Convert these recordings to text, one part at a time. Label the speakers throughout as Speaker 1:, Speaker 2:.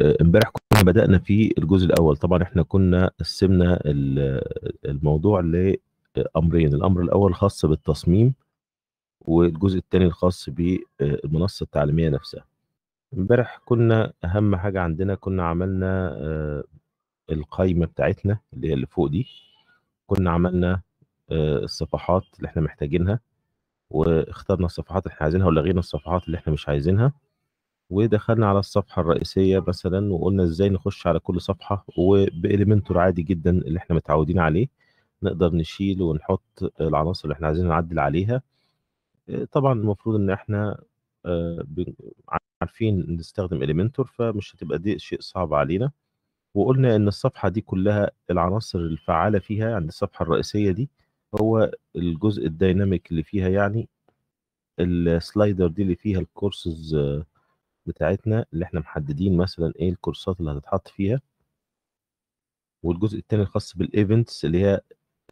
Speaker 1: آه، امبارح كنا بدانا في الجزء الاول طبعا احنا كنا قسمنا الموضوع لامرين الامر الاول خاص بالتصميم والجزء الثاني الخاص بالمنصه التعليميه نفسها امبارح كنا اهم حاجه عندنا كنا عملنا آه، القايمه بتاعتنا اللي هي اللي فوق دي كنا عملنا آه، الصفحات اللي احنا محتاجينها واخترنا الصفحات اللي احنا عايزينها ولغينا الصفحات اللي احنا مش عايزينها ودخلنا على الصفحة الرئيسية مثلا وقلنا ازاي نخش على كل صفحة وبإليمنتور عادي جدا اللي احنا متعودين عليه نقدر نشيل ونحط العناصر اللي احنا عايزين نعدل عليها طبعا المفروض ان احنا آه، عارفين نستخدم إليمنتور فمش هتبقى دي شيء صعب علينا وقلنا ان الصفحة دي كلها العناصر الفعالة فيها عند الصفحة الرئيسية دي هو الجزء الديناميك اللي فيها يعني السلايدر دي اللي فيها الكورسز آه بتاعتنا اللي احنا محددين مثلا ايه الكورسات اللي هتتحط فيها والجزء الثاني الخاص بالايفنتس اللي هي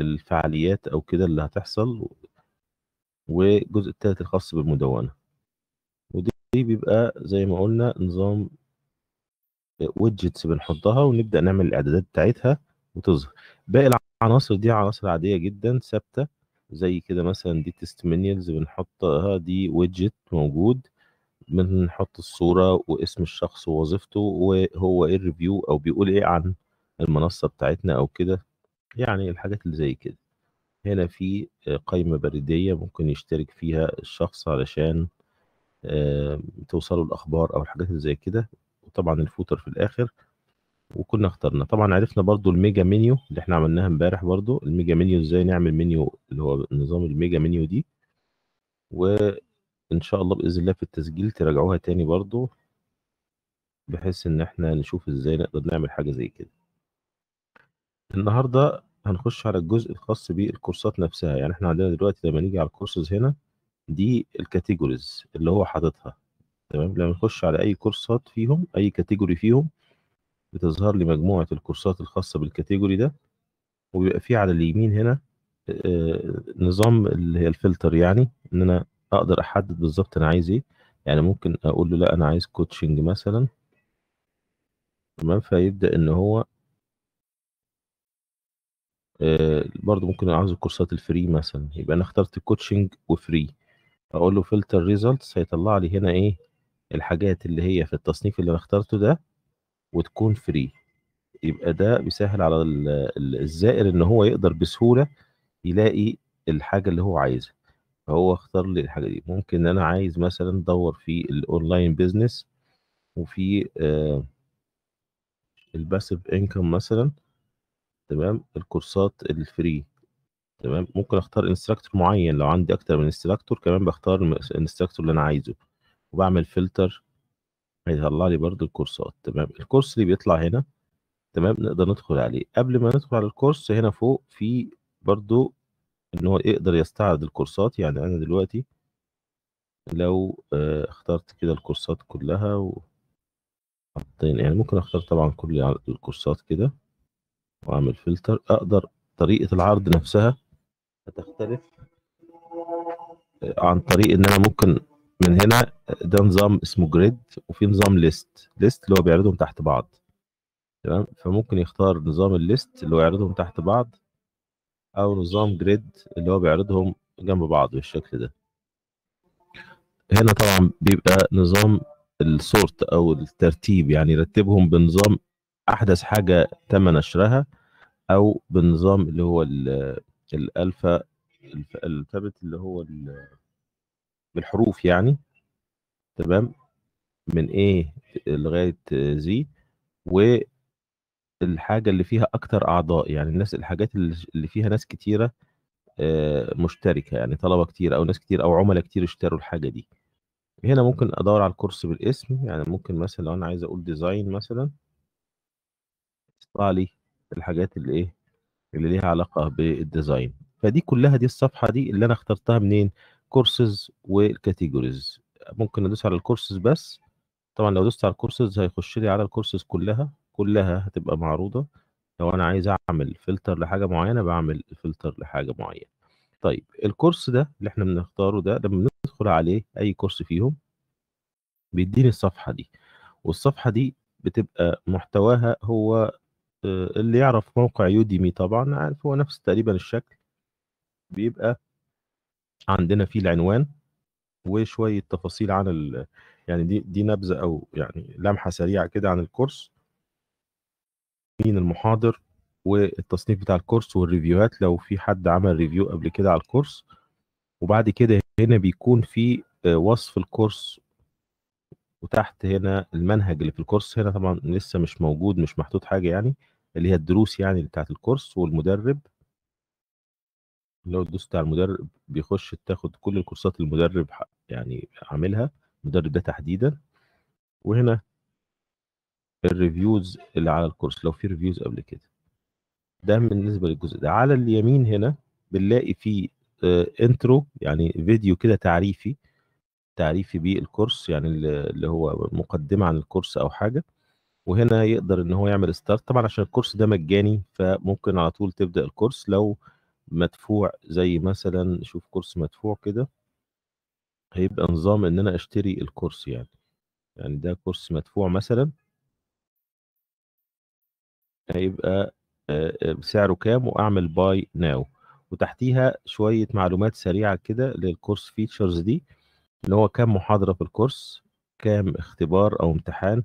Speaker 1: الفعاليات او كده اللي هتحصل والجزء الثالث الخاص بالمدونة ودي بيبقى زي ما قلنا نظام ويدجتس آه، بنحطها ونبدأ نعمل الإعدادات بتاعتها وتظهر باقي العناصر دي عناصر عادية جدا ثابتة زي كده مثلا دي تيست بنحطها دي ويدجت موجود بنحط الصورة واسم الشخص ووظيفته وهو ايه الريفيو او بيقول ايه عن المنصة بتاعتنا او كده يعني الحاجات اللي زي كده هنا في آه، قائمة بريدية ممكن يشترك فيها الشخص علشان آه، توصله الأخبار أو الحاجات اللي زي كده وطبعا الفوتر في الآخر وكنا اخترنا طبعا عرفنا برضو الميجا منيو اللي احنا عملناها امبارح برضو الميجا منيو ازاي نعمل منيو اللي هو نظام الميجا منيو دي و ان شاء الله باذن الله في التسجيل تراجعوها تاني برضو بحيث ان احنا نشوف ازاي نقدر نعمل حاجه زي كده النهارده هنخش على الجزء الخاص بالكورسات نفسها يعني احنا عندنا دلوقتي لما نيجي على الكورسز هنا دي الكاتيجوريز اللي هو حاططها تمام لما نخش على اي كورسات فيهم اي كاتيجوري فيهم بتظهر لي مجموعه الكورسات الخاصه بالكاتيجوري ده وبيبقى فيه على اليمين هنا آه، نظام اللي هي الفلتر يعني ان انا اقدر احدد بالظبط انا عايز ايه يعني ممكن اقول له لا انا عايز كوتشنج مثلا تمام فيبدا ان هو آه، برضه ممكن عاوز الكورسات الفري مثلا يبقى انا اخترت كوتشنج وفري اقول له فلتر ريزلتس هيطلع لي هنا ايه الحاجات اللي هي في التصنيف اللي انا اخترته ده وتكون فري يبقى ده بيسهل على الزائر ان هو يقدر بسهوله يلاقي الحاجه اللي هو عايزها فهو اختار لي الحاجه دي ممكن انا عايز مثلا ادور في الاونلاين بيزنس وفي آه، الباسيف انكم مثلا تمام الكورسات الفري تمام ممكن اختار انستراكتور معين لو عندي اكتر من انستراكتور كمان بختار الانستراكتور اللي انا عايزه وبعمل فلتر هيطلع لي برضو الكورسات تمام الكورس اللي بيطلع هنا تمام نقدر ندخل عليه قبل ما ندخل على الكورس هنا فوق في برضو ان هو يقدر يستعرض الكورسات يعني انا دلوقتي لو آه، اخترت كده الكورسات كلها وحطينا يعني ممكن اختار طبعا كل الكورسات كده واعمل فلتر اقدر طريقة العرض نفسها هتختلف آه، عن طريق ان انا ممكن من هنا آه، ده نظام اسمه جريد وفي نظام ليست ليست اللي هو بيعرضهم تحت بعض تمام فممكن يختار نظام الليست اللي هو يعرضهم تحت بعض او نظام جريد اللي هو بيعرضهم جنب بعض بالشكل ده هنا طبعا بيبقى نظام السورت او الترتيب يعني رتبهم بنظام احدث حاجه تم نشرها او بنظام اللي هو الالفا الثابت اللي هو بالحروف يعني تمام من A لغايه زي الحاجه اللي فيها اكتر اعضاء يعني الناس الحاجات اللي فيها ناس كتيره آه، مشتركه يعني طلبه كتير او ناس كتير او عملاء كتير اشتروا الحاجه دي هنا ممكن ادور على الكورس بالاسم يعني ممكن مثلا لو انا عايز اقول ديزاين مثلا يطلع لي الحاجات اللي ايه اللي ليها علاقه بالديزاين فدي كلها دي الصفحه دي اللي انا اخترتها منين كورسز والكاتيجوريز ممكن ادوس على الكورسز بس طبعا لو دوست على الكورسز هيخش لي على الكورسز كلها كلها هتبقى معروضه لو انا عايز اعمل فلتر لحاجه معينه بعمل فلتر لحاجه معينه طيب الكورس ده اللي احنا بنختاره ده لما ندخل عليه اي كورس فيهم بيديني الصفحه دي والصفحه دي بتبقى محتواها هو آه، اللي يعرف موقع يوديمي طبعا عارف هو نفس تقريبا الشكل بيبقى عندنا فيه العنوان وشويه تفاصيل عن ال... يعني دي دي نبذه او يعني لمحه سريعه كده عن الكورس مين المحاضر والتصنيف بتاع الكورس والريفيوهات لو في حد عمل ريفيو قبل كده على الكورس وبعد كده هنا بيكون في آه، وصف الكورس وتحت هنا المنهج اللي في الكورس هنا طبعا لسه مش موجود مش محطوط حاجه يعني اللي هي الدروس يعني بتاعت الكورس والمدرب لو دوست على المدرب بيخش تاخد كل الكورسات المدرب يعني عاملها المدرب ده تحديدا وهنا الريفيوز اللي على الكورس لو في ريفيوز قبل كده ده بالنسبه للجزء ده على اليمين هنا بنلاقي في انترو آه، يعني فيديو كده تعريفي تعريفي بالكورس يعني اللي هو مقدمه عن الكورس او حاجه وهنا يقدر ان هو يعمل ستارت طبعا عشان الكورس ده مجاني فممكن على طول تبدا الكورس لو مدفوع زي مثلا شوف كورس مدفوع كده هيبقى نظام ان انا اشتري الكورس يعني يعني ده كورس مدفوع مثلا هيبقى سعره كام واعمل باي ناو وتحتيها شويه معلومات سريعه كده للكورس فيتشرز دي اللي هو كام محاضره في الكورس كام اختبار او امتحان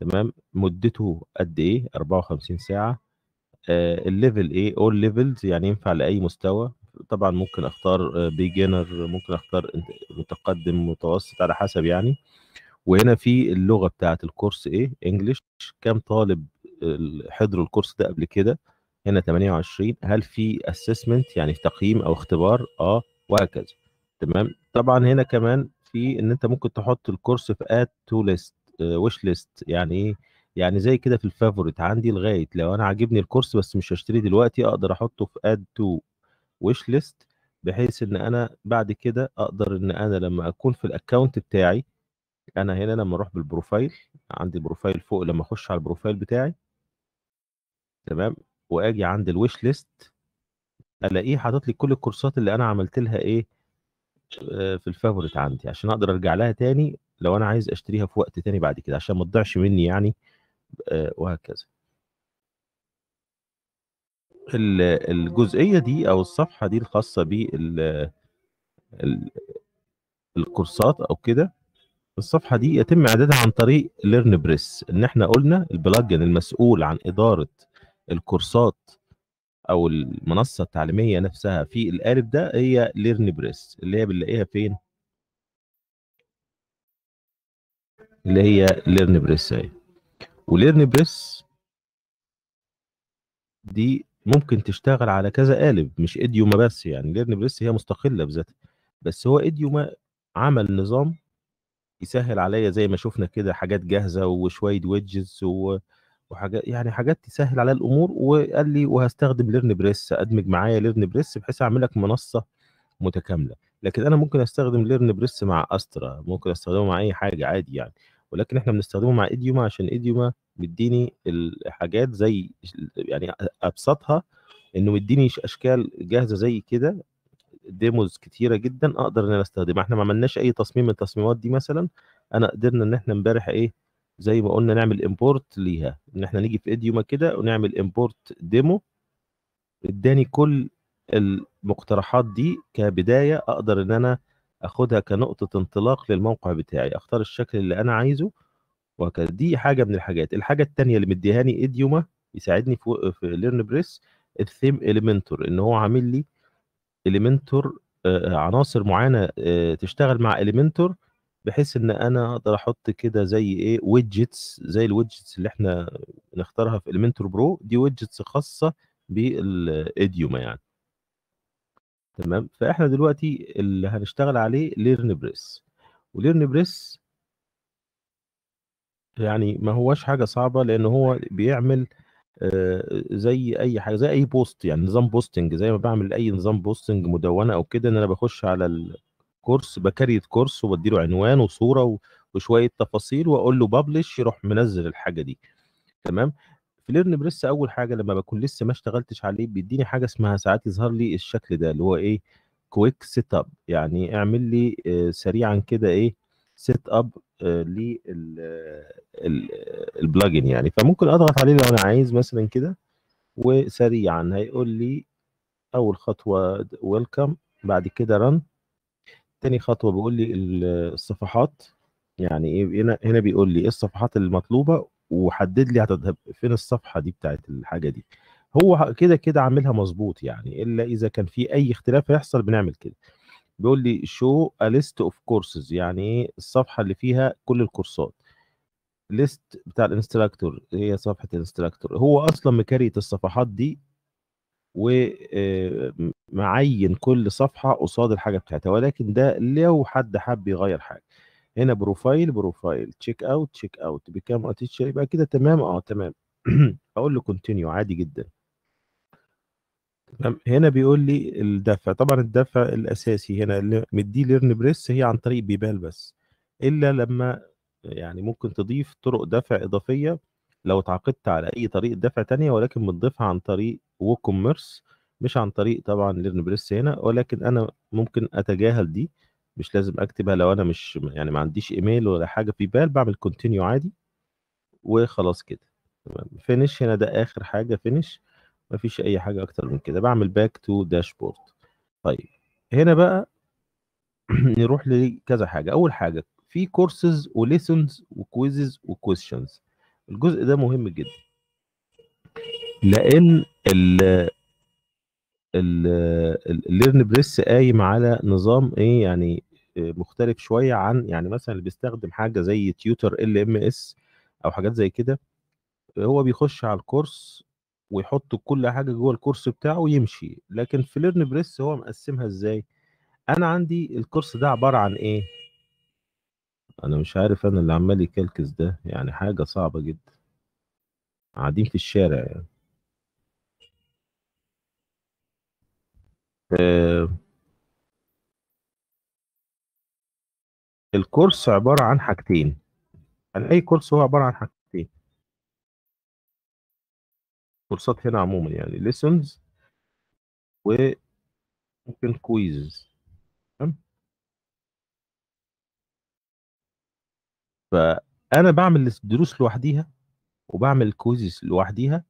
Speaker 1: تمام مدته قد ايه 54 ساعه آه الليفل ايه اول ليفلز يعني ينفع لاي مستوى طبعا ممكن اختار بيجنر ممكن اختار متقدم متوسط على حسب يعني وهنا في اللغه بتاعه الكورس ايه انجلش كام طالب حضروا الكورس ده قبل كده هنا 28 هل في اسسمنت يعني تقييم او اختبار اه وهكذا تمام طبعا هنا كمان في ان انت ممكن تحط الكورس في اد تو ليست ويش ليست يعني ايه يعني زي كده في الفافوريت عندي لغايه لو انا عاجبني الكورس بس مش هشتري دلوقتي اقدر احطه في اد تو ويش ليست بحيث ان انا بعد كده اقدر ان انا لما اكون في الاكونت بتاعي انا هنا لما اروح بالبروفايل عندي بروفايل فوق لما اخش على البروفايل بتاعي تمام واجي عند الويش ليست الاقيه حاطط لي كل الكورسات اللي انا عملت لها ايه آه، في الفافوريت عندي عشان اقدر ارجع لها تاني لو انا عايز اشتريها في وقت تاني بعد كده عشان ما تضيعش مني يعني آه، وهكذا الجزئيه دي او الصفحه دي الخاصه بال الكورسات او كده الصفحه دي يتم اعدادها عن طريق ليرن بريس ان احنا قلنا البلجن المسؤول عن اداره الكورسات او المنصه التعليميه نفسها في القالب ده هي ليرن بريس اللي هي بنلاقيها فين اللي هي ليرن بريس اهي وليرن بريس دي ممكن تشتغل على كذا قالب مش اديوما بس يعني ليرن بريس هي مستقله بذاتها بس هو اديوما عمل نظام يسهل عليا زي ما شفنا كده حاجات جاهزه وشويه ويدجز و... وحاجات يعني حاجات تسهل عليا الامور وقال لي وهستخدم ليرن بريس ادمج معايا ليرن بريس بحيث اعمل لك منصه متكامله لكن انا ممكن استخدم ليرن بريس مع استرا ممكن استخدمه مع اي حاجه عادي يعني ولكن احنا بنستخدمه مع ايديوما عشان ايديوما مديني الحاجات زي يعني ابسطها انه مديني اشكال جاهزه زي كده ديموز كتيره جدا اقدر ان انا استخدمها احنا ما عملناش اي تصميم من التصميمات دي مثلا انا قدرنا ان احنا امبارح ايه زي ما قلنا نعمل امبورت ليها ان احنا نيجي في اديوما كده ونعمل امبورت ديمو اداني كل المقترحات دي كبدايه اقدر ان انا اخدها كنقطه انطلاق للموقع بتاعي اختار الشكل اللي انا عايزه وهكذا دي حاجه من الحاجات الحاجه الثانيه اللي مديهاني اديوما يساعدني في, في ليرن بريس الثيم اليمنتور ان هو عامل لي اليمنتور آه، آه، عناصر معينه آه، تشتغل مع اليمنتور بحيث ان انا اقدر احط كده زي ايه ويدجتس زي الويدجتس اللي احنا بنختارها في المنتور برو دي ويدجتس خاصه بالايديوما يعني تمام فاحنا دلوقتي اللي هنشتغل عليه ليرن بريس وليرن بريس يعني ما هوش حاجه صعبه لان هو بيعمل آه، زي اي حاجه زي اي بوست يعني نظام بوستنج زي ما بعمل اي نظام بوستنج مدونه او كده ان انا بخش على ال كورس بكريت كورس وبديله عنوان وصوره وشويه تفاصيل واقول له ببلش يروح منزل الحاجه دي تمام في ليرن بريس اول حاجه لما بكون لسه ما اشتغلتش عليه بيديني حاجه اسمها ساعات يظهر لي الشكل ده اللي هو ايه كويك سيت اب يعني اعمل لي آه، سريعا كده ايه سيت اب للبلجن يعني فممكن اضغط عليه لو انا عايز مثلا كده وسريعا هيقول لي اول خطوه ويلكم بعد كده رن تاني خطوه بيقول لي الصفحات يعني ايه هنا هنا بيقول لي ايه الصفحات المطلوبه وحدد لي هتذهب فين الصفحه دي بتاعت الحاجه دي هو كده كده عاملها مظبوط يعني الا اذا كان في اي اختلاف هيحصل بنعمل كده بيقول لي شو ا ليست اوف كورسز يعني ايه الصفحه اللي فيها كل الكورسات ليست بتاع الانستراكتور هي صفحه الانستراكتور هو اصلا مكريت الصفحات دي ومعين آه، كل صفحه قصاد الحاجه بتاعتها ولكن ده لو حد حب يغير حاجه هنا بروفايل بروفايل تشيك اوت تشيك اوت بيكام اتيتشر يبقى كده تمام اه تمام اقول له كونتينيو عادي جدا تمام هنا بيقول لي الدفع طبعا الدفع الاساسي هنا اللي مديه ليرن بريس هي عن طريق بيبال بس الا لما يعني ممكن تضيف طرق دفع اضافيه لو اتعاقدت على اي طريقه دفع تانية ولكن بتضيفها عن طريق ووكوميرس مش عن طريق طبعا ليرن بريس هنا ولكن انا ممكن اتجاهل دي مش لازم اكتبها لو انا مش يعني ما عنديش ايميل ولا حاجه في بال بعمل كونتينيو عادي وخلاص كده تمام فينش هنا ده اخر حاجه فينش مفيش اي حاجه اكتر من كده بعمل باك تو داشبورد طيب هنا بقى نروح لكذا حاجه اول حاجه في كورسز وليسنز وكويزز وكويشنز الجزء ده مهم جدا لان ال ال الليرن بريس قايم على نظام ايه يعني آه، مختلف شويه عن يعني مثلا اللي بيستخدم حاجه زي تيوتر ال ام اس او حاجات زي كده هو بيخش على الكورس ويحط كل حاجه جوه الكورس بتاعه ويمشي لكن في ليرن بريس هو مقسمها ازاي انا عندي الكورس ده عباره عن ايه انا مش عارف انا اللي عمال يكلكس ده يعني حاجه صعبه جدا قاعدين في الشارع يعني آه، الكورس عبارة عن حاجتين يعني أي كورس هو عبارة عن حاجتين كورسات هنا عموما يعني lessons ممكن كويز تمام فأنا بعمل الدروس لوحديها وبعمل كويزز لوحديها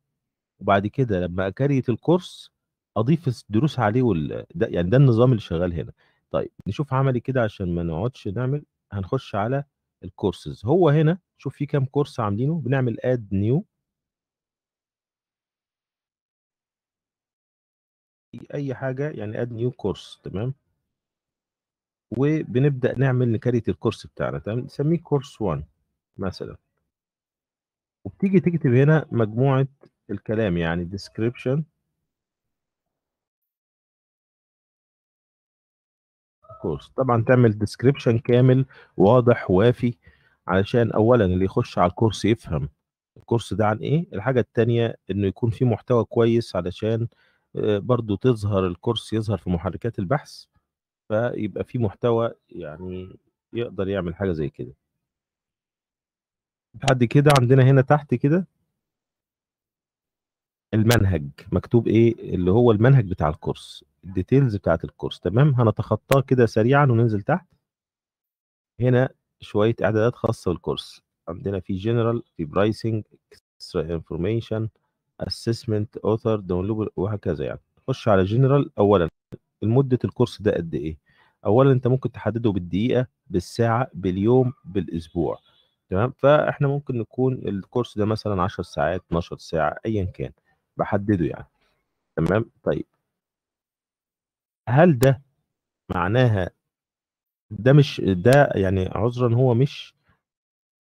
Speaker 1: وبعد كده لما أكريت الكورس أضيف الدروس عليه وال ده يعني ده النظام اللي شغال هنا. طيب نشوف عملي كده عشان ما نقعدش نعمل هنخش على الكورسز هو هنا شوف في كام كورس عاملينه بنعمل اد نيو اي حاجه يعني اد نيو كورس تمام وبنبدا نعمل نكريت الكورس بتاعنا تمام نسميه كورس 1 مثلا وبتيجي تكتب هنا مجموعه الكلام يعني ديسكريبشن كورس طبعا تعمل ديسكريبشن كامل واضح وافي علشان اولا اللي يخش على الكورس يفهم الكورس ده عن ايه الحاجه الثانيه انه يكون في محتوى كويس علشان آه، برضو تظهر الكورس يظهر في محركات البحث فيبقى في محتوى يعني يقدر يعمل حاجه زي كده بعد كده عندنا هنا تحت كده المنهج مكتوب ايه اللي هو المنهج بتاع الكورس الديتيلز بتاعت الكورس تمام هنتخطاه كده سريعا وننزل تحت هنا شويه اعدادات خاصه بالكورس عندنا في جنرال في برايسنج انفورميشن اسسمنت اوثر داونلود وهكذا يعني خش على جنرال اولا مده الكورس ده قد ايه اولا انت ممكن تحدده بالدقيقه بالساعه باليوم بالاسبوع تمام فاحنا ممكن نكون الكورس ده مثلا 10 ساعات 12 ساعه ايا كان بحدده يعني تمام طيب هل ده معناها ده مش ده يعني عذرا هو مش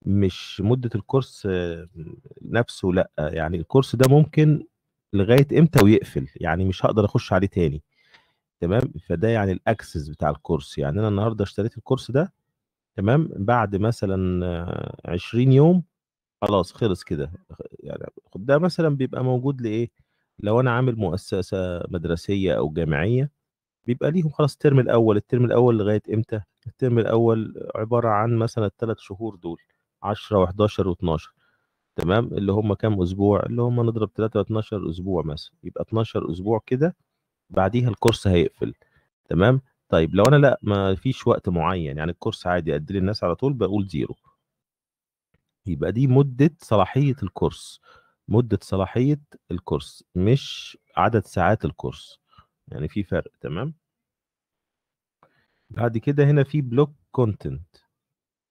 Speaker 1: مش مدة الكورس نفسه لا يعني الكورس ده ممكن لغاية امتى ويقفل يعني مش هقدر اخش عليه تاني تمام فده يعني الاكسس بتاع الكورس يعني انا النهارده اشتريت الكورس ده تمام بعد مثلا 20 يوم خلاص خلص كده يعني ده مثلا بيبقى موجود لإيه، لو أنا عامل مؤسسة مدرسية أو جامعية بيبقى ليهم خلاص الترم الأول، الترم الأول لغاية إمتى؟ الترم الأول عبارة عن مثلا الثلاث شهور دول 10 و11 و12 تمام، اللي هم كام أسبوع؟ اللي هم نضرب 3 و 12 أسبوع كده بعديها الكورس هيقفل تمام، طيب لو أنا لأ ما فيش وقت معين يعني الكورس عادي ادي للناس على طول بقول زيرو يبقى دي مده صلاحيه الكورس مده صلاحيه الكورس مش عدد ساعات الكورس يعني في فرق تمام بعد كده هنا في بلوك كونتنت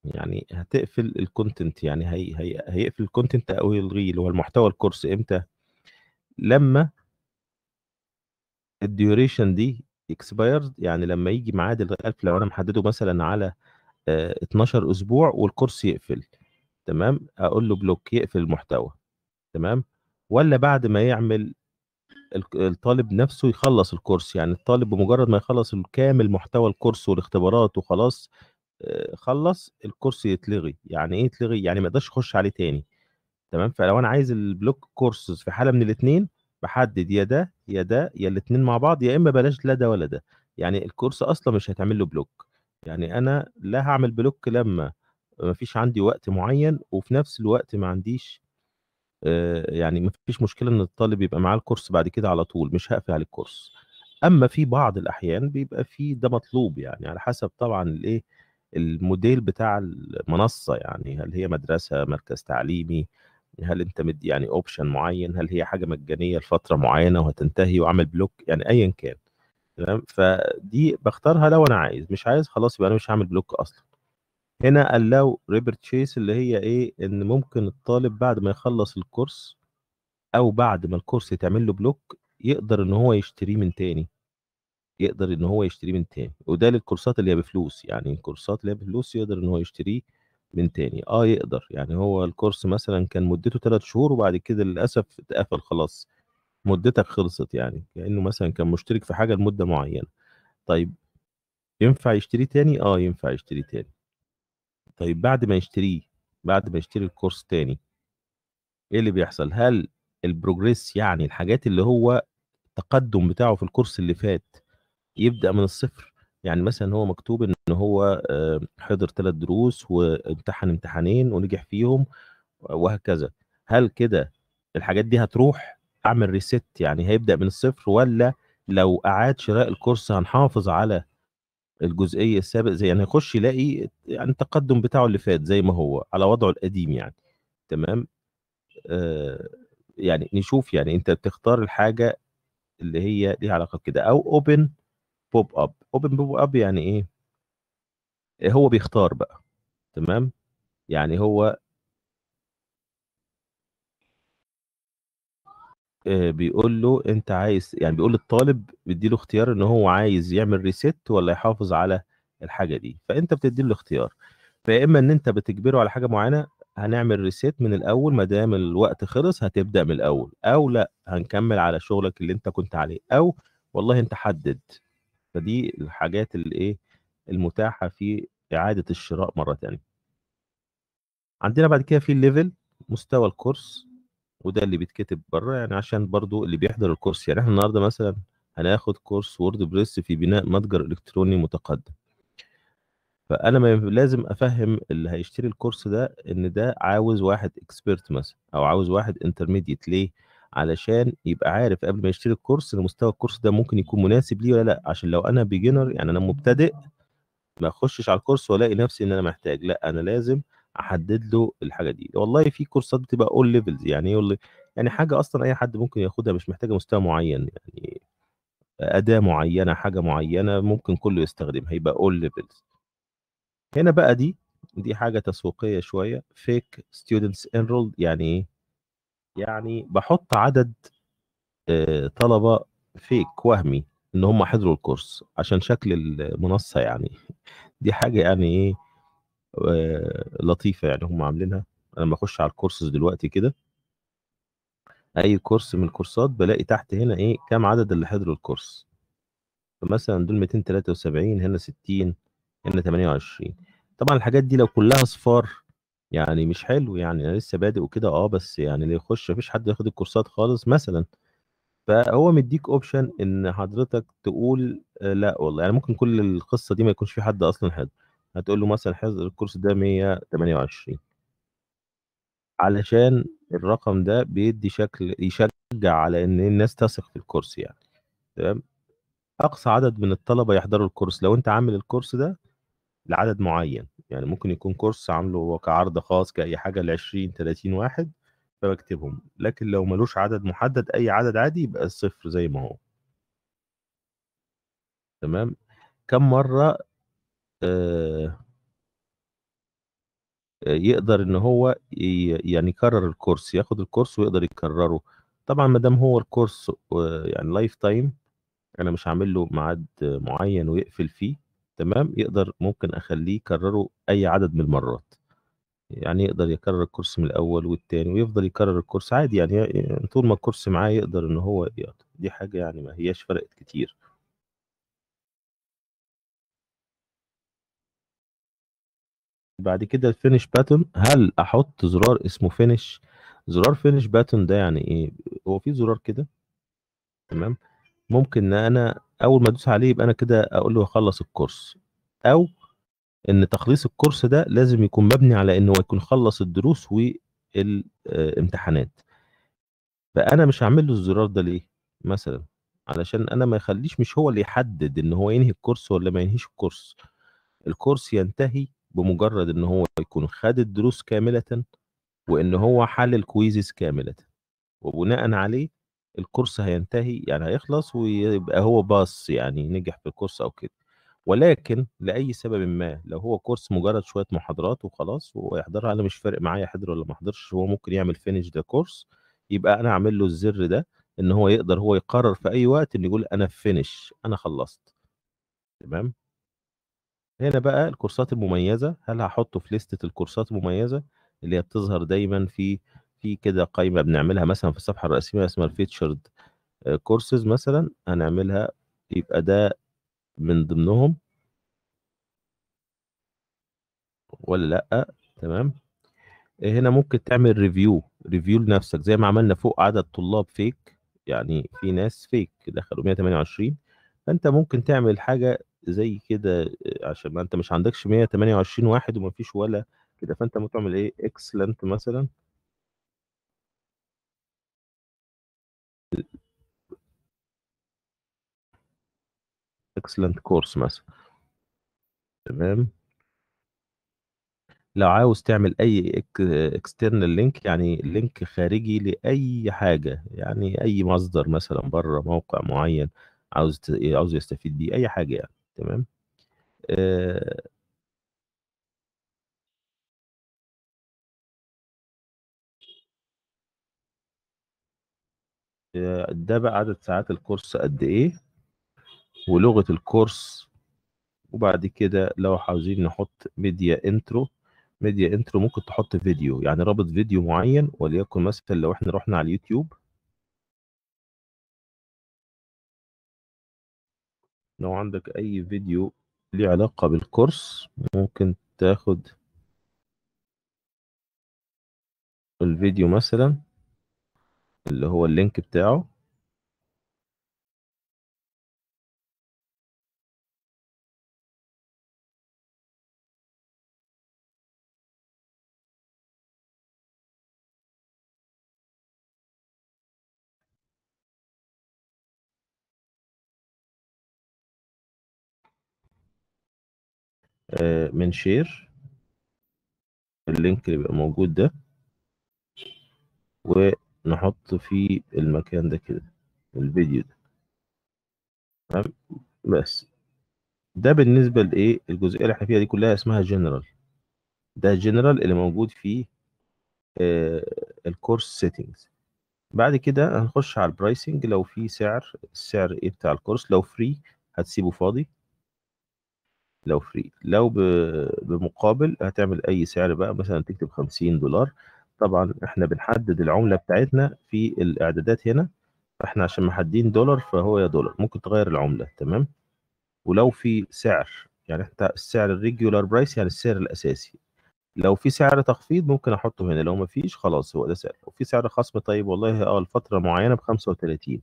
Speaker 1: يعني هتقفل الكونتنت يعني هي هي هيقفل الكونتنت او يلغيه اللي هو المحتوى الكورس امتى لما الديوريشن دي اكسبايرد يعني لما يجي ميعاد الغلف لو انا محدده مثلا على 12 آه، اسبوع والكورس يقفل تمام اقول له بلوك يقفل المحتوى تمام ولا بعد ما يعمل الطالب نفسه يخلص الكورس يعني الطالب بمجرد ما يخلص كامل محتوى الكورس والاختبارات وخلاص آه، خلص الكورس يتلغي يعني ايه يتلغي يعني ما يقدرش يخش عليه تاني تمام فلو انا عايز البلوك كورسز في حاله من الاثنين بحدد يا ده يا ده يا الاثنين مع بعض يا اما بلاش لا ده ولا ده يعني الكورس اصلا مش هيتعمل له بلوك يعني انا لا هعمل بلوك لما ما فيش عندي وقت معين وفي نفس الوقت ما عنديش آه، يعني يعني فيش مشكله ان الطالب يبقى معاه الكورس بعد كده على طول مش هقفل على الكورس اما في بعض الاحيان بيبقى في ده مطلوب يعني على حسب طبعا الايه الموديل بتاع المنصه يعني هل هي مدرسه مركز تعليمي هل انت مدي يعني اوبشن معين هل هي حاجه مجانيه لفتره معينه وهتنتهي وعامل بلوك يعني ايا كان تمام فدي بختارها لو انا عايز مش عايز خلاص يبقى انا مش هعمل بلوك اصلا هنا allow ريبر تشيس اللي هي ايه ان ممكن الطالب بعد ما يخلص الكورس او بعد ما الكورس يتعمل له بلوك يقدر ان هو يشتريه من تاني يقدر ان هو يشتريه من تاني وده للكورسات اللي هي بفلوس يعني الكورسات اللي هي بفلوس يقدر ان هو يشتريه من تاني اه يقدر يعني هو الكورس مثلا كان مدته 3 شهور وبعد كده للاسف اتقفل خلاص مدتك خلصت يعني كانه يعني مثلا كان مشترك في حاجه لمده معينه طيب ينفع يشتري تاني اه ينفع يشتري تاني طيب بعد ما يشتريه بعد ما يشتري الكورس تاني ايه اللي بيحصل هل البروجريس يعني الحاجات اللي هو التقدم بتاعه في الكورس اللي فات يبدا من الصفر يعني مثلا هو مكتوب ان هو آه، حضر ثلاث دروس وامتحن امتحانين ونجح فيهم وهكذا هل كده الحاجات دي هتروح اعمل ريست يعني هيبدا من الصفر ولا لو اعاد شراء الكورس هنحافظ على الجزئيه السابق زي يعني يخش يلاقي يعني التقدم بتاعه اللي فات زي ما هو على وضعه القديم يعني تمام آه يعني نشوف يعني انت بتختار الحاجه اللي هي ليها علاقه بكده او اوبن بوب اب اوبن بوب اب يعني ايه هو بيختار بقى تمام يعني هو آه، بيقول له انت عايز يعني بيقول للطالب له اختيار ان هو عايز يعمل ريست ولا يحافظ على الحاجه دي فانت بتدي له اختيار فيا اما ان انت بتجبره على حاجه معينه هنعمل ريست من الاول ما دام الوقت خلص هتبدا من الاول او لا هنكمل على شغلك اللي انت كنت عليه او والله انت حدد فدي الحاجات اللي ايه المتاحه في اعاده الشراء مره ثانيه عندنا بعد كده في الليفل مستوى الكورس وده اللي بيتكتب بره يعني عشان برضو اللي بيحضر الكورس يعني احنا النهارده مثلا هناخد كورس وورد بريس في بناء متجر الكتروني متقدم فانا ما لازم افهم اللي هيشتري الكورس ده ان ده عاوز واحد اكسبيرت مثلا او عاوز واحد انترميديت ليه علشان يبقى عارف قبل ما يشتري الكورس ان مستوى الكورس ده ممكن يكون مناسب ليه ولا لا عشان لو انا بيجنر يعني انا مبتدئ ما اخشش على الكورس والاقي نفسي ان انا محتاج لا انا لازم احدد له الحاجه دي والله في كورسات بتبقى اول ليفلز يعني ايه يعني حاجه اصلا اي حد ممكن ياخدها مش محتاجه مستوى معين يعني اداه معينه حاجه معينه ممكن كله يستخدمها هيبقى اول ليفلز هنا بقى دي دي حاجه تسويقيه شويه فيك ستودنتس انرولد يعني ايه يعني بحط عدد آه، طلبه فيك وهمي ان هم حضروا الكورس عشان شكل المنصه يعني دي حاجه يعني ايه آه، لطيفه يعني هم عاملينها انا لما اخش على الكورسز دلوقتي كده اي كورس من الكورسات بلاقي تحت هنا ايه كام عدد اللي حضروا الكورس فمثلا دول 273 هنا 60 هنا 28 طبعا الحاجات دي لو كلها صفار يعني مش حلو يعني انا لسه بادئ وكده اه بس يعني اللي يخش مفيش حد ياخد الكورسات خالص مثلا فهو مديك اوبشن ان حضرتك تقول آه، لا والله يعني ممكن كل القصه دي ما يكونش في حد اصلا حاضر هتقول له مثلا حصر الكورس ده 128 علشان الرقم ده بيدي شكل يشجع على ان الناس تثق في الكورس يعني تمام اقصى عدد من الطلبه يحضروا الكورس لو انت عامل الكورس ده لعدد معين يعني ممكن يكون كورس عامله كعرض خاص كاي حاجه ل 20 30 واحد فبكتبهم لكن لو ملوش عدد محدد اي عدد عادي يبقى الصفر زي ما هو تمام كم مره آه، آه، يقدر ان هو يعني يكرر الكورس ياخد الكورس ويقدر يكرره طبعا ما دام هو الكورس آه، يعني لايف تايم انا مش هعمل له ميعاد معين ويقفل فيه تمام يقدر ممكن اخليه يكرره اي عدد من المرات يعني يقدر يكرر الكورس من الاول والتاني ويفضل يكرر الكورس عادي يعني طول ما الكورس معاه يقدر ان هو يقدر. دي حاجه يعني ما هياش فرقت كتير بعد كده الفينش باتون هل احط زرار اسمه فينش زرار فينش باتون ده يعني ايه هو في زرار كده تمام ممكن ان انا اول ما ادوس عليه يبقى انا كده اقول له خلص الكورس او ان تخليص الكورس ده لازم يكون مبني على ان هو يكون خلص الدروس والامتحانات فانا مش هعمل له الزرار ده ليه مثلا علشان انا ما يخليش مش هو اللي يحدد ان هو ينهي الكورس ولا ما ينهيش الكورس الكورس ينتهي بمجرد ان هو يكون خد الدروس كامله وان هو حلل كويزز كامله وبناء عليه الكورس هينتهي يعني هيخلص ويبقى هو باص يعني نجح في الكورس او كده ولكن لاي سبب ما لو هو كورس مجرد شويه محاضرات وخلاص ويحضرها انا مش فارق معايا حضر ولا ما حضرش هو ممكن يعمل فينش ده كورس يبقى انا اعمل له الزر ده ان هو يقدر هو يقرر في اي وقت انه يقول انا فينش انا خلصت تمام هنا بقى الكورسات المميزة، هل هحطه في ليستة الكورسات المميزة اللي هي بتظهر دايمًا في في كده قايمة بنعملها مثلًا في الصفحة الرئيسية اسمها الفيتشرد كورسز مثلًا، هنعملها يبقى ده من ضمنهم. ولا لأ؟ تمام. هنا ممكن تعمل ريفيو ريفيو لنفسك زي ما عملنا فوق عدد طلاب فيك يعني في ناس فيك دخلوا 128 فأنت ممكن تعمل حاجة زي كده عشان ما انت مش عندكش 128 واحد وما فيش ولا كده فانت ممكن تعمل ايه اكسلنت مثلا اكسلنت كورس مثلا تمام لو عاوز تعمل اي اكسترنال لينك يعني لينك خارجي لاي حاجه يعني اي مصدر مثلا بره موقع معين عاوز عاوز يستفيد بيه اي حاجه يعني تمام آه، آه، ده بقى عدد ساعات الكورس قد ايه ولغة الكورس وبعد كده لو عاوزين نحط ميديا انترو ميديا انترو ممكن تحط فيديو يعني رابط فيديو معين وليكن مثلا لو احنا رحنا على اليوتيوب لو عندك أي فيديو
Speaker 2: ليه علاقة بالكورس
Speaker 1: ممكن تاخد الفيديو مثلا اللي هو اللينك بتاعه آه، من شير اللينك اللي بيبقى موجود ده ونحط في المكان ده كده الفيديو ده تمام بس ده بالنسبة لإيه الجزئية اللي احنا فيها دي كلها اسمها جنرال ده جنرال اللي موجود في الكورس سيتنجز بعد كده هنخش على البرايسنج لو في سعر السعر ايه بتاع الكورس لو فري هتسيبه فاضي لو فري لو بمقابل هتعمل اي سعر بقى مثلا تكتب 50 دولار طبعا احنا بنحدد العمله بتاعتنا في الاعدادات هنا احنا عشان محددين دولار فهو يا دولار ممكن تغير العمله تمام ولو في سعر يعني انت السعر الريجولار برايس يعني السعر الاساسي لو في سعر تخفيض ممكن احطه هنا لو ما فيش خلاص هو ده سعر لو في سعر خصم طيب والله اه الفتره معينه ب 35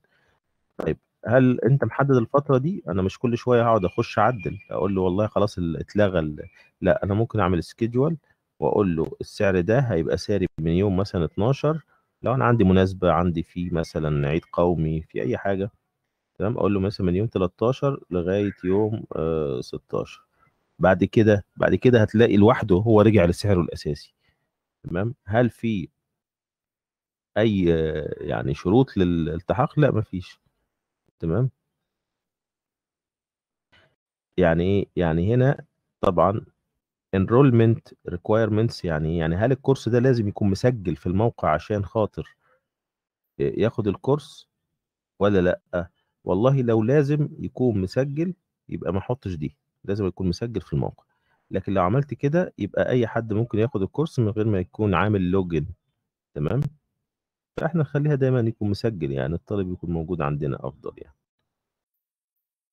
Speaker 1: طيب هل انت محدد الفتره دي انا مش كل شويه هقعد اخش اعدل اقول له والله خلاص اتلغى لا انا ممكن اعمل سكيدجول واقول له السعر ده هيبقى ساري من يوم مثلا 12 لو انا عندي مناسبه عندي في مثلا عيد قومي في اي حاجه تمام اقول له مثلا من يوم 13 لغايه يوم 16 آه، بعد كده بعد كده هتلاقي لوحده هو رجع لسعره الاساسي تمام هل في اي آه، يعني شروط للالتحاق لا مفيش تمام؟ يعني إيه؟ يعني هنا طبعًا enrollment requirements يعني إيه؟ يعني هل الكورس ده لازم يكون مسجّل في الموقع عشان خاطر ياخد الكورس ولا لأ؟ والله لو لازم يكون مسجّل يبقى ما احطّش دي، لازم يكون مسجّل في الموقع، لكن لو عملت كده يبقى أي حد ممكن ياخد الكورس من غير ما يكون عامل لوجن تمام؟ فإحنا نخلّيها دايمًا يكون مسجّل، يعني الطالب يكون موجود عندنا أفضل يعني.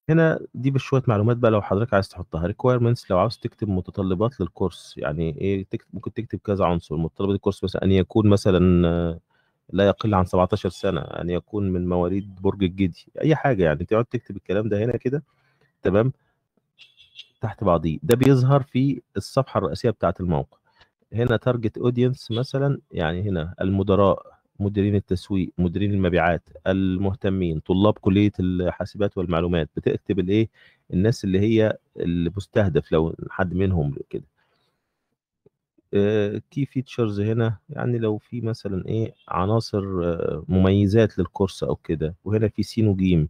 Speaker 1: هنا دي بشوية معلومات بقى لو حضرتك عايز تحطّها requirements لو عاوز تكتب متطلبات للكورس يعني إيه تكتب ممكن تكتب كذا عنصر، متطلبات الكورس مثلًا أن يكون مثلًا لا يقل عن 17 سنة، أن يكون من مواليد برج الجدي، أي حاجة يعني تقعد تكتب الكلام ده هنا كده تمام، تحت بعضيه، ده بيظهر في الصفحة الرئيسية بتاعة الموقع. هنا تارجت اودينس مثلًا يعني هنا المُدراء. مديرين التسويق مديرين المبيعات المهتمين طلاب كليه الحاسبات والمعلومات بتكتب الايه الناس اللي هي المستهدف لو حد منهم كده كي آه، فيتشرز هنا يعني لو في مثلا ايه عناصر آه، مميزات للكورس او كده وهنا في سين وجيم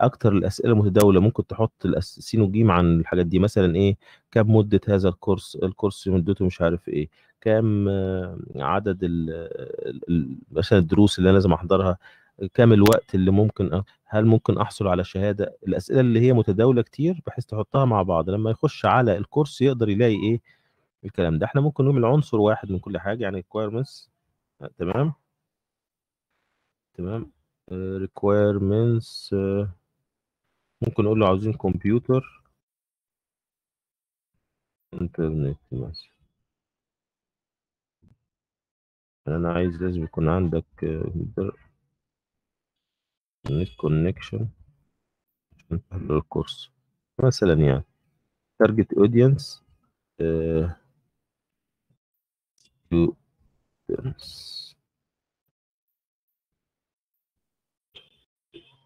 Speaker 1: اكتر الاسئله المتداوله ممكن تحط السين وجيم عن الحاجات دي مثلا ايه كم مده هذا الكورس الكورس مدته مش عارف ايه كم عدد مثلا الدروس اللي انا لازم احضرها كم الوقت اللي ممكن هل ممكن احصل على شهاده الاسئله اللي هي متداوله كتير بحيث تحطها مع بعض لما يخش على الكورس يقدر يلاقي ايه الكلام ده احنا ممكن نعمل عنصر واحد من كل حاجه يعني requirements آه، تمام تمام آه، requirements آه، ممكن اقول له عاوزين كمبيوتر انترنت مثلا انا عايز لازم يكون عندك نت آه، كونكشن عشان تحضر الكورس مثلا يعني تارجت اودينس آه،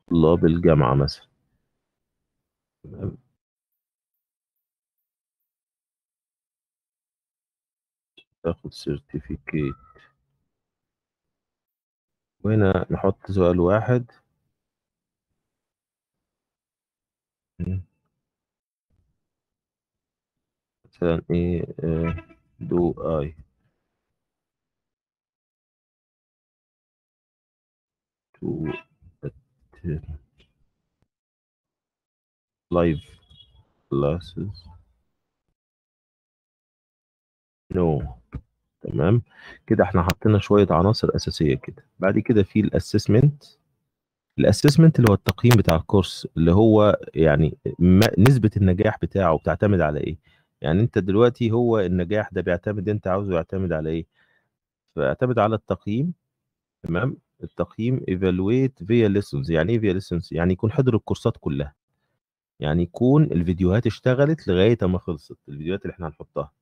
Speaker 2: طلاب الجامعة مثلا
Speaker 1: تاخد سيرتيفيكيت وهنا نحط سؤال واحد مثلا
Speaker 2: ايه دو اي تو live classes
Speaker 1: no تمام كده احنا حطينا شويه عناصر اساسيه كده بعد كده في الاسسمنت الاسسمنت اللي هو التقييم بتاع الكورس اللي هو يعني نسبه النجاح بتاعه بتعتمد على ايه يعني انت دلوقتي هو النجاح ده بيعتمد انت عاوزه يعتمد على ايه فاعتمد على التقييم تمام التقييم ايفالويت فيا ليسونز يعني ايه فيا ليسونز يعني يكون حضر الكورسات كلها يعني يكون الفيديوهات اشتغلت لغايه ما خلصت الفيديوهات اللي احنا هنحطها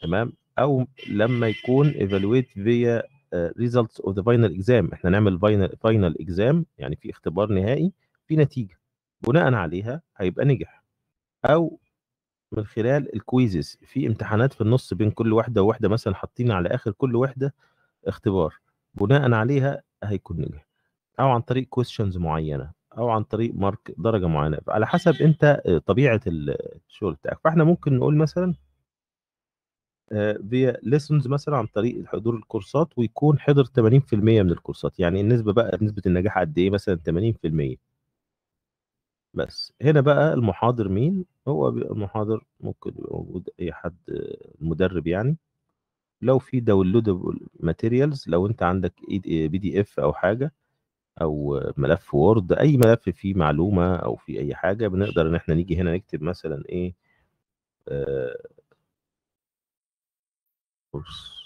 Speaker 1: تمام او لما يكون ايفالويت فيا ريزلتس اوف ذا فاينل اكزام احنا نعمل فاينل فاينل اكزام يعني في اختبار نهائي في نتيجه بناء عليها هيبقى نجح او من خلال الكويزز في امتحانات في النص بين كل واحده وواحده مثلا حاطين على اخر كل واحده اختبار بناء عليها هيكون نجح او عن طريق كويشنز معينه او عن طريق مارك درجه معينه على حسب انت آه، طبيعه الشغل بتاعك فاحنا ممكن نقول مثلا فيا آه، ليسونز مثلا عن طريق حضور الكورسات ويكون حضر 80% من الكورسات يعني النسبه بقى نسبه النجاح قد ايه مثلا 80% بس هنا بقى المحاضر مين هو المحاضر ممكن يبقى موجود اي حد آه، مدرب يعني لو في داونلودبل ماتيريالز لو انت عندك بي دي اف او حاجه او ملف وورد اي ملف فيه معلومه او فيه اي حاجه بنقدر ان احنا نيجي هنا نكتب مثلا ايه آه، كورس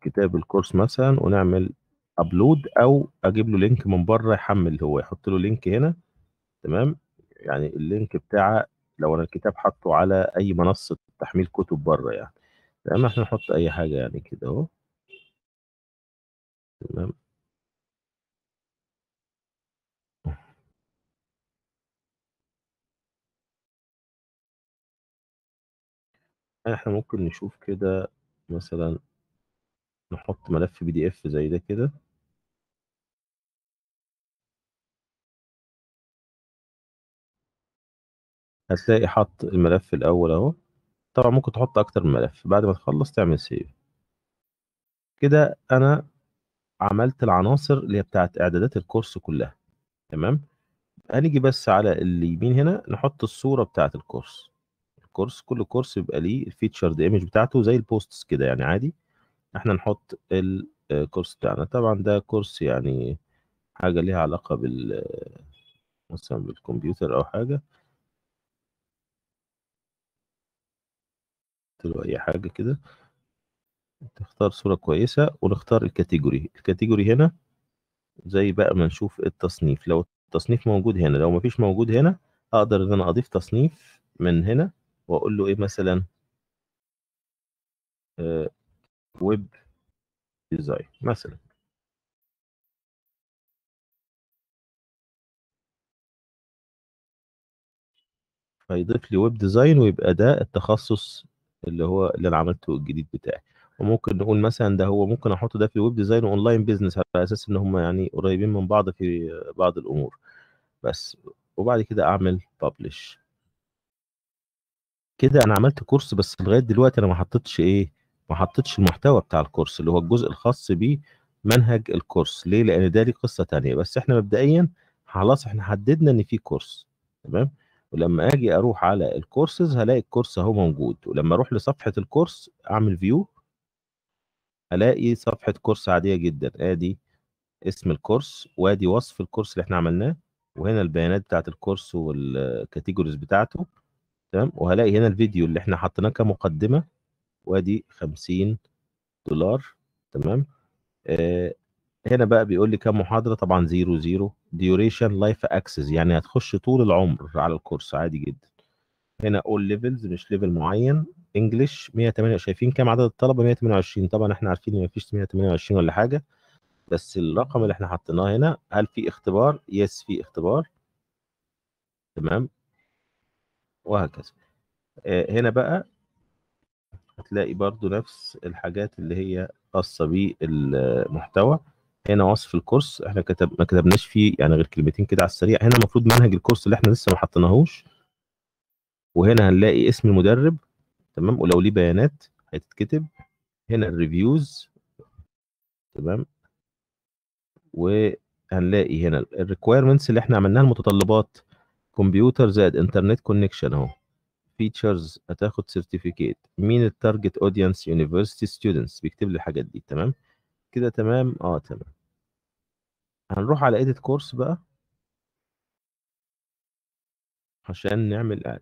Speaker 1: كتاب الكورس مثلا ونعمل ابلود او اجيب له لينك من بره يحمل هو يحط له لينك هنا تمام يعني اللينك بتاع لو انا الكتاب حاطه على اي منصه تحميل كتب بره يعني تمام احنا نحط اي حاجه يعني كده اهو تمام احنا ممكن نشوف كده مثلا نحط ملف بي دي اف زي ده كده
Speaker 2: هتلاقي حط الملف الاول
Speaker 1: اهو طبعا ممكن تحط اكتر من ملف بعد ما تخلص تعمل سيف كده انا عملت العناصر اللي هي بتاعت اعدادات الكورس كلها تمام هنيجي بس على اليمين هنا نحط الصورة بتاعت الكورس الكورس كل كورس يبقى ليه الفيتشرد ايمج بتاعته زي البوستس كده يعني عادي احنا نحط الكورس بتاعنا طبعا ده كورس يعني حاجة ليها علاقة بال مثلا بالكمبيوتر أو حاجة تلو أي حاجة كده تختار صورة كويسة ونختار الكاتيجوري الكاتيجوري هنا زي بقى ما نشوف التصنيف لو التصنيف موجود هنا لو مفيش موجود هنا أقدر إن أنا أضيف تصنيف من هنا واقول له ايه مثلا ويب آه،
Speaker 2: ديزاين مثلا
Speaker 1: هيضيف لي ويب ديزاين ويبقى ده التخصص اللي هو اللي انا عملته الجديد بتاعي وممكن نقول مثلا ده هو ممكن احط ده في ويب ديزاين واونلاين بيزنس على اساس ان هم يعني قريبين من بعض في بعض الامور بس وبعد كده اعمل ببلش كده انا عملت كورس بس لغايه دلوقتي انا ما حطيتش ايه ما حطيتش المحتوى بتاع الكورس اللي هو الجزء الخاص بمنهج الكورس ليه لان ده ليه قصه تانية بس احنا مبدئيا خلاص احنا حددنا ان في كورس تمام ولما اجي اروح على الكورسز هلاقي الكورس اهو موجود ولما اروح لصفحه الكورس اعمل فيو هلاقي صفحه كورس عاديه جدا ادي اسم الكورس وادي وصف الكورس اللي احنا عملناه وهنا البيانات بتاعت الكورس والكاتيجوريز بتاعته تمام وهلاقي هنا الفيديو اللي احنا حطيناه كمقدمه وادي 50 دولار تمام آه هنا بقى بيقول لي كم محاضره طبعا زيرو زيرو ديوريشن لايف اكسس يعني هتخش طول العمر على الكورس عادي جدا هنا اول ليفلز مش ليفل معين انجلش 108 شايفين كم عدد الطلبه 128 طبعا احنا عارفين ان مفيش 128 ولا حاجه بس الرقم اللي احنا حطيناه هنا هل في اختبار يس في اختبار تمام وهكذا آه، هنا بقى هتلاقي برضو نفس الحاجات اللي هي خاصة بالمحتوى هنا وصف الكورس احنا كتب ما كتبناش فيه يعني غير كلمتين كده على السريع هنا المفروض منهج الكورس اللي احنا لسه ما حطيناهوش وهنا هنلاقي اسم المدرب تمام ولو ليه بيانات هتتكتب هنا الريفيوز تمام وهنلاقي هنا الريكويرمنتس اللي احنا عملناها المتطلبات كمبيوتر زائد انترنت كونكشن اهو فيتشرز هتاخد سيرتيفيكيت مين التارجت اودينس يونيفرسيتي ستودنتس بيكتب لي الحاجات دي تمام كده تمام اه تمام هنروح على اديت كورس بقى عشان نعمل قاعد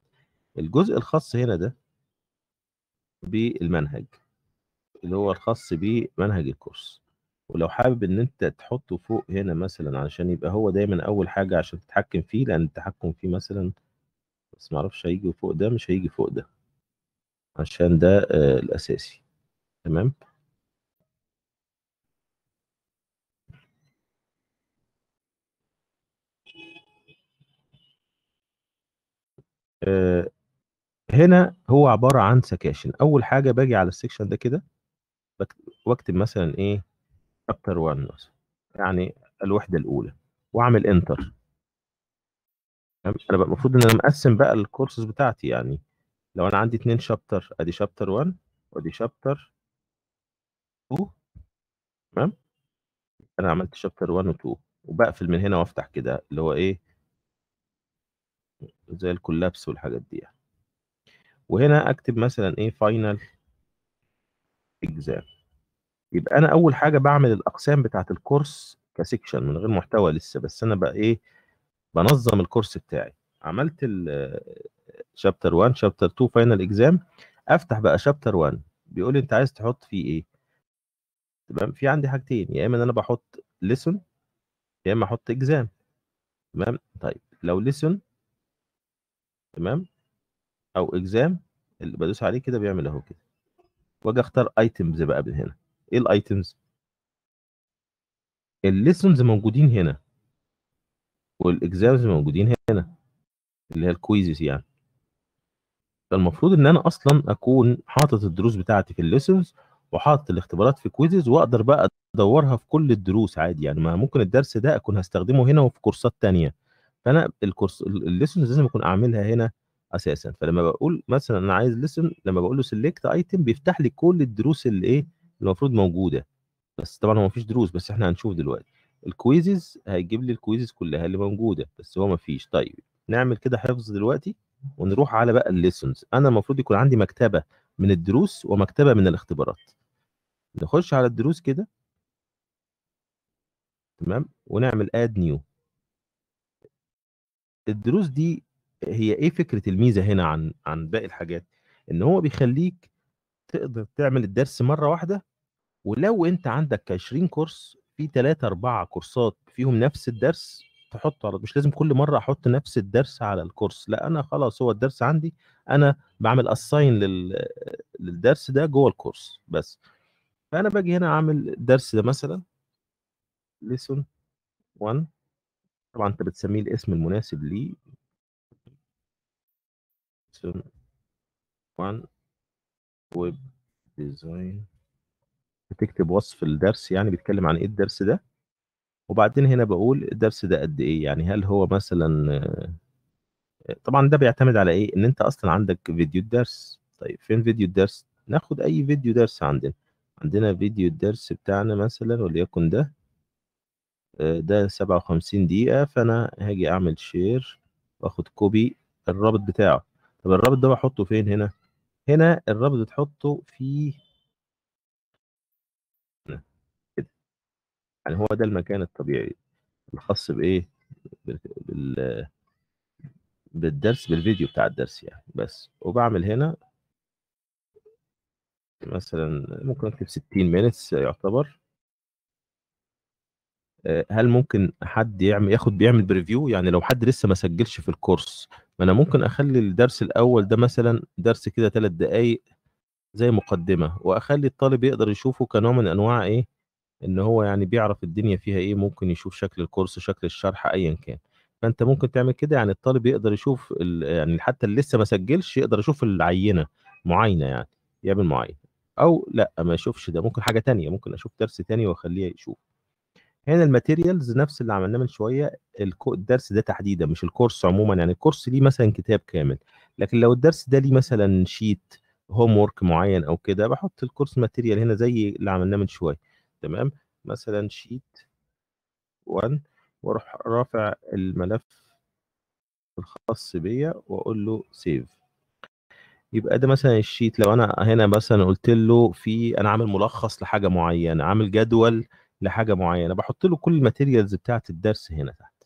Speaker 1: الجزء الخاص هنا ده بالمنهج اللي هو الخاص بمنهج الكورس ولو حابب ان انت تحطه فوق هنا مثلا عشان يبقى هو دايما اول حاجة عشان تتحكم فيه لان التحكم فيه مثلا بس معرفش هيجي فوق ده مش هيجي فوق ده عشان ده آه الاساسي تمام آه هنا هو عبارة عن سكاشن أول حاجة باجي على السكشن ده كده واكتب مثلا إيه اكتر مثلا يعني الوحده الاولى واعمل انتر انا بقى المفروض ان انا مقسم بقى الكورسز بتاعتي يعني لو انا عندي اتنين شابتر ادي شابتر 1 وادي شابتر 2 تمام انا عملت شابتر 1 و2 وبقفل من هنا وافتح كده اللي هو ايه زي الكولابس والحاجات دي يعني. وهنا اكتب مثلا ايه فاينل اكزام يبقى انا اول حاجه بعمل الاقسام بتاعه الكورس كسيكشن من غير محتوى لسه بس انا بقى ايه بنظم الكورس بتاعي عملت شابتر 1 شابتر 2 فاينل اكزام افتح بقى شابتر 1 بيقول لي انت عايز تحط فيه ايه تمام في عندي حاجتين يا اما ان انا بحط ليسون يا اما احط اكزام تمام طيب لو ليسون تمام او اكزام اللي بدوس عليه كده بيعمل اهو كده واجي اختار ايتمز بقى من هنا ايه الايتمز الليسنز موجودين هنا والاكزامز موجودين هنا اللي هي الكويزز يعني فالمفروض ان انا اصلا اكون حاطط الدروس بتاعتي في الليسنز وحاطط الاختبارات في كويزز واقدر بقى ادورها في كل الدروس عادي يعني ما ممكن الدرس ده اكون هستخدمه هنا وفي كورسات تانية فانا الكورس الليسنز لازم اكون اعملها هنا اساسا فلما بقول مثلا انا عايز ليسون لما بقول له سيلكت ايتم بيفتح لي كل الدروس اللي ايه المفروض موجوده بس طبعا هو مفيش دروس بس احنا هنشوف دلوقتي الكويزز هيجيب لي الكويزز كلها اللي موجوده بس هو مفيش طيب نعمل كده حفظ دلوقتي ونروح على بقى الليسونز انا المفروض يكون عندي مكتبه من الدروس ومكتبه من الاختبارات نخش على الدروس كده تمام ونعمل اد نيو الدروس دي هي ايه فكره الميزه هنا عن عن باقي الحاجات ان هو بيخليك تقدر تعمل الدرس مره واحده ولو انت عندك 20 كورس في 3 4 كورسات فيهم نفس الدرس تحطه على مش لازم كل مره احط نفس الدرس على الكورس لا انا خلاص هو الدرس عندي انا بعمل اساين لل... للدرس ده جوه الكورس بس فانا باجي هنا اعمل الدرس ده مثلا ليسون 1 طبعا انت بتسميه الاسم المناسب ليه ليسون 1 ويب ديزاين بتكتب وصف الدرس يعني بيتكلم عن ايه الدرس ده وبعدين هنا بقول الدرس ده قد ايه يعني هل هو مثلا طبعا ده بيعتمد على ايه ان انت اصلا عندك فيديو الدرس طيب فين فيديو الدرس ناخد اي فيديو درس عندنا عندنا فيديو الدرس بتاعنا مثلا وليكن ده ده 57 دقيقة فأنا هاجي أعمل شير وآخد كوبي الرابط بتاعه طب الرابط ده بحطه فين هنا؟ هنا الرابط بتحطه في يعني هو ده المكان الطبيعي الخاص بايه بال بالدرس بالفيديو بتاع الدرس يعني بس وبعمل هنا مثلا ممكن اكتب 60 مينتس يعتبر آه، هل ممكن حد يعمل ياخد بيعمل بريفيو يعني لو حد لسه ما سجلش في الكورس ما انا ممكن اخلي الدرس الاول ده مثلا درس كده ثلاث دقائق زي مقدمه واخلي الطالب يقدر يشوفه كنوع من انواع ايه إن هو يعني بيعرف الدنيا فيها إيه ممكن يشوف شكل الكورس شكل الشرح أيًا كان. فأنت ممكن تعمل كده يعني الطالب يقدر يشوف يعني حتى اللي لسه ما سجلش يقدر يشوف العينة، معاينة يعني، يعمل معاينة أو لأ ما يشوفش ده ممكن حاجة تانية، ممكن أشوف درس تاني وأخليه يشوف هنا الماتيريالز نفس اللي عملناه من شوية الدرس ده تحديدًا مش الكورس عمومًا يعني الكورس ليه مثلًا كتاب كامل، لكن لو الدرس ده ليه مثلًا شيت هوم معين أو كده بحط الكورس ماتيريال هنا زي اللي عملناه من شوية. تمام مثلا شيت 1 واروح رافع الملف الخاص بيا واقول له سيف يبقى ده مثلا الشيت لو انا هنا مثلا قلت له في انا عامل ملخص لحاجه معينه عامل جدول لحاجه معينه بحط له كل الماتيريالز بتاعه الدرس هنا تحت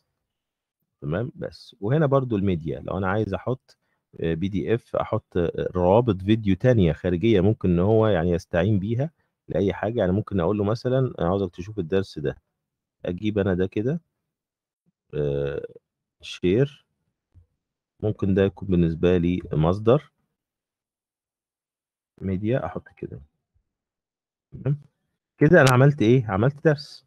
Speaker 1: تمام بس وهنا برضو الميديا لو انا عايز احط بي دي اف احط آه، روابط فيديو تانية خارجيه ممكن ان هو يعني يستعين بيها لأي حاجة يعني ممكن أقول له مثلًا أنا عاوزك تشوف الدرس ده، أجيب أنا ده كده شير ممكن ده يكون بالنسبة لي مصدر. ميديا أحط كده. تمام، كده أنا عملت إيه، عملت درس.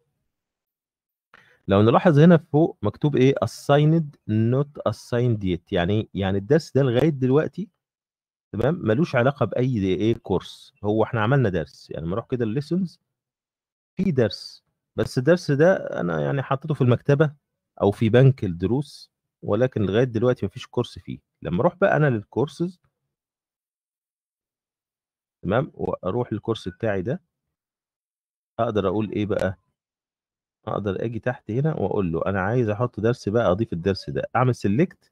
Speaker 1: لو نلاحظ هنا فوق مكتوب إيه assigned not assigned yet يعني إيه، يعني الدرس ده لغاية دلوقتي تمام ملوش علاقه باي دي ايه كورس هو احنا عملنا درس يعني لما اروح كده الليسنز في درس بس الدرس ده انا يعني حطيته في المكتبه او في بنك الدروس ولكن لغايه دلوقتي مفيش كورس فيه لما اروح بقى انا للكورسز تمام واروح للكورس بتاعي ده اقدر اقول ايه بقى اقدر اجي تحت هنا واقول له انا عايز احط درس بقى اضيف الدرس ده اعمل سيلكت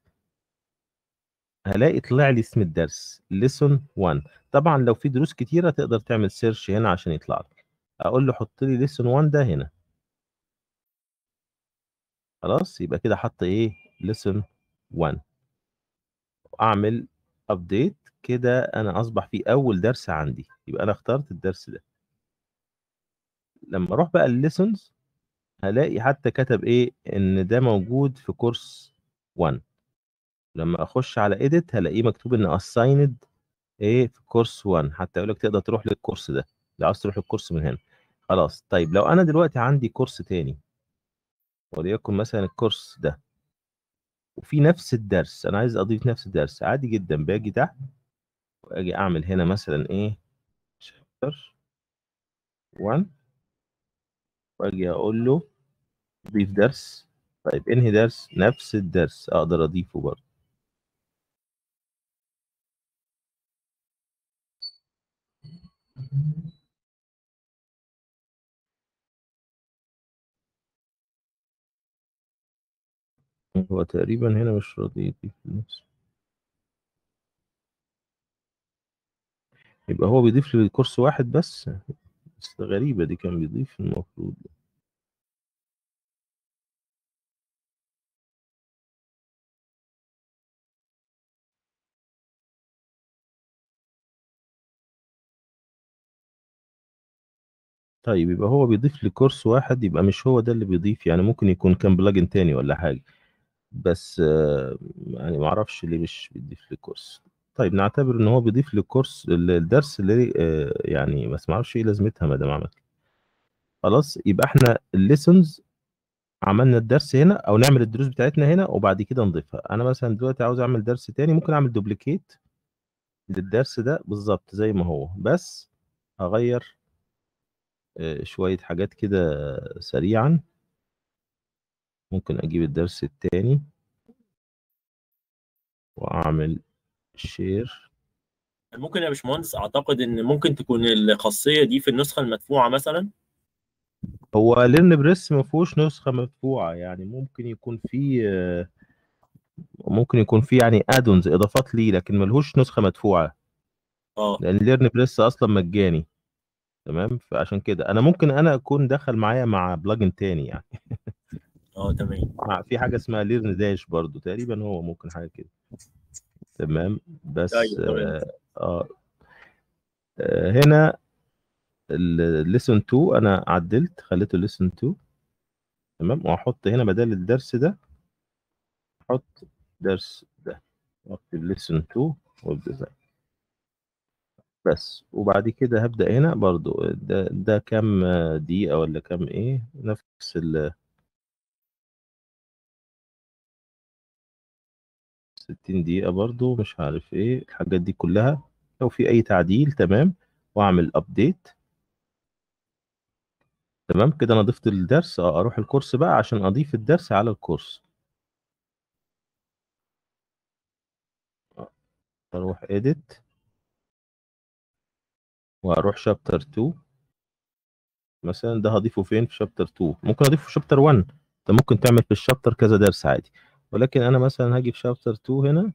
Speaker 1: هلاقي طلع لي اسم الدرس ليسون 1 طبعا لو في دروس كتيره تقدر تعمل سيرش هنا عشان يطلع لك اقول له حط لي ليسون 1 ده هنا خلاص يبقى كده حط ايه ليسون 1 اعمل ابديت كده انا اصبح في اول درس عندي يبقى انا اخترت الدرس ده لما اروح بقى الليسونز هلاقي حتى كتب ايه ان ده موجود في كورس 1 لما اخش على ايديت هلاقيه مكتوب ان assigned ايه في كورس 1 حتى يقول لك تقدر تروح للكورس ده لو عايز تروح الكورس من هنا خلاص طيب لو انا دلوقتي عندي كورس تاني وليكن مثلا الكورس ده وفي نفس الدرس انا عايز اضيف نفس الدرس عادي جدا باجي تحت واجي اعمل هنا مثلا ايه شابتر 1 واجي اقول له ضيف درس طيب انهي درس نفس الدرس اقدر اضيفه برضه هو تقريبا هنا مش راضي يضيف لنفسه يبقى هو بيضيف لي كورس واحد بس بس غريبة دي كان بيضيف المفروض
Speaker 2: طيب يبقى هو
Speaker 1: بيضيف لكورس واحد يبقى مش هو ده اللي بيضيف يعني ممكن يكون كان بلجن تاني ولا حاجة بس يعني ما اعرفش ليه مش بيضيف لكورس طيب نعتبر ان هو بيضيف لكورس الدرس اللي آه، يعني بس ما اعرفش ايه لازمتها ما دام عمل خلاص يبقى احنا الليسنز عملنا الدرس هنا او نعمل الدروس بتاعتنا هنا وبعد كده نضيفها انا مثلا دلوقتي عاوز اعمل درس تاني ممكن اعمل دوبليكيت للدرس ده بالظبط زي ما هو بس هغير آه، شوية حاجات كده سريعا ممكن أجيب الدرس التاني وأعمل شير ممكن يا باشمهندس أعتقد إن ممكن تكون الخاصية دي في النسخة المدفوعة مثلا هو ليرن بريس ما فيهوش نسخة مدفوعة يعني ممكن يكون في آه، ممكن يكون في يعني ادونز اضافات ليه لكن ملهوش نسخة مدفوعة اه لأن ليرن بريس أصلا مجاني تمام؟ فعشان كده أنا ممكن أنا أكون دخل معايا مع بلجن تاني يعني. آه تمام. في حاجة اسمها ليرن داش برضو تقريبًا هو ممكن حاجة كده. تمام؟ بس أيوه تمام. بس آه، ايوه آه هنا الليسون 2 أنا عدلت خليته ليسون 2 تمام؟ واحط هنا بدل الدرس ده أحط درس ده وأكتب ليسون 2 ويب ديزاين. بس وبعد كده هبدأ هنا برضو ده, ده كام دقيقة ولا كام ايه نفس ال ستين دقيقة برضو مش عارف ايه الحاجات دي كلها لو في اي تعديل تمام واعمل ابديت تمام كده انا ضفت الدرس اه اروح الكورس بقى عشان اضيف الدرس على الكورس آه، اروح ايديت واروح شابتر 2 مثلا ده هضيفه فين في شابتر 2 ممكن اضيفه في شابتر 1 انت ممكن تعمل في الشابتر كذا درس عادي ولكن انا مثلا هاجي في شابتر 2 هنا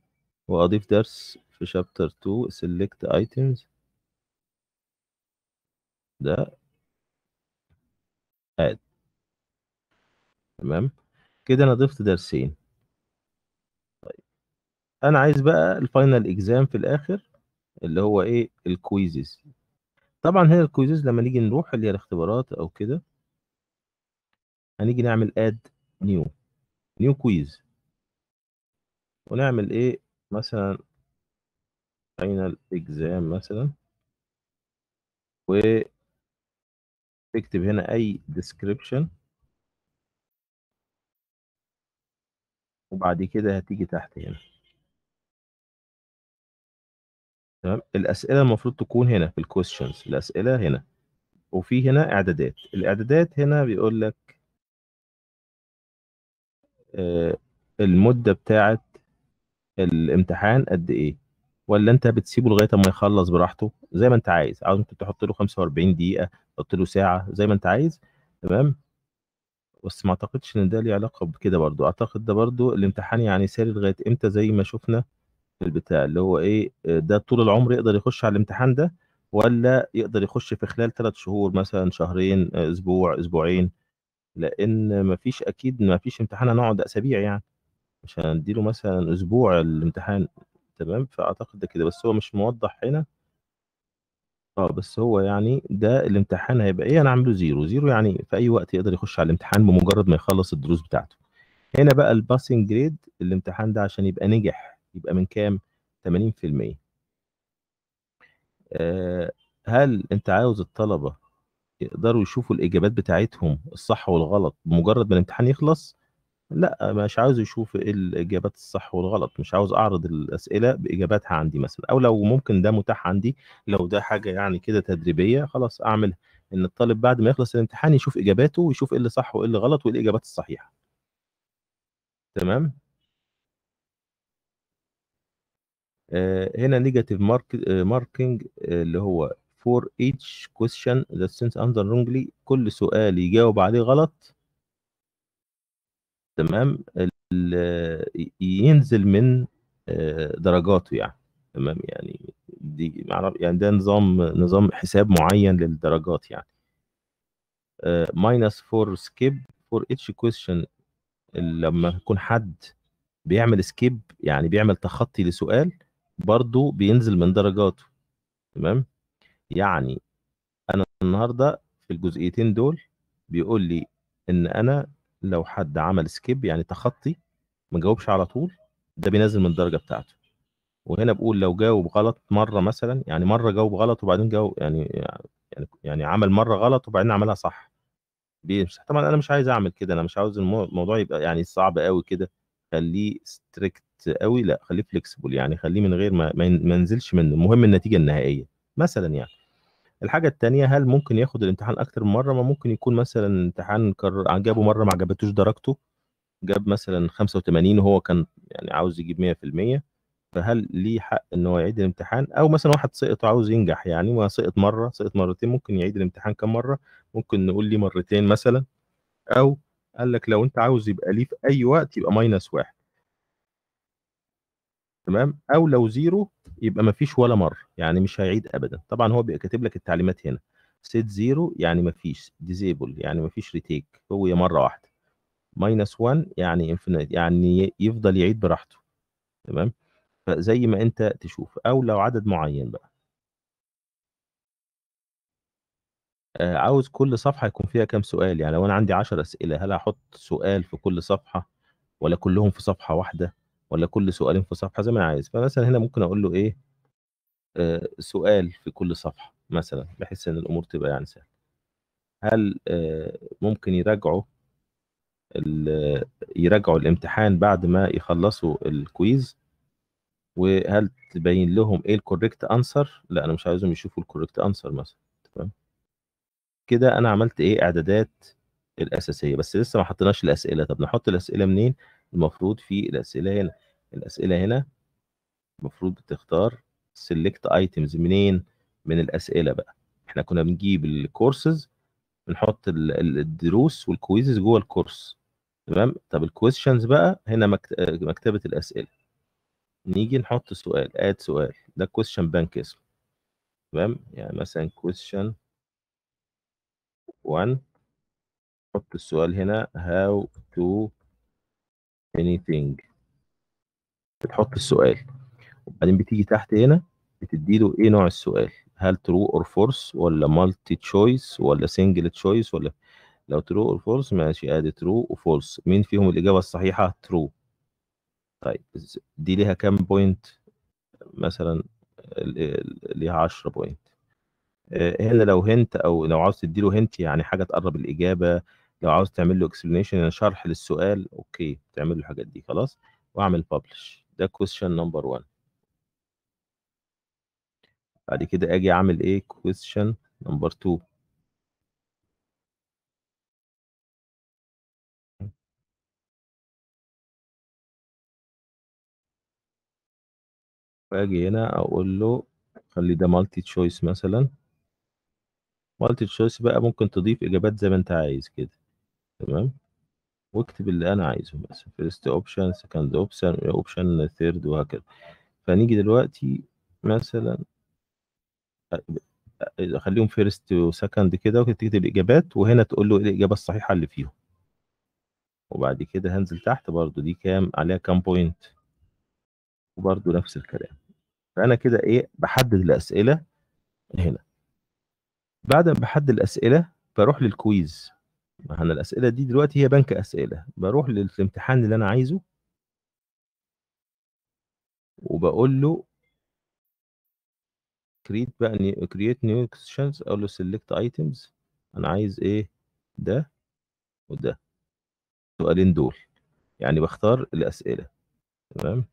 Speaker 1: واضيف درس في شابتر 2 سيلكت ايتمز ده اد تمام كده انا ضفت درسين طيب انا عايز بقى الفاينل اكزام في الاخر اللي هو ايه الكويزز طبعًا هنا الكويزز لمّا نيجي نروح اللي هي الاختبارات أو كده هنيجي نعمل add new new quiz. ونعمل إيه، مثلًا final exam مثلًا. واكتب هنا أي description. وبعد كده هتيجي تحت هنا. تمام الاسئله المفروض تكون هنا في الكويشنز الاسئله هنا وفي هنا اعدادات الاعدادات هنا بيقول لك آه، المده بتاعه الامتحان قد ايه ولا انت بتسيبه لغايه ما يخلص براحته زي ما انت عايز عاوز انت تحط له 45 دقيقه تحط له ساعه زي ما انت عايز تمام بس ما اعتقدش ان ده ليه علاقه بكده برضو اعتقد ده برضو الامتحان يعني ساري لغايه امتى زي ما شفنا البتاع اللي هو ايه ده طول العمر يقدر يخش على الامتحان ده ولا يقدر يخش في خلال ثلاث شهور مثلا شهرين اسبوع اسبوعين لان مفيش اكيد مفيش امتحان هنقعد اسابيع يعني مش هنديله مثلا اسبوع الامتحان تمام فاعتقد ده كده بس هو مش موضح هنا اه بس هو يعني ده الامتحان هيبقى ايه انا عامله زيرو زيرو يعني في اي وقت يقدر يخش على الامتحان بمجرد ما يخلص الدروس بتاعته هنا بقى الباسنج جريد الامتحان ده عشان يبقى نجح يبقى من كام 80% آه هل انت عاوز الطلبه يقدروا يشوفوا الاجابات بتاعتهم الصح والغلط بمجرد ما الامتحان يخلص لا مش عاوز يشوف ايه الاجابات الصح والغلط مش عاوز اعرض الاسئله باجاباتها عندي مثلا او لو ممكن ده متاح عندي لو ده حاجه يعني كده تدريبيه خلاص اعمل ان الطالب بعد ما يخلص الامتحان يشوف اجاباته ويشوف ايه اللي صح وايه اللي غلط وايه الاجابات الصحيحه تمام آه، هنا نيجاتيف مارك ماركينج اللي هو فور ايتش كويشن ذا since اندر رونجلي كل سؤال يجاوب عليه غلط تمام آه، ينزل من آه، درجاته يعني تمام يعني دي يعني ده نظام نظام حساب معين للدرجات يعني ماينس فور سكيب فور اتش كويشن لما يكون حد بيعمل سكيب يعني بيعمل تخطي لسؤال برضو بينزل من درجاته تمام يعني انا النهارده في الجزئيتين دول بيقول لي ان انا لو حد عمل سكيب يعني تخطي ما جاوبش على طول ده بينزل من الدرجه بتاعته وهنا بقول لو جاوب غلط مره مثلا يعني مره جاوب غلط وبعدين جاوب يعني يعني يعني عمل مره غلط وبعدين عملها صح بيمسح طبعا انا مش عايز اعمل كده انا مش عاوز الموضوع يبقى يعني صعب قوي كده خليه ستريكت قوي لا خليه فليكسبل يعني خليه من غير ما ما ينزلش منه المهم النتيجه النهائيه مثلا يعني الحاجة التانية هل ممكن ياخد الامتحان أكتر من مرة؟ ما ممكن يكون مثلا امتحان كرر جابه مرة ما عجبتوش درجته جاب مثلا 85 وهو كان يعني عاوز يجيب 100% فهل ليه حق ان هو يعيد الامتحان او مثلا واحد سقط وعاوز ينجح يعني ما سقط مره سقط مرتين ممكن يعيد الامتحان كم مره ممكن نقول ليه مرتين مثلا او قال لك لو انت عاوز يبقى ليه في اي وقت يبقى ماينس واحد تمام او لو زيرو يبقى ما فيش ولا مره يعني مش هيعيد ابدا طبعا هو بيبقى كاتب لك التعليمات هنا سيت زيرو يعني ما فيش ديزيبل يعني ما فيش ريتيك هو يا مره واحده ماينس 1 يعني انفينيت يعني يفضل يعيد براحته تمام فزي ما انت تشوف او لو عدد معين بقى آه، عاوز كل صفحة يكون فيها كام سؤال، يعني لو أنا عندي 10 أسئلة، هل احط سؤال في كل صفحة ولا كلّهم في صفحة واحدة ولا كل سؤالين في صفحة؟ زي ما أنا عايز، فمثلًا هنا ممكن أقول له إيه، آه، سؤال في كل صفحة مثلًا، بحيث إن الأمور تبقى يعني سهلة. هل آه، ممكن يراجعوا يراجعوا الامتحان بعد ما يخلّصوا الكويز وهل تبيّن لهم إيه الكوركت انسر لأ، أنا مش عايزهم يشوفوا الكوركت انسر مثلًا، تمام. كده انا عملت ايه اعدادات الاساسيه بس لسه ما حطيناش الاسئله طب نحط الاسئله منين المفروض في الاسئله هنا الاسئله هنا المفروض بتختار سيلكت ايتمز منين من الاسئله بقى احنا كنا بنجيب الكورسز بنحط الدروس والكويزز جوه الكورس تمام طب الكويشنز بقى هنا مكتبه الاسئله نيجي نحط سؤال اد سؤال ده كويشن بانك اسمه تمام يعني مثلا كويشن 1 حط السؤال هنا how to anything بتحط السؤال وبعدين بتيجي تحت هنا بتديله ايه نوع السؤال هل ترو اور فورس ولا مالتي تشويس ولا سنجل تشويس ولا لو ترو اور فورس ماشي ادي ترو وفورس مين فيهم الاجابه الصحيحه ترو طيب دي ليها كام بوينت مثلا ليها 10 بوينت آه، هنا لو هنت او لو عاوز تديله هنت يعني حاجه تقرب الاجابه لو عاوز تعمل له اكسبلينيشن يعني شرح للسؤال اوكي تعمل له الحاجات دي خلاص واعمل بابلش ده كويشن نمبر 1 بعد كده اجي اعمل ايه كويشن نمبر 2 واجي هنا اقول له خلي ده مالتي تشويس مثلا مالتي تشويس بقى ممكن تضيف اجابات زي ما انت عايز كده تمام واكتب اللي انا عايزه بس فيرست اوبشن سكند اوبشن اوبشن ثيرد وهكذا فنيجي دلوقتي مثلا اخليهم فيرست وسكند كده وتكتب الاجابات وهنا تقول له إيه الاجابه الصحيحه اللي فيهم وبعد كده هنزل تحت برضو دي كام عليها كام بوينت وبرضو نفس الكلام فانا كده ايه بحدد الاسئله هنا بعد ما بحدد الاسئله بروح للكويز ما انا الاسئله دي دلوقتي هي بنك اسئله بروح للامتحان اللي انا عايزه وبقول له كريت بقى كريت نيو كويشنز اقول له سيلكت ايتمز انا عايز ايه ده وده السؤالين دول يعني بختار الاسئله تمام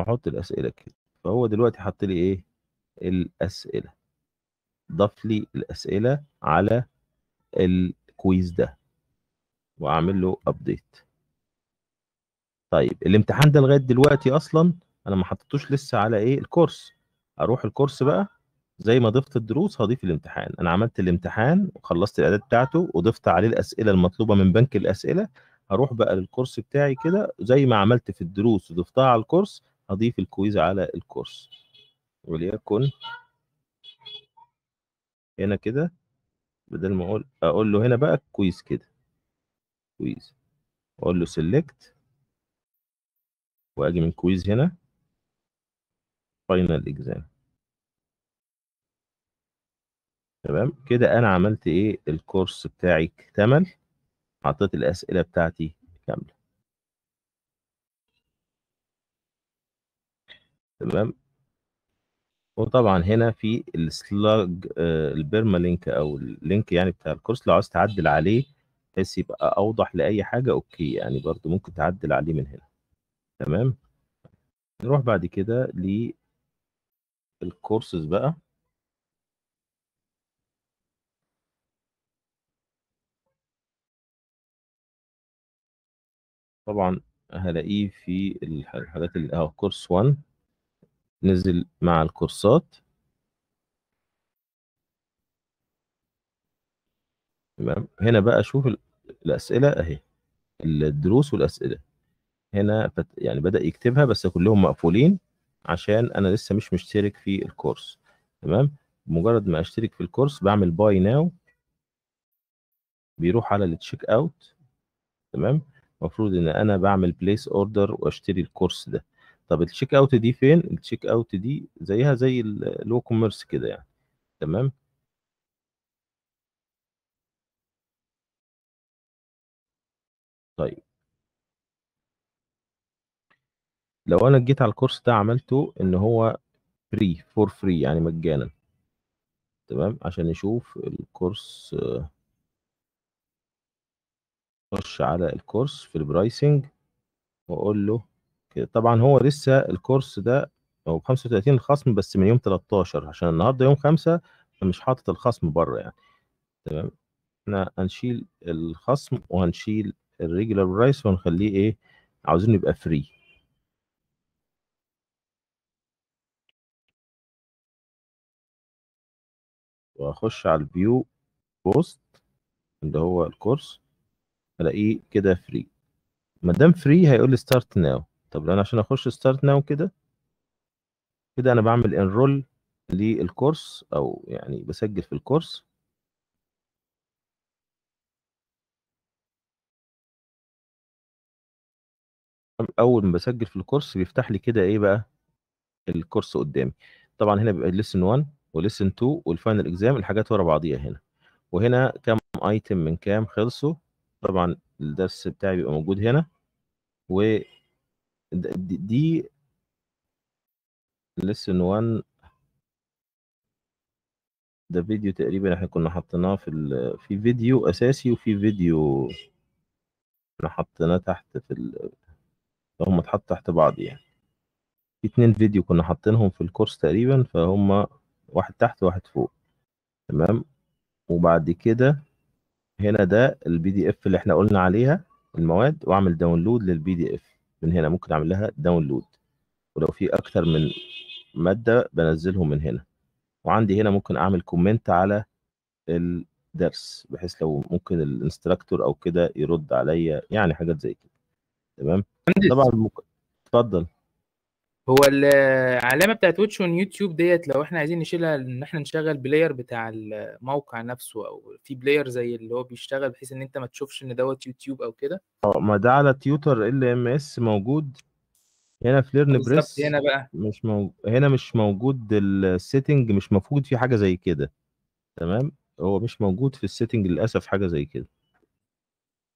Speaker 1: احط الاسئله كده فهو دلوقتي حط لي ايه الاسئله ضف لي الأسئلة على الكويز ده وأعمل له أبديت طيب الامتحان ده لغاية دلوقتي أصلا أنا ما حطيتوش لسه على إيه الكورس أروح الكورس بقى زي ما ضفت الدروس هضيف الامتحان أنا عملت الامتحان وخلصت الإعداد بتاعته وضفت عليه الأسئلة المطلوبة من بنك الأسئلة هروح بقى للكورس بتاعي كده زي ما عملت في الدروس وضفتها على الكورس هضيف الكويز على الكورس وليكن هنا كده بدل ما اقول اقول له هنا بقى كويس كده كويس اقول له سيلكت واجي من كويس هنا فاينل اكزام تمام كده انا عملت ايه الكورس بتاعي اكتمل حطيت الاسئله بتاعتي كامله تمام وطبعا هنا في السلاج آه، البيرما لينك او اللينك يعني بتاع الكورس لو عايز تعدل عليه بحيث يبقى اوضح لاي حاجه اوكي يعني برضو ممكن تعدل عليه من هنا تمام نروح بعد كده للكورسز بقى طبعا هلاقيه في الحاجات اللي اهو كورس 1 نزل مع الكورسات تمام هنا بقى شوف الأسئلة أهي الدروس والأسئلة هنا فت... يعني بدأ يكتبها بس كلهم مقفولين عشان أنا لسه مش مشترك في الكورس تمام مجرد ما أشترك في الكورس بعمل باي ناو بيروح على التشيك أوت تمام المفروض إن أنا بعمل بليس أوردر وأشتري الكورس ده طب التشيك اوت دي فين التشيك اوت دي زيها زي الو كوميرس كده يعني تمام طيب لو انا جيت على الكورس ده عملته ان هو فري فور فري يعني مجانا تمام عشان نشوف الكورس آه، خش على الكورس في البرايسنج واقول له طبعا هو لسه الكورس ده هو ب 35 الخصم بس من يوم 13 عشان النهارده يوم 5 مش حاطط الخصم بره يعني تمام احنا هنشيل الخصم وهنشيل الريجولار برايس وهنخليه ايه عاوزين يبقى فري
Speaker 2: واخش على الفيو بوست
Speaker 1: اللي هو الكورس الاقيه كده فري ما دام فري هيقول لي ستارت ناو طب لو انا عشان اخش ستارت ناو كده كده انا بعمل انرول للكورس او يعني بسجل في الكورس اول ما بسجل في الكورس بيفتح لي كده ايه بقى الكورس قدامي طبعا هنا بيبقى ليسن 1 وليسن 2 والفاينل اكزام الحاجات ورا بعضيها هنا وهنا كام ايتم من كام خلصوا طبعا الدرس بتاعي بيبقى موجود هنا و دي, دي لسن 1 ده فيديو تقريبا احنا كنا حطيناه في ال... في فيديو اساسي وفي فيديو احنا حطيناه تحت في ال... هم اتحط تحت بعض يعني في اتنين فيديو كنا حاطينهم في الكورس تقريبا فهم واحد تحت وواحد فوق تمام وبعد كده هنا ده البي دي اف اللي احنا قلنا عليها المواد واعمل داونلود للبي دي اف من هنا ممكن اعمل لها داونلود ولو في اكثر من ماده بنزلهم من هنا وعندي هنا ممكن اعمل كومنت على الدرس بحيث لو ممكن الانستراكتور او كده يرد عليا يعني حاجات زي كده تمام طبعا ممكن اتفضل
Speaker 3: هو العلامه بتاعت تويتش اون يوتيوب ديت لو احنا عايزين نشيلها ان احنا نشغل بلاير بتاع الموقع نفسه او في بلاير زي اللي هو بيشتغل بحيث ان انت ما تشوفش ان دوت يوتيوب او كده
Speaker 1: اه ما ده على تيوتر ال ام اس موجود هنا في ليرن بريس هنا بقى مش موجود هنا مش موجود السيتنج مش مفروض في حاجه زي كده تمام هو مش موجود في السيتنج للاسف حاجه زي كده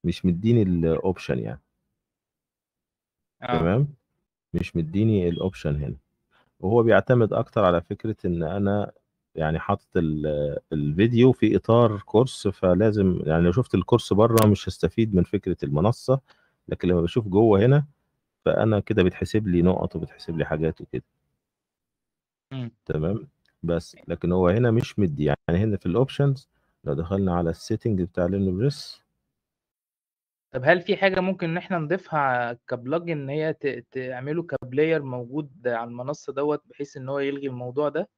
Speaker 1: مش مديني الاوبشن يعني آه. تمام مش مديني الأوبشن هنا. وهو بيعتمد أكتر على فكرة إن أنا يعني حاطط الفيديو في إطار كورس فلازم يعني لو شفت الكورس بره مش هستفيد من فكرة المنصة لكن لما بشوف جوه هنا فأنا كده بيتحسب لي نقط وبتحسب لي حاجات وكده. تمام؟ بس لكن هو هنا مش مدي يعني هنا في الأوبشنز لو دخلنا على السيتنج بتاع بريس
Speaker 3: طب هل في حاجة ممكن إن إحنا نضيفها كبلج إن هي تعمله كبلاير موجود على المنصة دوت بحيث إن هو يلغي الموضوع ده؟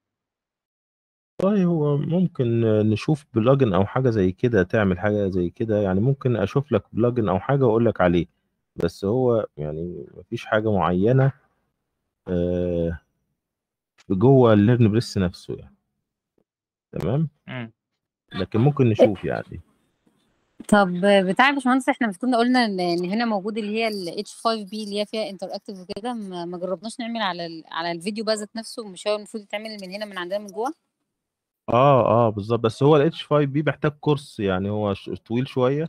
Speaker 1: والله هو ممكن نشوف بلجن أو حاجة زي كده تعمل حاجة زي كده، يعني ممكن أشوف لك بلجن أو حاجة وأقول لك عليه، بس هو يعني مفيش حاجة معينة آآ آه، جوّه الليرن press نفسه يعني. تمام؟ لكن ممكن نشوف يعني.
Speaker 4: طب بتاع يا باشمهندس احنا مش كنا قلنا ان هنا موجود اللي هي ال H5B اللي هي فيها انتر اكتف وكده ما جربناش نعمل على ال على الفيديو بقى ذات نفسه مش هو المفروض يتعمل من هنا من عندنا من جوه
Speaker 1: اه اه بالظبط بس هو ال h 5 b محتاج كورس يعني هو ش- طويل شويه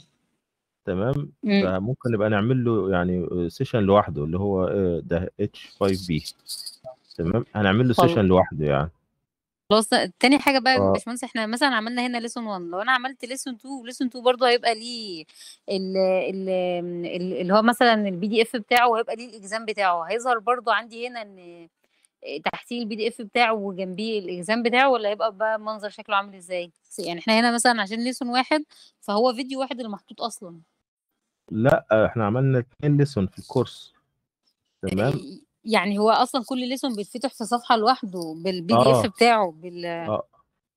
Speaker 1: تمام مم. فممكن نبقى نعمل له يعني سيشن لوحده اللي هو آه، ده h 5 b تمام هنعمل له سيشن طيب. لوحده يعني
Speaker 4: خلاص تاني حاجه بقى يا اه باشمهندس احنا مثلا عملنا هنا ليسون 1 لو انا عملت ليسون 2 ليسون 2 برضه هيبقى ليه اللي هو مثلا البي دي اف بتاعه هيبقى ليه الاكزام بتاعه هيظهر برضه عندي هنا ان تحتيه البي دي اف بتاعه وجنبيه الاكزام بتاعه ولا هيبقى بقى منظر شكله عامل ازاي يعني احنا هنا مثلا عشان ليسون واحد فهو فيديو واحد اللي محطوط اصلا
Speaker 1: لا احنا عملنا اتنين ليسون في الكورس تمام
Speaker 4: يعني هو اصلا كل ليسون بيتفتح في صفحه لوحده بالبي
Speaker 5: دي اف آه. بتاعه بال اه,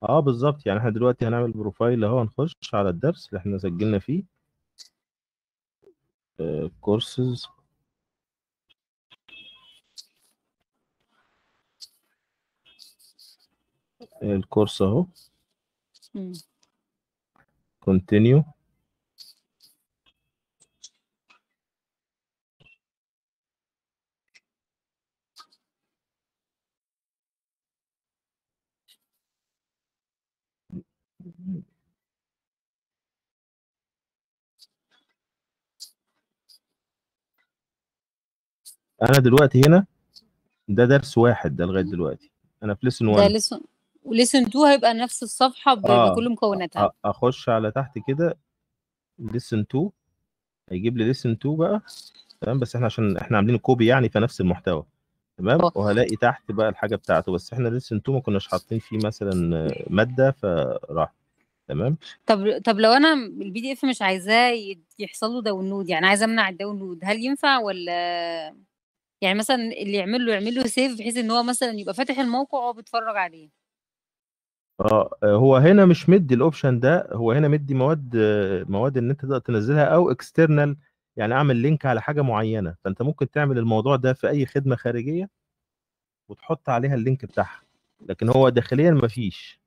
Speaker 1: آه بالظبط يعني احنا دلوقتي هنعمل بروفايل اهو هنخش على الدرس اللي احنا سجلنا فيه كورسز آه، الكورس اهو كونتينيو انا دلوقتي هنا ده درس واحد ده لغايه دلوقتي انا في ليسن 1 ده ليسن
Speaker 4: وليسن 2 هيبقى نفس الصفحه آه. بكل مكوناتها آه.
Speaker 1: اخش على تحت كده ليسن 2 هيجيب لي ليسن 2 بقى تمام بس احنا عشان احنا عاملين كوبي يعني في نفس المحتوى تمام أوه. وهلاقي تحت بقى الحاجه بتاعته بس احنا لسه 2 ما كناش حاطين فيه مثلا ماده فراح تمام
Speaker 4: طب طب لو انا البي دي اف مش عايزاه يحصل له داونلود يعني عايزه امنع الداونلود هل ينفع ولا يعني مثلا اللي يعمل له يعمل له سيف بحيث ان هو مثلا يبقى فاتح الموقع وهو بيتفرج عليه
Speaker 1: اه, آه، هو هنا مش مدي الاوبشن ده هو هنا مدي مواد مواد ان انت تقدر تنزلها او اكسترنال يعني اعمل لينك على حاجه معينه فانت ممكن تعمل الموضوع ده في اي خدمه خارجيه وتحط عليها اللينك بتاعها لكن هو داخليا مفيش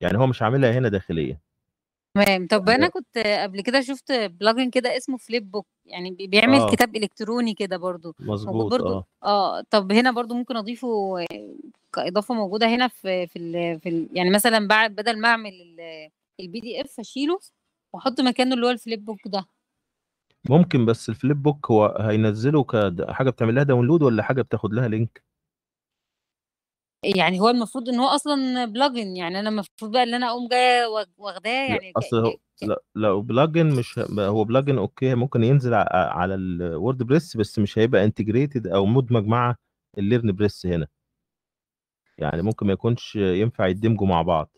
Speaker 1: يعني هو مش عاملها هنا داخليا
Speaker 4: تمام طب انا آه. كنت قبل كده شفت بلجن كده اسمه فليب بوك يعني بيعمل آه. كتاب الكتروني كده برضو مظبوط برضو آه. اه طب هنا برضو ممكن اضيفه كاضافه موجوده هنا في في ال في ال يعني مثلا بعد بدل ما اعمل البي دي اف اشيله واحط مكانه اللي هو الفليب بوك ده
Speaker 1: ممكن بس الفليب بوك هو هينزله كحاجه بتعمل لها داونلود ولا حاجه بتاخد لها لينك
Speaker 4: يعني هو المفروض ان هو اصلا بلجن يعني انا المفروض بقى ان انا اقوم جايه واخداه يعني
Speaker 1: لا اصل هو لا لو بلجن مش هو بلجن اوكي ممكن ينزل على الورد بريس بس مش هيبقى انتجريتد او مدمج مع الليرن بريس هنا يعني ممكن ما يكونش ينفع يدمجوا مع بعض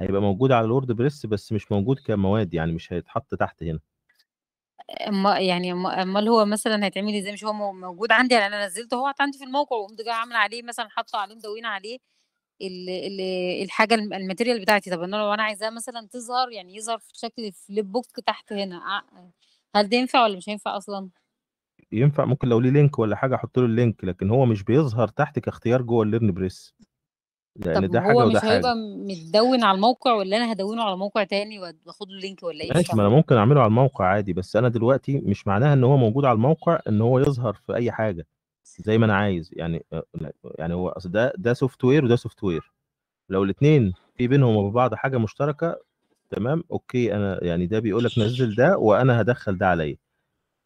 Speaker 1: هيبقى موجود على الورد بريس بس مش موجود كمواد يعني مش هيتحط تحت هنا
Speaker 4: ما يعني امال هو مثلا هيتعمل ازاي مش هو موجود عندي يعني انا نزلته هو عندي في الموقع وقمت جايه عامله عليه مثلا حاطه عليه مدونه عليه ال الحاجه الماتيريال بتاعتي طب انا لو انا عايزاها مثلا تظهر يعني يظهر في شكل فليب بوك تحت هنا هل ده ينفع ولا مش هينفع اصلا؟
Speaker 1: ينفع ممكن لو ليه لينك ولا حاجه احط له اللينك لكن هو مش بيظهر تحت كاختيار جوه الليرن بريس لان طب ده حاجه هو وده مش هيبقى حاجه
Speaker 4: متدون على الموقع ولا انا هدونه على موقع تاني واخد له لينك ولا ايه ماشي ما انا
Speaker 1: ممكن اعمله على الموقع عادي بس انا دلوقتي مش معناها ان هو موجود على الموقع ان هو يظهر في اي حاجه زي ما انا عايز يعني آه، يعني هو اصل ده ده سوفت وير وده سوفت وير لو الاثنين في بينهم وبين بعض حاجه مشتركه تمام اوكي انا يعني ده بيقول لك نزل ده وانا هدخل ده عليا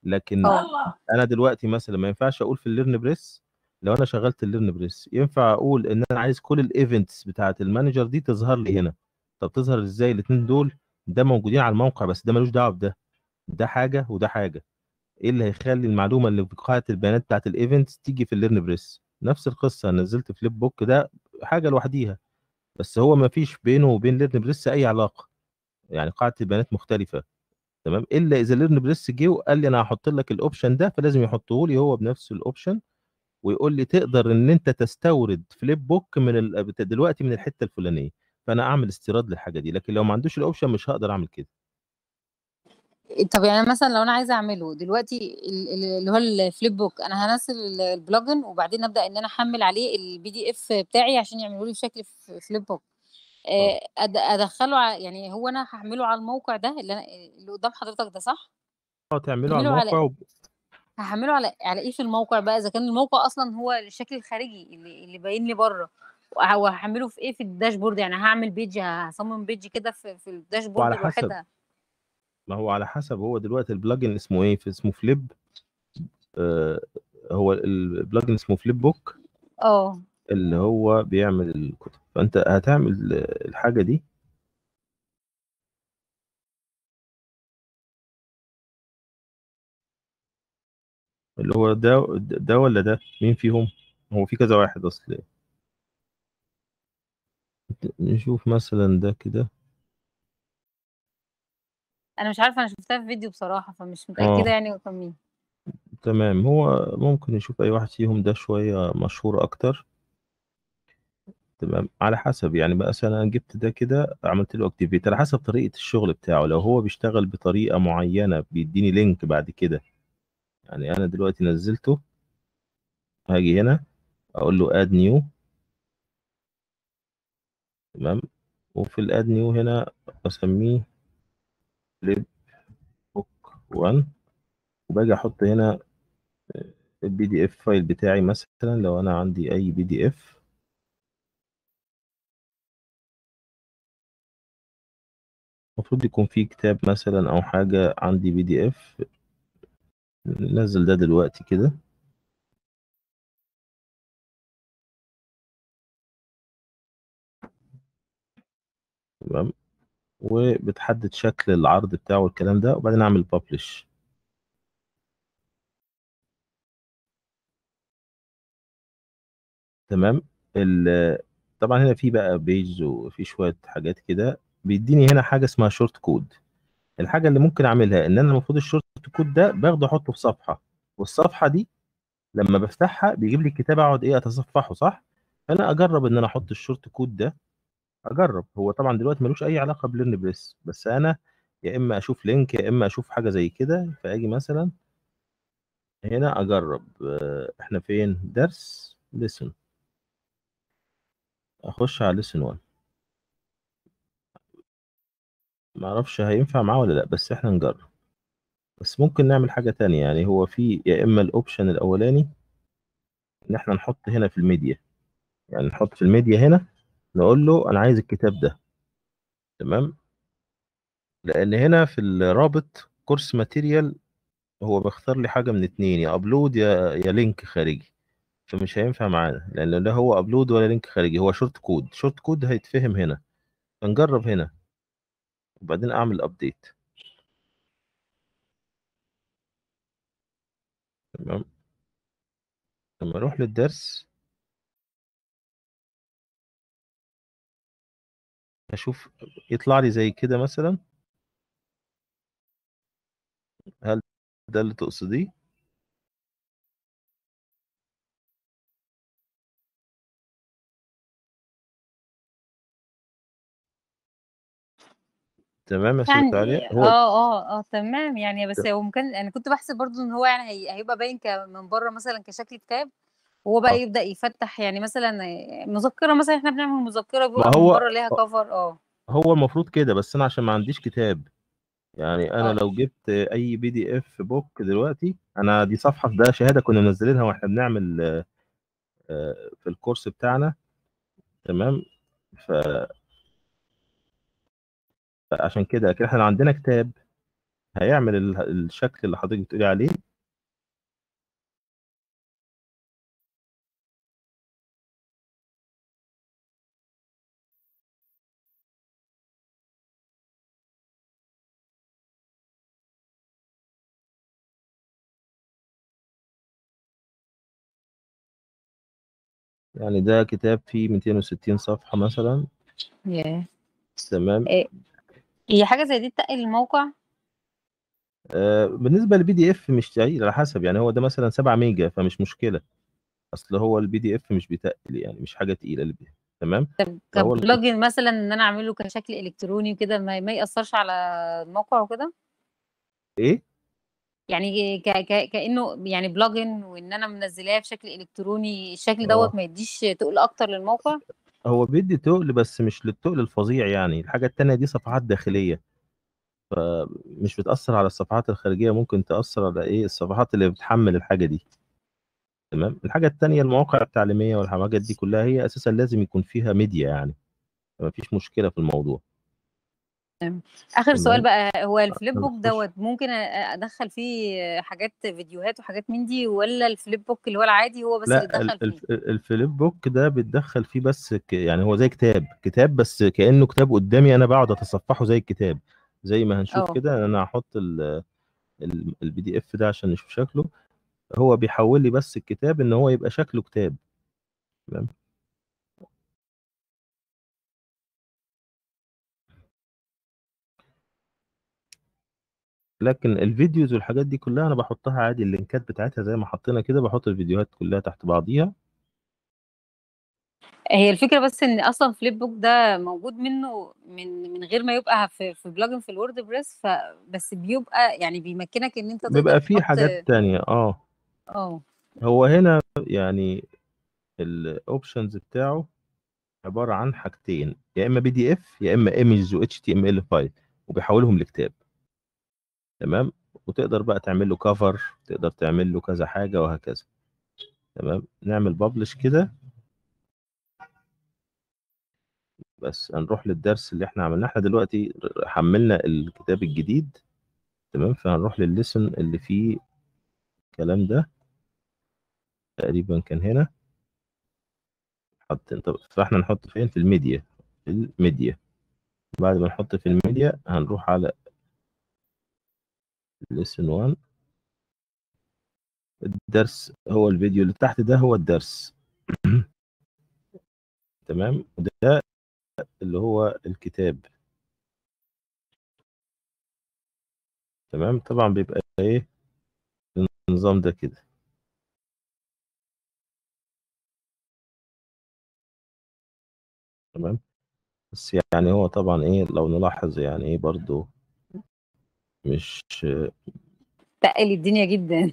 Speaker 1: لكن آه. انا دلوقتي مثلا ما ينفعش اقول في الليرن بريس لو انا شغلت الليرن بريس ينفع اقول ان انا عايز كل الايفنتس بتاعه المانجر دي تظهر لي هنا طب تظهر ازاي الاثنين دول ده موجودين على الموقع بس ده ملوش دعوه بده ده حاجه وده حاجه ايه اللي هيخلي المعلومه اللي في قاعده البيانات بتاعه الايفنتس تيجي في الليرن بريس نفس القصه نزلت فليب بوك ده حاجه لوحديها بس هو ما فيش بينه وبين ليرن بريس اي علاقه يعني قاعده البيانات مختلفه تمام الا اذا ليرن بريس جه وقال لي انا هحط لك الاوبشن ده فلازم يحطه لي هو بنفس الاوبشن ويقول لي تقدر ان انت تستورد فليب بوك من ال... دلوقتي من الحته الفلانيه فانا اعمل استيراد للحاجه دي لكن لو ما عندوش الاوبشن مش هقدر اعمل كده
Speaker 4: طب يعني مثلا لو انا عايزه اعمله دلوقتي اللي هو الفليب بوك انا هنزل البلجن وبعدين ابدا ان انا احمل عليه البي دي اف بتاعي عشان يعملوا لي بشكل فليب بوك ادخله على يعني هو انا هعمله على الموقع ده اللي انا اللي قدام حضرتك ده صح؟
Speaker 1: اه تعمله على الموقع على...
Speaker 4: هعمله على على ايه في الموقع بقى اذا كان الموقع اصلا هو الشكل الخارجي اللي اللي باين لي بره وهعمله في ايه في الداشبورد يعني هعمل بيج هصمم بيج كده في, في الداشبورد وعلى حسب
Speaker 1: ما هو على حسب هو دلوقتي البلجن اسمه ايه في اسمه فليب آه هو البلجن اسمه فليب بوك اه اللي هو بيعمل الكتب فانت هتعمل الحاجه دي اللي هو ده ده ولا ده مين فيهم هو في كذا واحد اصل نشوف مثلا ده كده
Speaker 4: انا مش عارفه انا شفتها في فيديو بصراحه فمش متاكده آه. يعني كان مين
Speaker 1: تمام هو ممكن نشوف اي واحد فيهم ده شويه مشهور اكتر تمام على حسب يعني مثلا انا جبت ده كده عملت له اكتيفيت على حسب طريقه الشغل بتاعه لو هو بيشتغل بطريقه معينه بيديني لينك بعد كده يعني انا دلوقتي نزلته هاجي هنا اقول له اد نيو تمام وفي الاد نيو هنا اسميه فليب بوك 1 وباجي احط هنا البي دي اف فايل بتاعي مثلا لو انا عندي اي بي دي اف
Speaker 2: المفروض يكون في كتاب مثلا او حاجه عندي بي دي اف ننزل ده دلوقتي كده
Speaker 1: تمام وبتحدد شكل العرض بتاعه والكلام ده وبعدين اعمل بابليش تمام طبعا هنا في بقى بيجز وفي شويه حاجات كده بيديني هنا حاجه اسمها شورت كود الحاجه اللي ممكن اعملها ان انا المفروض الشورت كود ده باخده احطه في صفحه والصفحه دي لما بفتحها بيجيب لي الكتاب اقعد ايه اتصفحه صح فانا اجرب ان انا احط الشورت كود ده اجرب هو طبعا دلوقتي ملوش اي علاقه بليرن بريس بس انا يا اما اشوف لينك يا اما اشوف حاجه زي كده فاجي مثلا هنا اجرب آه، احنا فين درس ليسون اخش على ليسون 1 معرفش هينفع معاه ولا لأ بس إحنا نجرب. بس ممكن نعمل حاجة تانية، يعني هو في يا إما الاوبشن الأولاني إن إحنا نحط هنا في الميديا، يعني نحط في الميديا هنا نقول له أنا عايز الكتاب ده تمام؟ لأن هنا في الرابط كورس ماتيريال هو بيختار لي حاجة من اتنين يا أبلود يا يا لينك خارجي فمش هينفع معانا لأن لا هو أبلود ولا لينك خارجي هو شورت كود، شورت كود هيتفهم هنا فنجرب هنا. وبعدين اعمل ابديت تمام
Speaker 2: لما اروح للدرس
Speaker 1: اشوف يطلع لي زي كده مثلا هل ده اللي تقصديه
Speaker 2: تمام يا يعني استاذ هو
Speaker 4: اه اه اه تمام يعني بس هو ممكن انا كنت بحسب برضو ان هو يعني هي- هيبقى باين ك- من بره مثلا كشكل كتاب وهو بقى اه يبدأ يفتح يعني مثلا مذكرة مثلا احنا بنعمل مذكرة ما هو... من بره ليها كفر اه
Speaker 1: هو المفروض كده بس انا عشان ما عنديش كتاب يعني انا آه. لو جبت اي بي دي اف بوك دلوقتي انا دي صفحه ده شهاده كنا منزلينها واحنا بنعمل آه، في الكورس بتاعنا تمام ف فعشان كده لكن احنا عندنا كتاب هيعمل الشكل اللي حضرتك بتقولي عليه يعني ده كتاب فيه 260 صفحة مثلا yeah. تمام إيه.
Speaker 4: هي حاجة زي دي تقل الموقع؟
Speaker 1: آه، بالنسبة للبي دي إف مش تقيل على حسب، يعني هو ده مثلًا 7 ميجا فمش مشكلة، أصل هو البي دي إف مش بيتقل يعني مش حاجة تقيلة الب تمام؟
Speaker 4: طب فهو مثلًا إن أنا أعمله كشكل إلكتروني وكده ما ما يأثّرش على الموقع وكده؟ إيه؟ يعني ك ك كإنه يعني بلجن وإن أنا منزّلاه في شكل إلكتروني، الشكل آه. دوت ما يدّيش تُقل أكتر للموقع؟
Speaker 1: هو بيدي تقل بس مش للتقل الفظيع يعني الحاجة التانية دي صفحات داخلية فمش بتأثر على الصفحات الخارجية ممكن تأثر على إيه الصفحات اللي بتحمل الحاجة دي تمام الحاجة التانية المواقع التعليمية والحاجات دي كلها هي أساسا لازم يكون فيها ميديا يعني مفيش مشكلة في الموضوع
Speaker 4: اخر سؤال بقى هو الفليب بوك دوت ممكن ادخل فيه حاجات فيديوهات وحاجات من دي ولا الفليب بوك اللي هو العادي هو بس لا بتدخل فيه
Speaker 1: الفليب بوك ده بتدخل فيه بس ك... يعني هو زي كتاب كتاب بس كانه كتاب قدامي انا بقعد اتصفحه زي الكتاب زي ما هنشوف آه. كده انا هحط البي دي اف ده عشان نشوف شكله هو بيحول لي بس الكتاب ان هو يبقى شكله كتاب تمام لكن الفيديوز والحاجات دي كلها انا بحطها عادي اللينكات بتاعتها زي ما حطينا كده بحط الفيديوهات كلها تحت بعضيها
Speaker 4: هي الفكره بس ان اصلا فليب بوك ده موجود منه من من غير ما يبقى في في بلجن في الورد بريس فبس بيبقى يعني بيمكنك ان انت تقدر بيبقى فيه حاجات
Speaker 1: تانية اه اه هو هنا يعني الاوبشنز بتاعه عباره عن حاجتين يا اما بي دي اف يا اما ايمجز و اتش تي ام ال فايل وبيحولهم لكتاب تمام وتقدر بقى تعمل له كفر تقدر تعمل له كذا حاجة وهكذا تمام نعمل ببلش كده بس هنروح للدرس اللي احنا عملناه احنا دلوقتي حملنا الكتاب الجديد تمام فهنروح للليسن اللي فيه الكلام ده تقريبا كان هنا حط طب فاحنا نحط فين في الميديا الميديا بعد ما نحط في الميديا هنروح على ليسون 1 الدرس هو الفيديو اللي تحت ده هو الدرس تمام وده اللي هو الكتاب تمام طبعا بيبقى ايه النظام ده كده تمام بس يعني هو طبعا ايه لو نلاحظ يعني ايه برضو مش
Speaker 4: تقل الدنيا جدا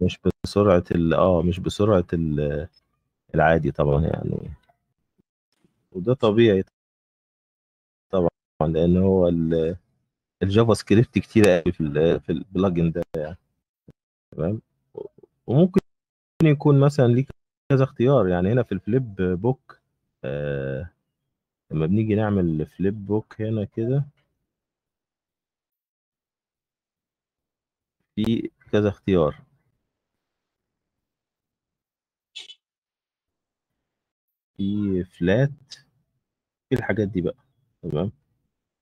Speaker 1: مش بسرعه ال اه مش بسرعه ال... العادي طبعا يعني وده طبيعي طبعا لان هو ال... الجافا سكريبت كتير قوي في ال... في البلجن ده يعني تمام وممكن يكون مثلا ليك كذا اختيار يعني هنا في الفليب بوك آه لما بنيجي نعمل فليب بوك هنا كده في كذا اختيار في فلات في الحاجات دي بقى تمام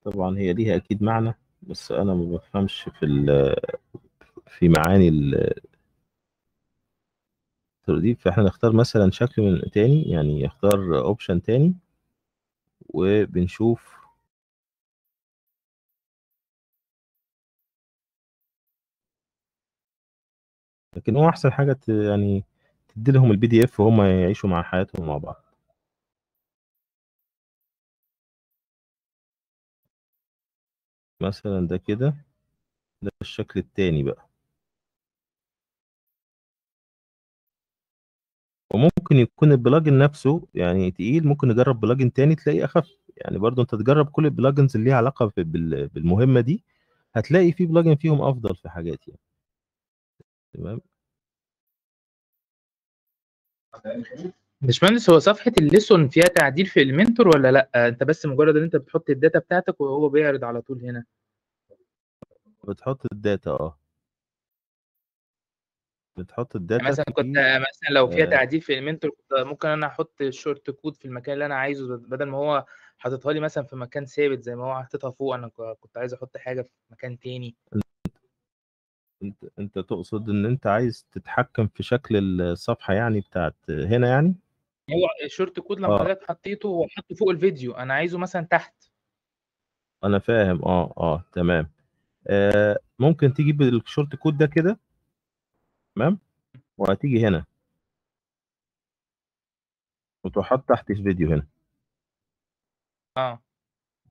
Speaker 1: طبعا هي ليها اكيد معنى بس انا ما بفهمش في ال في معاني ال دي فاحنا نختار مثلا شكل من تاني يعني اختار اوبشن تاني وبنشوف لكن هو أحسن حاجة ت يعني تدّي لهم اف وهُم يعيشوا مع حياتهم مع بعض. مثلًا ده كده، ده الشكل التاني بقى. وممكن يكون البلاجن نفسه يعني تقيل، ممكن نجرّب بلاجن تاني تلاقيه أخف، يعني برضه أنت تجرّب كل البلاجنز اللي ليها علاقة بالمهمة دي، هتلاقي في بلاجن فيهم أفضل في حاجات يعني. تمام
Speaker 3: باشمهندس هو صفحة الليسون فيها تعديل في المنتور ولا لا؟ انت بس مجرد ان انت بتحط الداتا بتاعتك وهو بيعرض على طول هنا
Speaker 1: بتحط الداتا اه بتحط الداتا يعني مثلا كنت مثلا لو فيها آه. تعديل
Speaker 3: في المنتور ممكن انا احط الشورت كود في المكان اللي انا عايزه بدل ما هو حاططها لي مثلا في مكان ثابت زي ما هو حاططها فوق انا كنت عايز احط حاجة في مكان تاني
Speaker 1: انت انت تقصد ان انت عايز تتحكم في شكل الصفحه يعني بتاعت هنا يعني
Speaker 3: هو الشورت كود لما آه. حطيته هو حطه فوق الفيديو انا عايزه مثلا تحت
Speaker 1: انا فاهم اه اه تمام آه ممكن تجيب الشورت كود ده كده تمام وهتيجي هنا وتحط تحت الفيديو هنا اه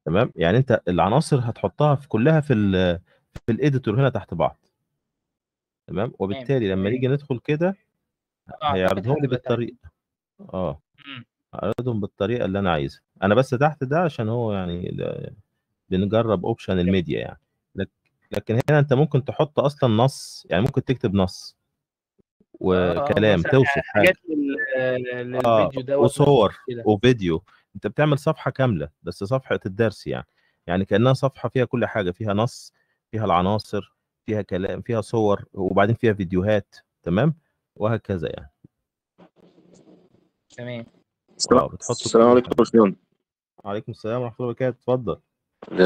Speaker 1: تمام يعني انت العناصر هتحطها في كلها في الـ في الايديتور هنا تحت بعض تمام وبالتالي لما نيجي ندخل كده آه، هيعرضهم لي بالطريقه اه هيعرضهم بالطريقه اللي انا عايزها انا بس تحت ده عشان هو يعني بنجرب اوبشن الميديا يعني لكن هنا انت ممكن تحط اصلا نص يعني ممكن تكتب نص آه، آه، وكلام توصف حاجه
Speaker 2: آه وصور
Speaker 1: وفيديو انت بتعمل صفحه كامله بس صفحه الدرس يعني يعني كانها صفحه فيها كل حاجه فيها نص فيها العناصر فيها كلام فيها صور وبعدين فيها فيديوهات تمام وهكذا يعني
Speaker 3: تمام السلام عليكم
Speaker 1: يا باشمهندس وعليكم السلام ورحمه الله وبركاته اتفضل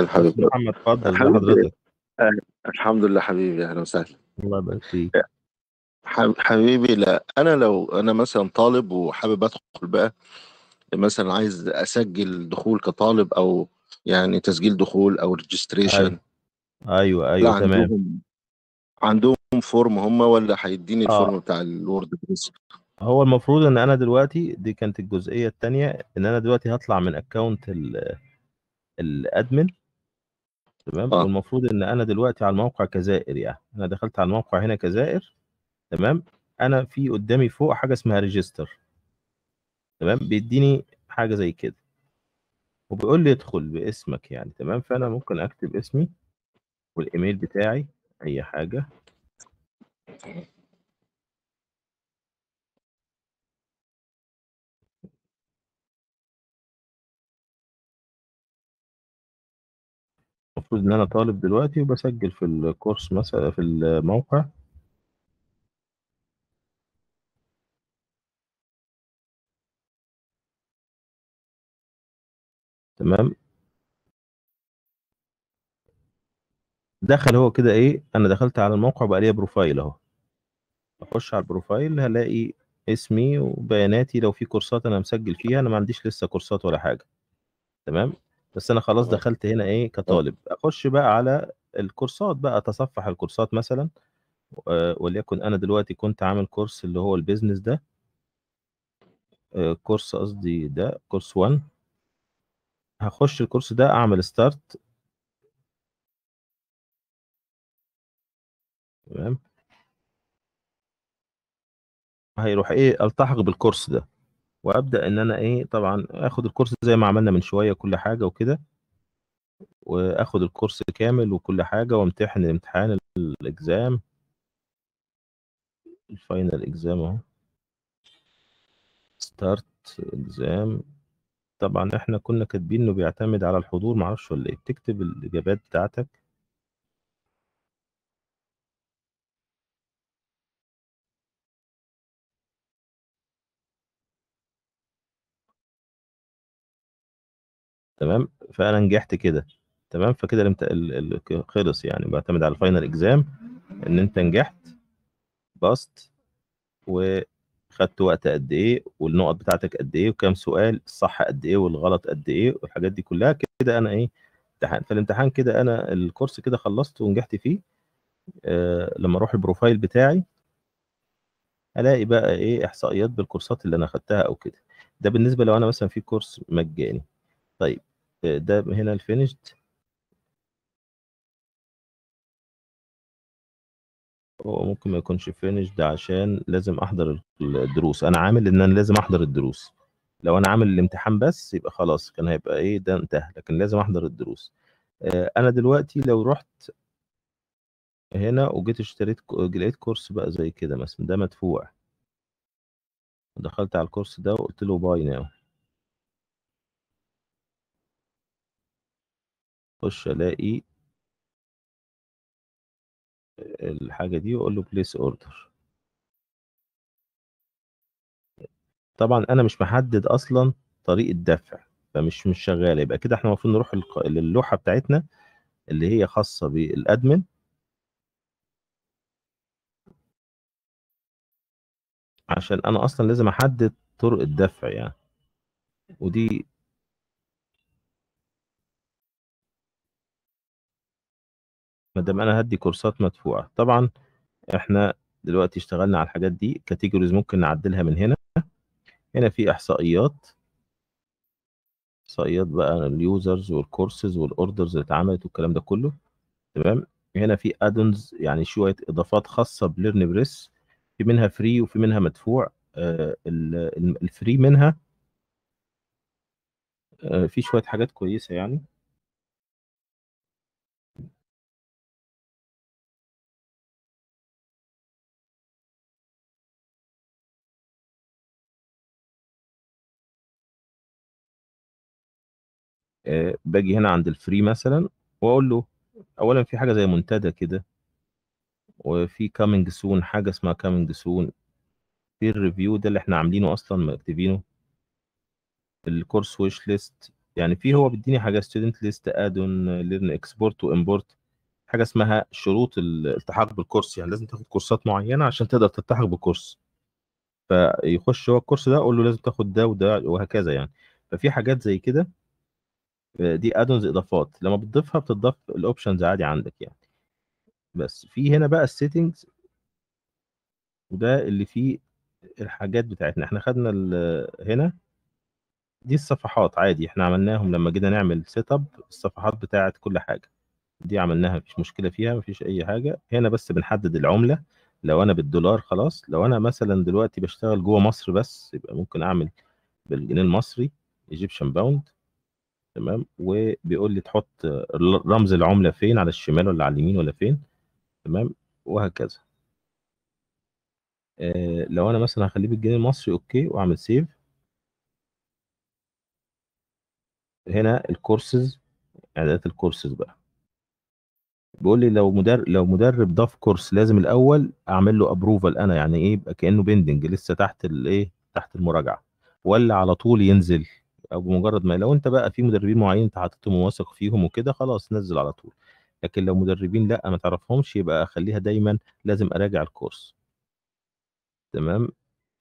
Speaker 1: حبيبي محمد اتفضل حضرتك
Speaker 6: آه، الحمد لله حبيبي اهلا وسهلا الله يبارك فيك آه، حبيبي لا انا لو انا مثلا طالب وحابب ادخل بقى مثلا عايز اسجل دخول كطالب او يعني تسجيل دخول او ريجستريشن أيوة. ايوه ايوه تمام عندهم فورم هم ولا هيديني الفورم آه. بتاع
Speaker 1: الوورد بريس هو المفروض ان انا دلوقتي دي كانت الجزئيه الثانيه ان انا دلوقتي هطلع من اكونت الادمن تمام آه. والمفروض ان انا دلوقتي على الموقع كزائر يعني انا دخلت على الموقع هنا كزائر تمام انا في قدامي فوق حاجه اسمها ريجستر تمام بيديني حاجه زي كده وبيقول لي ادخل باسمك يعني تمام فانا ممكن اكتب اسمي والايميل بتاعي اي حاجة
Speaker 2: المفروض ان انا طالب دلوقتي وبسجل في الكورس مثلا في الموقع
Speaker 1: تمام دخل هو كده ايه انا دخلت على الموقع بقى ليا بروفايل اهو اخش على البروفايل هلاقي اسمي وبياناتي لو في كورسات انا مسجل فيها انا ما عنديش لسه كورسات ولا حاجه تمام بس انا خلاص دخلت هنا ايه كطالب اخش بقى على الكورسات بقى اتصفح الكورسات مثلا آه، وليكن انا دلوقتي كنت عامل كورس اللي هو البيزنس ده آه، كورس قصدي ده كورس 1 هخش الكورس ده اعمل ستارت تمام هيروح ايه التحق بالكورس ده وابدا ان انا ايه طبعا اخد الكورس زي ما عملنا من شويه كل حاجه وكده واخد الكورس كامل وكل حاجه وامتحن الامتحان الاكزام الفاينل اكزام اهو ستارت اكزام طبعا احنا كنا كاتبين انه بيعتمد على الحضور معرفش ولا ايه بتكتب الاجابات بتاعتك تمام فانا نجحت كده تمام فكده الامت... خلص يعني بعتمد على الفاينل اكزام ان انت نجحت باست وخدت وقت قد ايه والنقط بتاعتك قد ايه وكام سؤال الصح قد ايه والغلط قد ايه والحاجات دي كلها كده انا ايه امتحان فالامتحان كده انا الكورس كده خلصته ونجحت فيه آه لما اروح البروفايل بتاعي الاقي بقى ايه احصائيات بالكورسات اللي انا خدتها او كده ده بالنسبه لو انا مثلا في كورس مجاني طيب آه، ده هنا الفينشت هو ممكن ما يكونش ده عشان لازم احضر الدروس انا عامل ان انا لازم احضر الدروس لو انا عامل الامتحان بس يبقى خلاص كان هيبقى ايه ده انتهى لكن لازم احضر الدروس آه، انا دلوقتي لو رحت هنا وجيت اشتريت لقيت كورس بقى زي كده مثلا ده مدفوع دخلت على الكورس ده وقلت له باي ناو اخش الاقي الحاجة دي واقول له بليس اوردر طبعا انا مش محدد اصلا طريقة دفع فمش مش شغالة يبقى كده احنا المفروض نروح للوحة بتاعتنا اللي هي خاصة بالادمن عشان انا اصلا لازم احدد طرق الدفع يعني ودي ما دام انا هدي كورسات مدفوعه طبعا احنا دلوقتي اشتغلنا على الحاجات دي كاتيجوريز ممكن نعدلها من هنا هنا في احصائيات احصائيات بقى اليوزرز والكورسز والاوردرز اللي اتعملت والكلام ده كله تمام هنا في ادونز يعني شويه اضافات خاصه بليرن بريس في منها فري وفي منها مدفوع آه، الفري منها آه، في شويه حاجات كويسه يعني آه، باجي هنا عند الفري مثلا واقول له اولا في حاجه زي منتدى كده وفي كامينج سون حاجه اسمها كامينج سون في الريفيو ده اللي احنا عاملينه اصلا مكتبينه الكورس ويش ليست يعني في هو بيديني حاجه ستودنت ليست ادون ليرن اكسبورت وامبورت حاجه اسمها شروط الالتحاق بالكورس يعني لازم تاخد كورسات معينه عشان تقدر تلتحق بالكورس فيخش هو الكورس ده اقول له لازم تاخد ده وده وهكذا يعني ففي حاجات زي كده دي ادونز اضافات لما بتضيفها بتضاف الاوبشنز عادي عندك يعني بس في هنا بقى السيتنجز وده اللي فيه الحاجات بتاعتنا احنا خدنا هنا دي الصفحات عادي احنا عملناهم لما جينا نعمل سيت اب الصفحات بتاعت كل حاجه دي عملناها مفيش مشكله فيها مفيش اي حاجه هنا بس بنحدد العمله لو انا بالدولار خلاص لو انا مثلا دلوقتي بشتغل جوه مصر بس يبقى ممكن اعمل بالجنيه المصري ايجيبشن باوند تمام وبيقول لي تحط رمز العمله فين على الشمال ولا على اليمين ولا فين تمام وهكذا آه لو انا مثلا هخليه بالجنيه المصري اوكي واعمل سيف هنا الكورسز اعدادات الكورسز بقى بيقول لي لو مدرب لو مدرب ضاف كورس لازم الاول اعمل له ابروفال انا يعني ايه يبقى كانه بيندنج لسه تحت الايه تحت المراجعه ولا على طول ينزل او بمجرد ما لو انت بقى في مدربين معينين انت حاططهم وواثق فيهم وكده خلاص نزل على طول لكن لو مدربين لا ما تعرفهمش يبقى اخليها دايما لازم اراجع الكورس تمام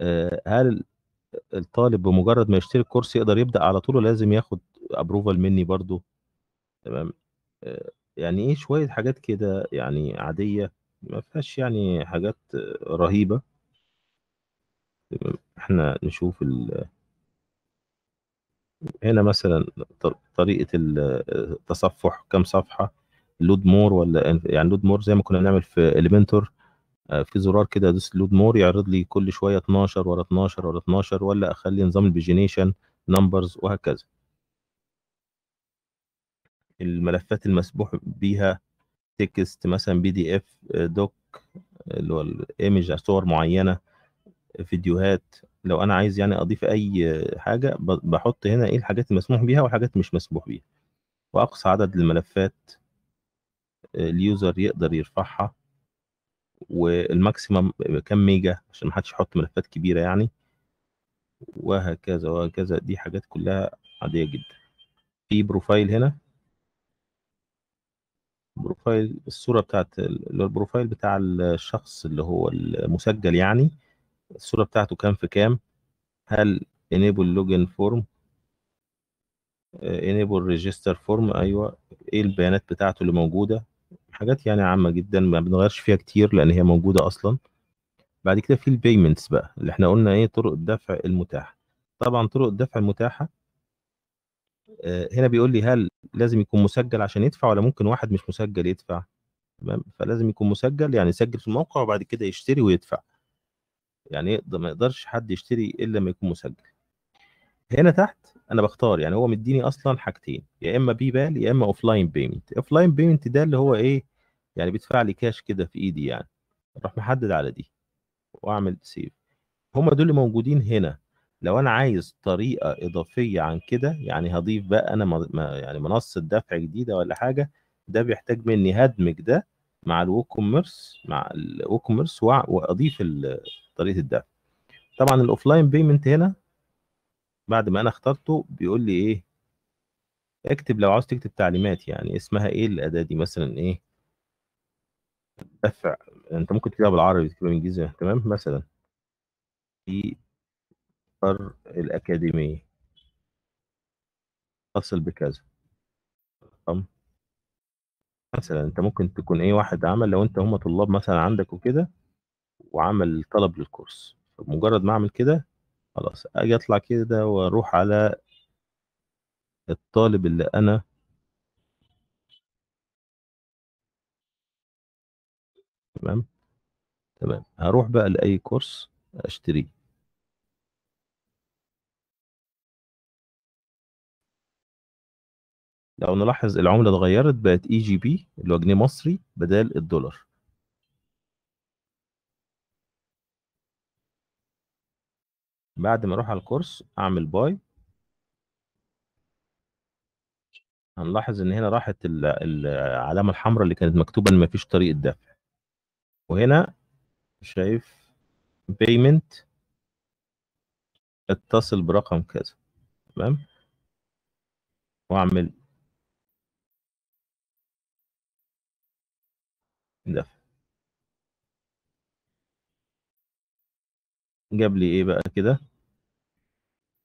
Speaker 1: آه هل الطالب بمجرد ما يشتري الكورس يقدر يبدا على طول ولازم ياخد ابروفال مني برضو تمام آه يعني ايه شويه حاجات كده يعني عاديه ما فيهاش يعني حاجات رهيبه تمام احنا نشوف ال هنا مثلا طريقه التصفح كم صفحه لود مور ولا يعني لود مور زي ما كنا بنعمل في اليمنتور آه، في زرار كده ادوس لود مور يعرض لي كل شويه 12 ورا 12 ورا 12 ولا اخلي نظام البيجينيشن نمبرز وهكذا الملفات المسموح بيها تكست مثلا بي دي اف دوك اللي هو الايمج صور معينه آه، فيديوهات لو انا عايز يعني اضيف اي حاجه بحط هنا ايه الحاجات المسموح بيها والحاجات مش مسموح بيها واقصى عدد الملفات اليوزر يقدر يرفعها والماكسيمم كام ميجا عشان محدش يحط ملفات كبيره يعني وهكذا وهكذا دي حاجات كلها عاديه جدا في بروفايل هنا بروفايل الصوره بتاعت البروفايل بتاع الشخص اللي هو المسجل يعني الصورة بتاعته كام في كام هل enable login form آه، enable register form ايوه ايه البيانات بتاعته اللي موجودة حاجات يعني عامة جدا ما بنغيرش فيها كتير لان هي موجودة اصلا بعد كده في البيمنتس بقى اللي احنا قلنا ايه طرق الدفع المتاحة طبعا طرق الدفع المتاحة آه، هنا بيقول لي هل لازم يكون مسجل عشان يدفع ولا ممكن واحد مش مسجل يدفع تمام فلازم يكون مسجل يعني يسجل في الموقع وبعد كده يشتري ويدفع يعني ما يقدرش حد يشتري الا لما يكون مسجل هنا تحت انا بختار يعني هو مديني اصلا حاجتين يا اما بي بال يا اما اوف لاين بيمنت اوف لاين بيمنت ده اللي هو ايه يعني بيدفع لي كاش كده في ايدي يعني اروح محدد على دي واعمل سيف هما دول اللي موجودين هنا لو انا عايز طريقه اضافيه عن كده يعني هضيف بقى انا ما يعني منصه دفع جديده ولا حاجه ده بيحتاج مني هدمج ده مع الووكوميرس مع الووكوميرس واضيف طريقه الدفع طبعا الاوفلاين بيمنت هنا بعد ما انا اخترته بيقول لي ايه اكتب لو عاوز تكتب تعليمات يعني اسمها ايه الاداه دي مثلا ايه دفع انت ممكن تكتبها بالعربي تكتبها بالانجليزي تمام مثلا في الاكاديميه اتصل بكذا رقم مثلا انت ممكن تكون ايه واحد عمل لو انت هم طلاب مثلا عندك وكده وعمل طلب للكورس فمجرد ما اعمل كده خلاص اجي اطلع كده واروح على الطالب اللي انا تمام تمام هروح بقى لاي كورس اشتريه لو نلاحظ العمله اتغيرت بقت اي جي بي اللي هو جنيه مصري بدل الدولار بعد ما اروح على الكورس اعمل باي هنلاحظ ان هنا راحت العلامه الحمراء اللي كانت مكتوبه ان مفيش طريقه دفع وهنا شايف بيمنت اتصل برقم كذا تمام واعمل دفع جاب لي ايه بقى كده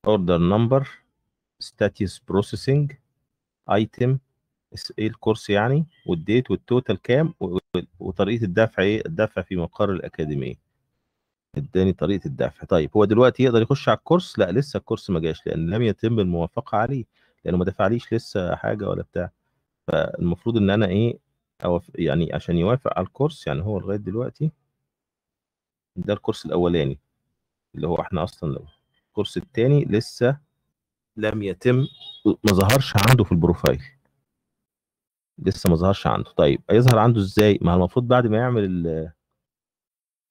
Speaker 1: اوردر نمبر ستاتس بروسيسنج ايتم ايه الكورس يعني والديت والتوتال كام وطريقه الدفع ايه الدفع في مقر الاكاديميه اداني طريقه الدفع طيب هو دلوقتي يقدر يخش على الكورس لا لسه الكورس ما جاش لان لم يتم الموافقه عليه لانه ما دفعليش لسه حاجه ولا بتاع فالمفروض ان انا ايه أو يعني عشان يوافق على الكورس يعني هو لغايه دلوقتي ده الكورس الاولاني اللي هو احنا اصلا لو الكورس الثاني لسه لم يتم ما ظهرش عنده في البروفايل لسه ما ظهرش عنده طيب هيظهر عنده ازاي ما هو المفروض بعد ما يعمل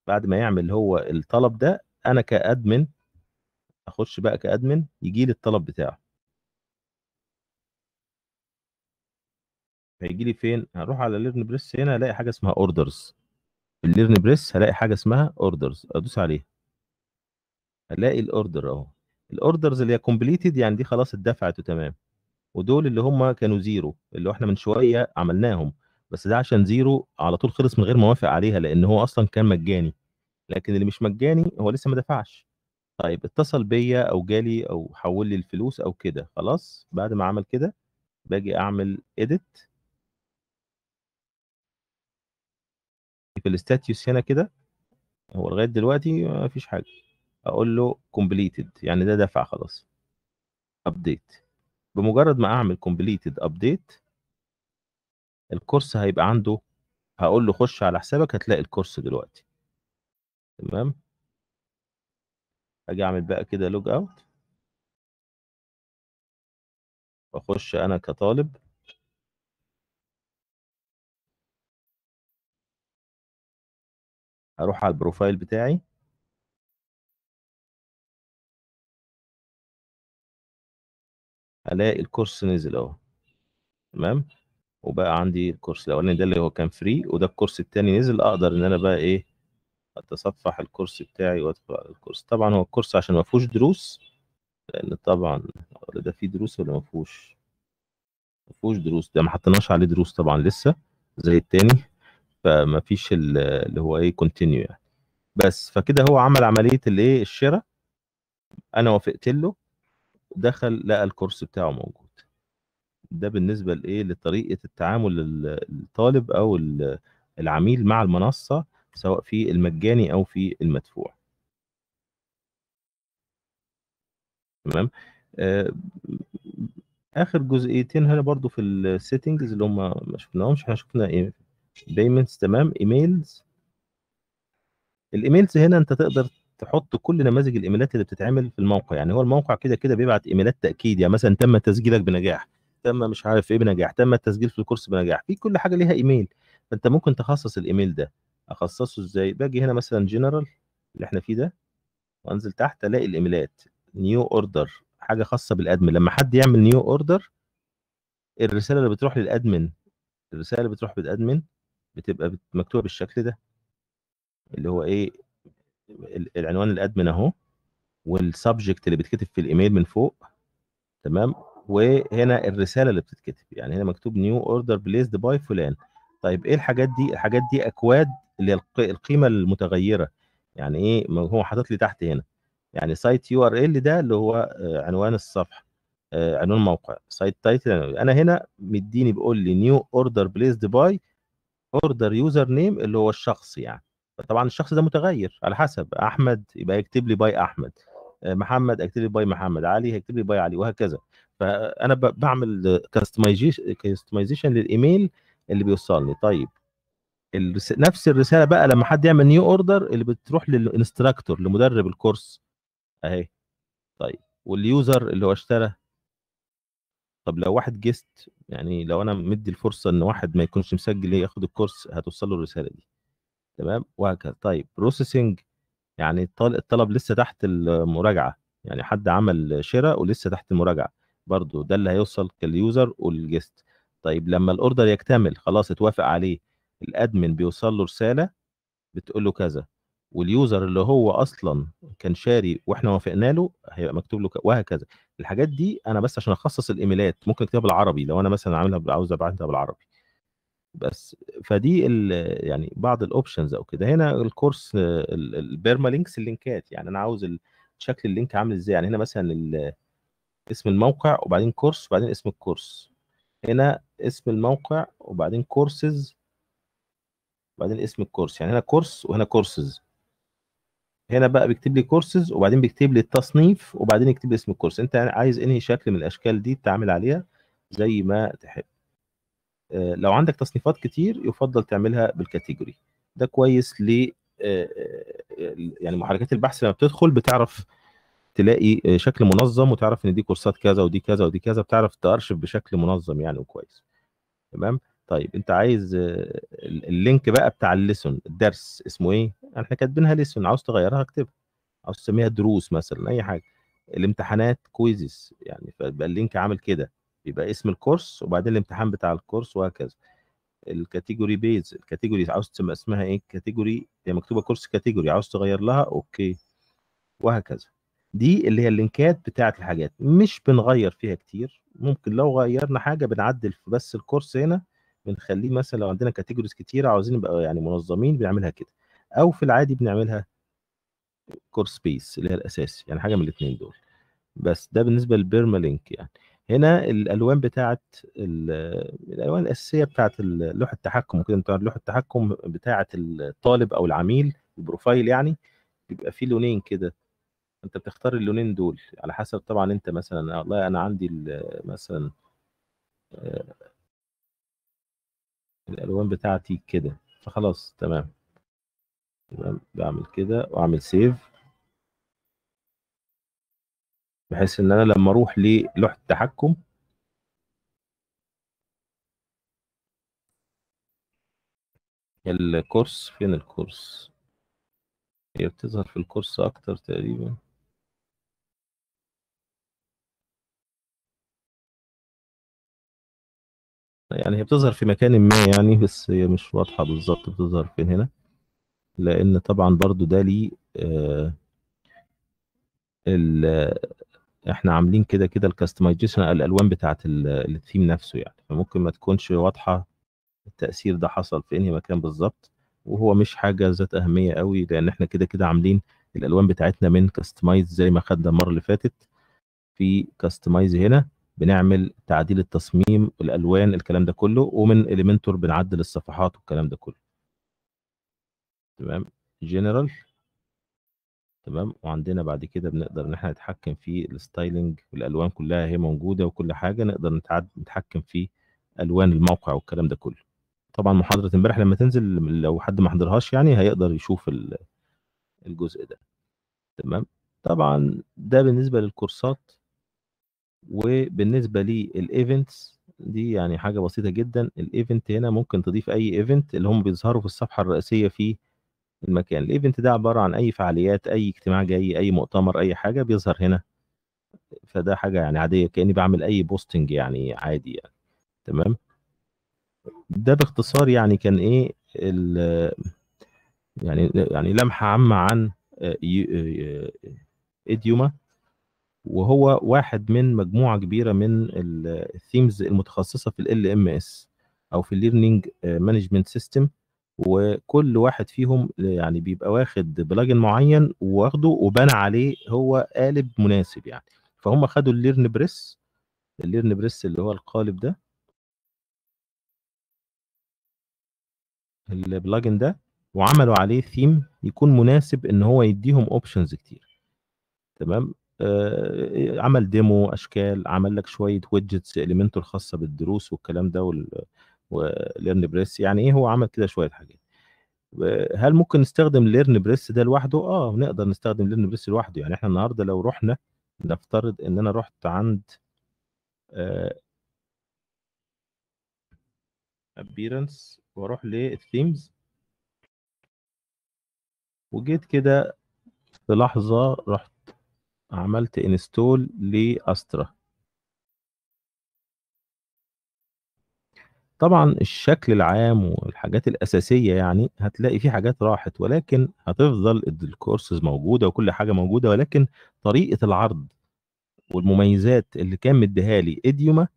Speaker 1: بعد ما يعمل هو الطلب ده انا كادمن اخش بقى كادمن يجي لي الطلب بتاعه هيجي لي فين هروح على ليرن بريس هنا الاقي حاجه اسمها اوردرز في الليرن بريس هلاقي حاجه اسمها اوردرز ادوس عليها الاقي الاوردر اهو الاوردرز اللي هي كومبليتد يعني دي خلاص اتدفعت وتمام ودول اللي هم كانوا زيرو اللي احنا من شويه عملناهم بس ده عشان زيرو على طول خلص من غير ما وافق عليها لان هو اصلا كان مجاني لكن اللي مش مجاني هو لسه ما دفعش طيب اتصل بيا او جالي او حول لي الفلوس او كده خلاص بعد ما عمل كده باجي اعمل اديت في الاستاتيوس هنا كده هو لغايه دلوقتي ما فيش حاجه اقول له كومبليتد يعني ده دفع خلاص ابديت بمجرد ما اعمل كومبليتد ابديت الكورس هيبقى عنده هقول له خش على حسابك هتلاقي الكورس دلوقتي تمام اجي اعمل بقى كده لوج اوت
Speaker 2: واخش انا كطالب اروح على البروفايل بتاعي الاقي
Speaker 1: الكورس نزل اهو تمام وبقى عندي الكورس الاولاني ده اللي هو كان فري وده الكورس الثاني نزل اقدر ان انا بقى ايه اتصفح الكورس بتاعي وادخل على الكورس طبعا هو الكورس عشان ما فيهوش دروس لان طبعا ولا ده فيه دروس ولا ما فيهوش ما فيهوش دروس ده ما حطيناش عليه دروس طبعا لسه زي الثاني فما فيش اللي هو ايه كونتينيو يعني بس فكده هو عمل عمليه الايه الشراء انا وافقت له دخل لقى الكورس بتاعه موجود ده بالنسبه لايه لطريقه التعامل الطالب او العميل مع المنصه سواء في المجاني او في المدفوع تمام آه، اخر جزئيتين هنا برضو في السيتنجز اللي هم ما شفناهمش احنا شفنا ايه بيمنتس تمام ايميلز الايميلز هنا انت تقدر تحط كل نماذج الايميلات اللي بتتعمل في الموقع يعني هو الموقع كده كده بيبعت ايميلات تاكيد يعني مثلا تم تسجيلك بنجاح تم مش عارف ايه بنجاح تم التسجيل في الكورس بنجاح في كل حاجه ليها ايميل فانت ممكن تخصص الايميل ده اخصصه ازاي باجي هنا مثلا جنرال اللي احنا فيه ده وانزل تحت الاقي الايميلات نيو اوردر حاجه خاصه بالادمن لما حد يعمل نيو اوردر الرساله اللي بتروح للادمن الرساله اللي بتروح للادمن بتبقى مكتوبه بالشكل ده اللي هو ايه العنوان الادمن اهو والسبجكت اللي بيتكتب في الايميل من فوق تمام وهنا الرساله اللي بتتكتب يعني هنا مكتوب نيو اوردر بليسد باي فلان طيب ايه الحاجات دي الحاجات دي اكواد اللي القيمه المتغيره يعني ايه هو حاطط لي تحت هنا يعني سايت يو ار ال ده اللي هو آه، عنوان الصفحه آه، عنوان الموقع سايت تايتل انا هنا مديني بيقول لي نيو اوردر بليسد باي اوردر يوزر نيم اللي هو الشخص يعني طبعا الشخص ده متغير على حسب احمد يبقى يكتب لي باي احمد آه، محمد اكتب لي باي محمد علي هيكتب لي باي علي وهكذا فانا بعمل كاستمايزيشن للايميل اللي بيوصلني طيب نفس الرساله بقى لما حد يعمل نيو اوردر اللي بتروح للانستراكتور لمدرب الكورس اهي طيب واليوزر اللي هو اشترى طب لو واحد جيست يعني لو انا مدي الفرصه ان واحد ما يكونش مسجل ياخد الكورس هتوصل له الرساله دي تمام وهكذا طيب بروسيسنج يعني الطلب لسه تحت المراجعه يعني حد عمل شراء ولسه تحت المراجعه برضو ده اللي هيوصل كاليوزر والجست طيب لما الاوردر يكتمل خلاص اتوافق عليه الادمن بيوصل له رساله بتقول له كذا واليوزر اللي هو اصلا كان شاري واحنا وافقنا له هيبقى مكتوب له وهكذا الحاجات دي انا بس عشان اخصص الايميلات ممكن اكتبها بالعربي لو انا مثلا عاملها عاوز ابعتها بالعربي بس فدي يعني بعض الاوبشنز او كده هنا الكورس البيرما لينكس اللينكات يعني انا عاوز شكل اللينك عامل ازاي يعني هنا مثلا اسم الموقع وبعدين كورس وبعدين اسم الكورس هنا اسم الموقع وبعدين كورسز وبعدين اسم الكورس يعني هنا كورس وهنا كورسز هنا بقى بيكتب لي كورسز وبعدين بيكتب لي التصنيف وبعدين يكتب لي اسم الكورس انت عايز انهي شكل من الاشكال دي تعمل عليها زي ما تحب آه، لو عندك تصنيفات كتير يفضل تعملها بالكاتيجوري ده كويس ل آه، آه، يعني محركات البحث لما بتدخل بتعرف تلاقي شكل منظم وتعرف ان دي كورسات كذا ودي كذا ودي كذا بتعرف تارشف بشكل منظم يعني وكويس تمام طيب انت عايز اللينك بقى بتاع الليسون الدرس اسمه ايه احنا كاتبينها ليسون عاوز تغيرها اكتبها عاوز تسميها دروس مثلا اي حاجه الامتحانات كويزز يعني فبقى اللينك عامل كده يبقى اسم الكورس وبعدين الامتحان بتاع الكورس وهكذا الكاتيجوري بيز الكاتيجوري عاوز تسمى اسمها ايه كاتيجوري هي مكتوبه كورس كاتيجوري عاوز تغير لها اوكي وهكذا دي اللي هي اللينكات بتاعه الحاجات مش بنغير فيها كتير ممكن لو غيرنا حاجه بنعدل في بس الكورس هنا بنخليه مثلا لو عندنا كاتيجوريز كتير عاوزين نبقى يعني منظمين بنعملها كده او في العادي بنعملها كورس بيس اللي هي الاساسي يعني حاجه من الاثنين دول بس ده بالنسبه للبيرما لينك يعني هنا الالوان بتاعه الالوان الاساسيه بتاعه لوحه التحكم كده انت لوحه التحكم بتاعه الطالب او العميل البروفايل يعني بيبقى فيه لونين كده انت بتختار اللونين دول على حسب طبعا انت مثلا والله انا عندي مثلا آه، الالوان بتاعتي كده فخلاص تمام تمام بعمل كده واعمل سيف بحيث ان انا لما اروح للوحه التحكم الكورس فين الكورس هي بتظهر في الكورس اكتر تقريبا يعني هي بتظهر في مكان ما يعني بس هي مش واضحه بالظبط بتظهر فين هنا لان طبعا برضو ده ليه آه احنا عاملين كده كده الكاستمايزيشن الالوان بتاعه الثيم نفسه يعني فممكن ما تكونش واضحه التاثير ده حصل في انهي مكان بالظبط وهو مش حاجه ذات اهميه قوي لان احنا كده كده عاملين الالوان بتاعتنا من كاستمايز زي ما خدنا المره اللي فاتت في كاستمايز هنا بنعمل تعديل التصميم والالوان الكلام ده كله ومن اليمنتور بنعدل الصفحات والكلام ده كله تمام جنرال تمام، وعندنا بعد كده بنقدر إن إحنا نتحكم في الستايلينج والألوان كلّها هي موجودة وكل حاجة، نقدر نتعد نتحكم في ألوان الموقع والكلام ده كلّه. طبعًا محاضرة امبارح لمّا تنزل لو حد ما حضرهاش يعني هيقدر يشوف الجزء ده، تمام. طبعًا ده بالنسبة للكورسات وبالنسبة للايفنتس دي يعني حاجة بسيطة جدًا، الايفنت هنا ممكن تضيف أي ايفنت اللي هم بيظهروا في الصفحة الرئيسية في المكان الايفنت ده عباره عن اي فعاليات اي اجتماع جاي اي مؤتمر اي حاجه بيظهر هنا فده حاجه يعني عاديه كاني بعمل اي بوستنج يعني عادي يعني تمام ده باختصار يعني كان ايه يعني يعني لمحه عامه عن ايديوما آه، آه، وهو واحد من مجموعه كبيره من الثيمز المتخصصه في ال ام اس او في الليرنينج مانجمنت سيستم وكل واحد فيهم يعني بيبقى واخد بلاجن معين واخده وبنى عليه هو قالب مناسب يعني فهم خدوا الليرن بريس الليرن بريس اللي هو القالب ده البلاجن ده وعملوا عليه ثيم يكون مناسب ان هو يديهم اوبشنز كتير تمام آه عمل ديمو اشكال عمل لك شويه ويدجتس اليمنتو الخاصه بالدروس والكلام ده وال وليرن بريس يعني ايه هو عمل كده شويه حاجات هل ممكن نستخدم ليرن بريس ده لوحده اه نقدر نستخدم ليرن بريس لوحده يعني احنا النهارده لو رحنا نفترض ان انا رحت عند آه، appearance واروح للثيمز وجيت كده في لحظه رحت عملت انستول لاسترا طبعًا الشكل العام والحاجات الأساسية يعني هتلاقي في حاجات راحت، ولكن هتفضل الكورسز موجودة وكل حاجة موجودة، ولكن طريقة العرض والمميزات اللي كان مدّيها لي إديوما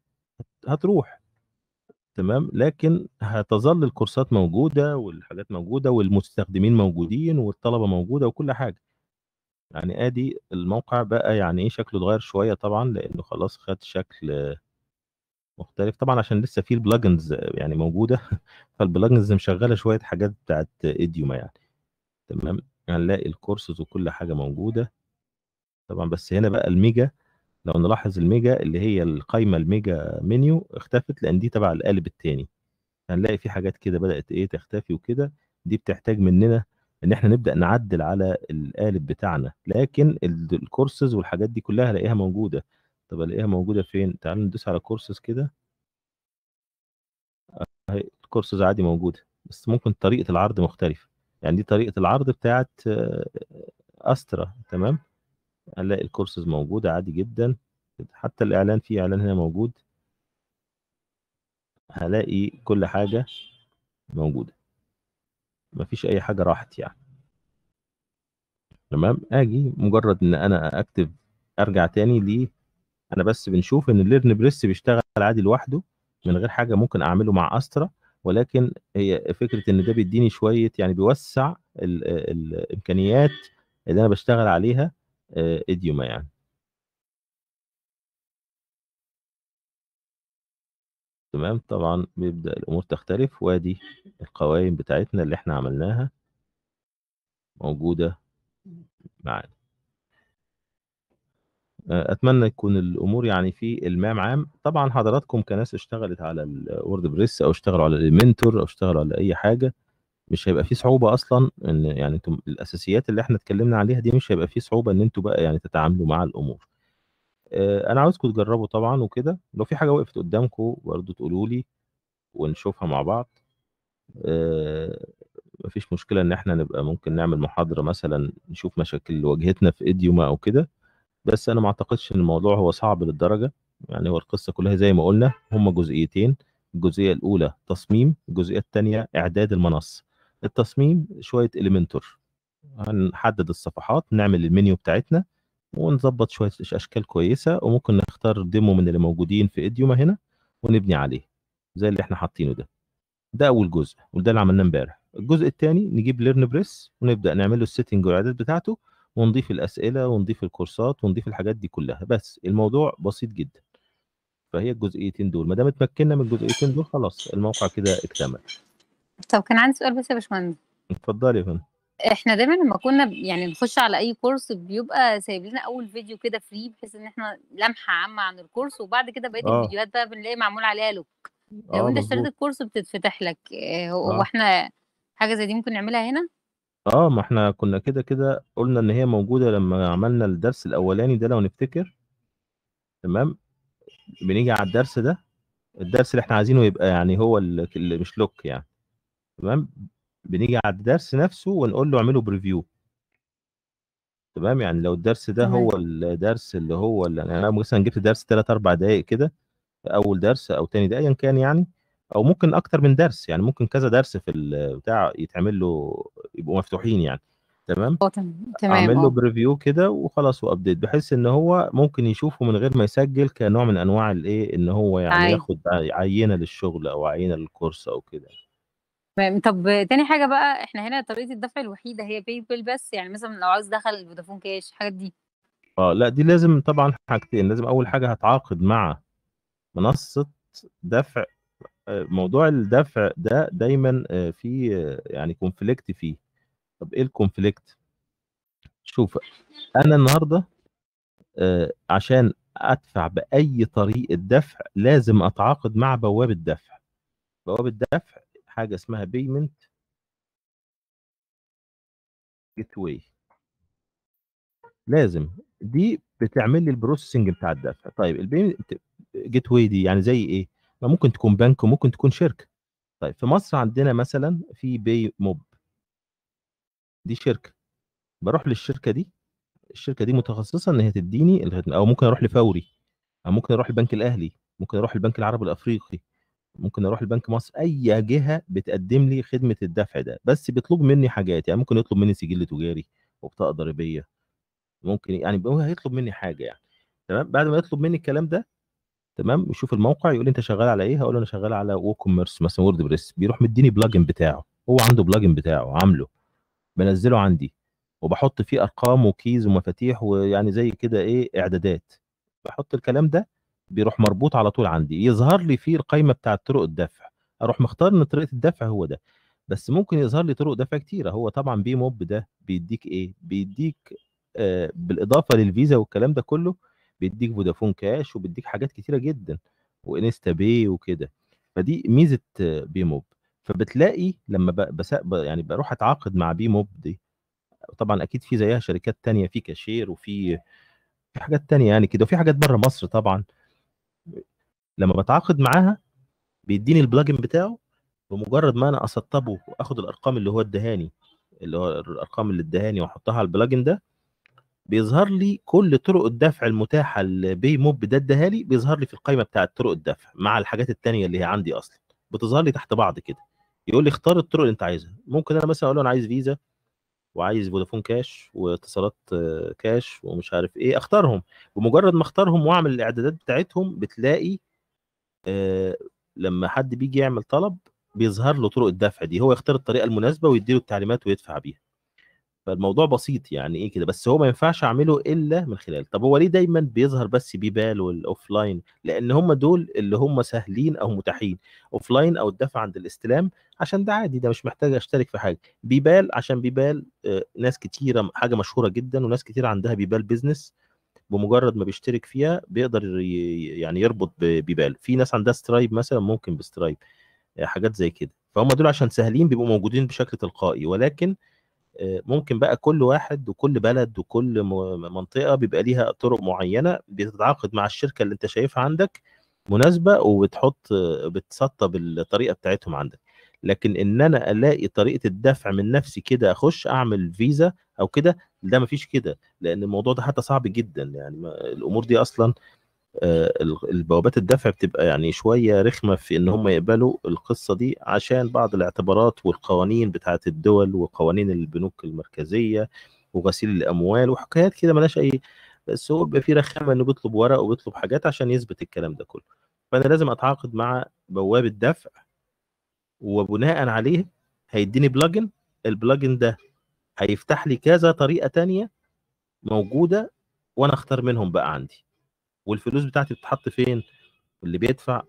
Speaker 1: هتروح. تمام، لكن هتظل الكورسات موجودة والحاجات موجودة والمستخدمين موجودين والطلبة موجودة وكل حاجة. يعني آدي الموقع بقى يعني إيه شكله اتغيّر شوية طبعًا لإنه خلاص خد شكل مختلف طبعا عشان لسه في البلجنز يعني موجوده فالبلجنز مشغله شويه حاجات بتاعت اديوما يعني تمام هنلاقي الكورسز وكل حاجه موجوده طبعا بس هنا بقى الميجا لو نلاحظ الميجا اللي هي القايمه الميجا منيو اختفت لان دي تبع القالب الثاني هنلاقي في حاجات كده بدات ايه تختفي وكده دي بتحتاج مننا ان احنا نبدا نعدل على القالب بتاعنا لكن الكورسز والحاجات دي كلها هلاقيها موجوده طب الاقيها موجوده فين تعال ندوس على كورسز كده اهي كورسز عادي موجوده بس ممكن طريقه العرض مختلفه يعني دي طريقه العرض بتاعت استرا آه، تمام الاقي الكورسز موجوده عادي جدا حتى الاعلان في اعلان هنا موجود هلاقي كل حاجه موجوده مفيش اي حاجه راحت يعني تمام اجي مجرد ان انا اكتب ارجع تاني انا بس بنشوف ان الليرن بريس بيشتغل عادي لوحده من غير حاجه ممكن اعمله مع استرا ولكن هي فكره ان ده بيديني شويه يعني بيوسع الـ الـ الامكانيات اللي انا بشتغل عليها آه، اديوما يعني تمام طبعا بيبدا الامور تختلف وادي القوائم بتاعتنا اللي احنا عملناها موجوده معانا اتمنى يكون الامور يعني في المام عام طبعا حضراتكم كناس اشتغلت على الورد بريس او اشتغلوا على المنتور او اشتغلوا على اي حاجه مش هيبقى في صعوبه اصلا ان يعني انتم الاساسيات اللي احنا اتكلمنا عليها دي مش هيبقى في صعوبه ان انتم بقى يعني تتعاملوا مع الامور آه، انا عاوزكم تجربوا طبعا وكده لو في حاجه وقفت قدامكم برضه تقولوا لي ونشوفها مع بعض آه، مفيش مشكله ان احنا نبقى ممكن نعمل محاضره مثلا نشوف مشاكل واجهتنا في اديوما او كده بس انا ما اعتقدش ان الموضوع هو صعب للدرجه يعني هو القصه كلها زي ما قلنا هم جزئيتين الجزئيه الاولى تصميم الجزئيه الثانيه اعداد المنصه التصميم شويه اليمنتور هنحدد الصفحات نعمل المنيو بتاعتنا ونظبط شويه اشكال كويسه وممكن نختار ديمو من اللي موجودين في اديوما هنا ونبني عليه زي اللي احنا حاطينه ده ده اول جزء وده اللي عملناه امبارح الجزء الثاني نجيب ليرن بريس ونبدا نعمل له السيتنج والاعداد بتاعته ونضيف الاسئله ونضيف الكورسات ونضيف الحاجات دي كلها بس الموضوع بسيط جدا فهي الجزئيتين دول ما دام اتمكنا من الجزئيتين دول خلاص الموقع كده اكتمل
Speaker 4: طب كان عندي سؤال بس يا باشمهندس
Speaker 1: اتفضلي يا فندم
Speaker 4: احنا دايما لما كنا يعني نخش على اي كورس بيبقى سايب لنا اول فيديو كده فري بحيث ان احنا لمحه عامه عن الكورس وبعد كده بقيه آه. الفيديوهات بقى بنلاقي معمول عليها لوك لو آه، انت اشتريت الكورس بتتفتح لك آه، هو آه. احنا حاجه زي دي ممكن نعملها هنا
Speaker 1: آه، ما إحنا كنا كده، كده قُلنا إن هي موجودة لمّا عملنا الدرس الأولاني ده لو نفتكر تمام، بنيجي على الدرس ده، الدرس اللي إحنا عايزينه يبقى يعني هو اللي مش لوك يعني تمام، بنيجي على الدرس نفسه ونقول له اعمله بريفيو تمام، يعني لو الدرس ده هو الدرس اللي هو اللي يعني أنا مثلًا جِبت درس 3، 4 دقايق كده أول درس أو تاني د أيًا كان يعني. او ممكن اكتر من درس يعني ممكن كذا درس في بتاع يتعمل له يبقوا مفتوحين يعني تمام
Speaker 4: آه، تمام
Speaker 5: اعمل له
Speaker 1: بريفيو آه. كده وخلاص وابديت بحيث ان هو ممكن يشوفه من غير ما يسجل كنوع من انواع الايه ان هو يعني عاي. ياخد عينه للشغل او عينه للكورس او كده
Speaker 4: تمام طب تاني حاجه بقى احنا هنا طريقه الدفع الوحيده هي باي بال بس يعني مثلا لو عاوز دخل فودافون كاش الحاجات دي
Speaker 1: اه لا دي لازم طبعا حاجتين لازم اول حاجه هتعاقد مع منصه دفع موضوع الدفع ده دايما آه، في آه، يعني كونفليكت فيه طب ايه الكونفليكت شوف انا النهارده آه، عشان ادفع باي طريقه دفع لازم اتعاقد مع بواب الدفع بواب الدفع حاجه اسمها بيمنت جيت واي لازم دي بتعمل لي البروسيسنج بتاع الدفع طيب البيمنت جيت واي دي يعني زي ايه فممكن تكون بنك وممكن تكون شركه طيب في مصر عندنا مثلا في بي موب دي شركه بروح للشركه دي الشركه دي متخصصه ان هي تديني او ممكن اروح لفوري او ممكن اروح البنك الاهلي ممكن اروح البنك العربي الافريقي ممكن اروح البنك مصر اي جهه بتقدم لي خدمه الدفع ده بس بيطلب مني حاجات يعني ممكن يطلب مني سجل تجاري وبطاقه ضريبيه ممكن يعني هيطلب مني حاجه يعني تمام بعد ما يطلب مني الكلام ده تمام يشوف الموقع يقول لي انت شغال على ايه هقول له انا شغال على ووكوميرس مثلا وورد بريس بيروح مديني بلجن بتاعه هو عنده بلجن بتاعه عامله بنزله عندي وبحط فيه ارقام وكيز ومفاتيح ويعني زي كده ايه اعدادات بحط الكلام ده بيروح مربوط على طول عندي يظهر لي فيه القائمه بتاعه طرق الدفع اروح مختار ان طريقه الدفع هو ده بس ممكن يظهر لي طرق دفع كتيره هو طبعا بي موب ده بيديك ايه بيديك آه بالاضافه للفيزا والكلام ده كله بيديك فودافون كاش وبيديك حاجات كتيره جدا وانستا بي وكده فدي ميزه بي موب فبتلاقي لما بس يعني بروح اتعاقد مع بي موب دي طبعا اكيد في زيها شركات تانية في كاشير وفي في حاجات تانية يعني كده وفي حاجات بره مصر طبعا لما بتعاقد معاها بيديني البلاجن بتاعه بمجرد ما انا اسطبه واخد الارقام اللي هو الدهاني اللي هو الارقام اللي الدهاني واحطها على البلاجن ده بيظهر لي كل طرق الدفع المتاحه اللي موب ده اداها لي بيظهر لي في القائمه بتاعه طرق الدفع مع الحاجات الثانيه اللي هي عندي اصلا بتظهر لي تحت بعض كده يقول لي اختار الطرق اللي انت عايزها ممكن انا مثلا اقول له انا عايز فيزا وعايز فودافون كاش واتصالات آه، كاش ومش عارف ايه اختارهم بمجرد ما اختارهم واعمل الاعدادات بتاعتهم بتلاقي آه لما حد بيجي يعمل طلب بيظهر له طرق الدفع دي هو يختار الطريقه المناسبه ويدي له التعليمات ويدفع بيها فالموضوع بسيط يعني ايه كده بس هو ما ينفعش اعمله الا من خلال طب هو ليه دايما بيظهر بس بيبال والاوفلاين لان هم دول اللي هم سهلين او متاحين اوفلاين او الدفع عند الاستلام عشان ده عادي ده مش محتاج اشترك في حاجه بيبال عشان بيبال آه، ناس كتيره حاجه مشهوره جدا وناس كتير عندها بيبال بيزنس بمجرد ما بيشترك فيها بيقدر يعني يربط ببال في ناس عندها سترايب مثلا ممكن بسترايب آه، حاجات زي كده فهم دول عشان سهلين بيبقوا موجودين بشكل تلقائي ولكن ممكن بقى كل واحد وكل بلد وكل منطقه بيبقى ليها طرق معينه بتتعاقد مع الشركه اللي انت شايفها عندك مناسبه وبتحط بتسطب الطريقه بتاعتهم عندك لكن ان انا الاقي طريقه الدفع من نفسي كده اخش اعمل فيزا او كده ده مفيش كده لان الموضوع ده حتى صعب جدا يعني الامور دي اصلا آه، البوابات الدفع بتبقى يعني شويه رخمه في ان هم يقبلوا القصه دي عشان بعض الاعتبارات والقوانين بتاعه الدول وقوانين البنوك المركزيه وغسيل الاموال وحكايات كده ملهاش اي بس هو بيبقى في رخامه انه بيطلب ورق وبيطلب حاجات عشان يثبت الكلام ده كله فانا لازم اتعاقد مع بواب الدفع وبناء عليه هيديني بلجن البلجن ده هيفتح لي كذا طريقه تانية موجوده وانا اختار منهم بقى عندي والفلوس بتاعتي بتتحط فين اللي بيدفع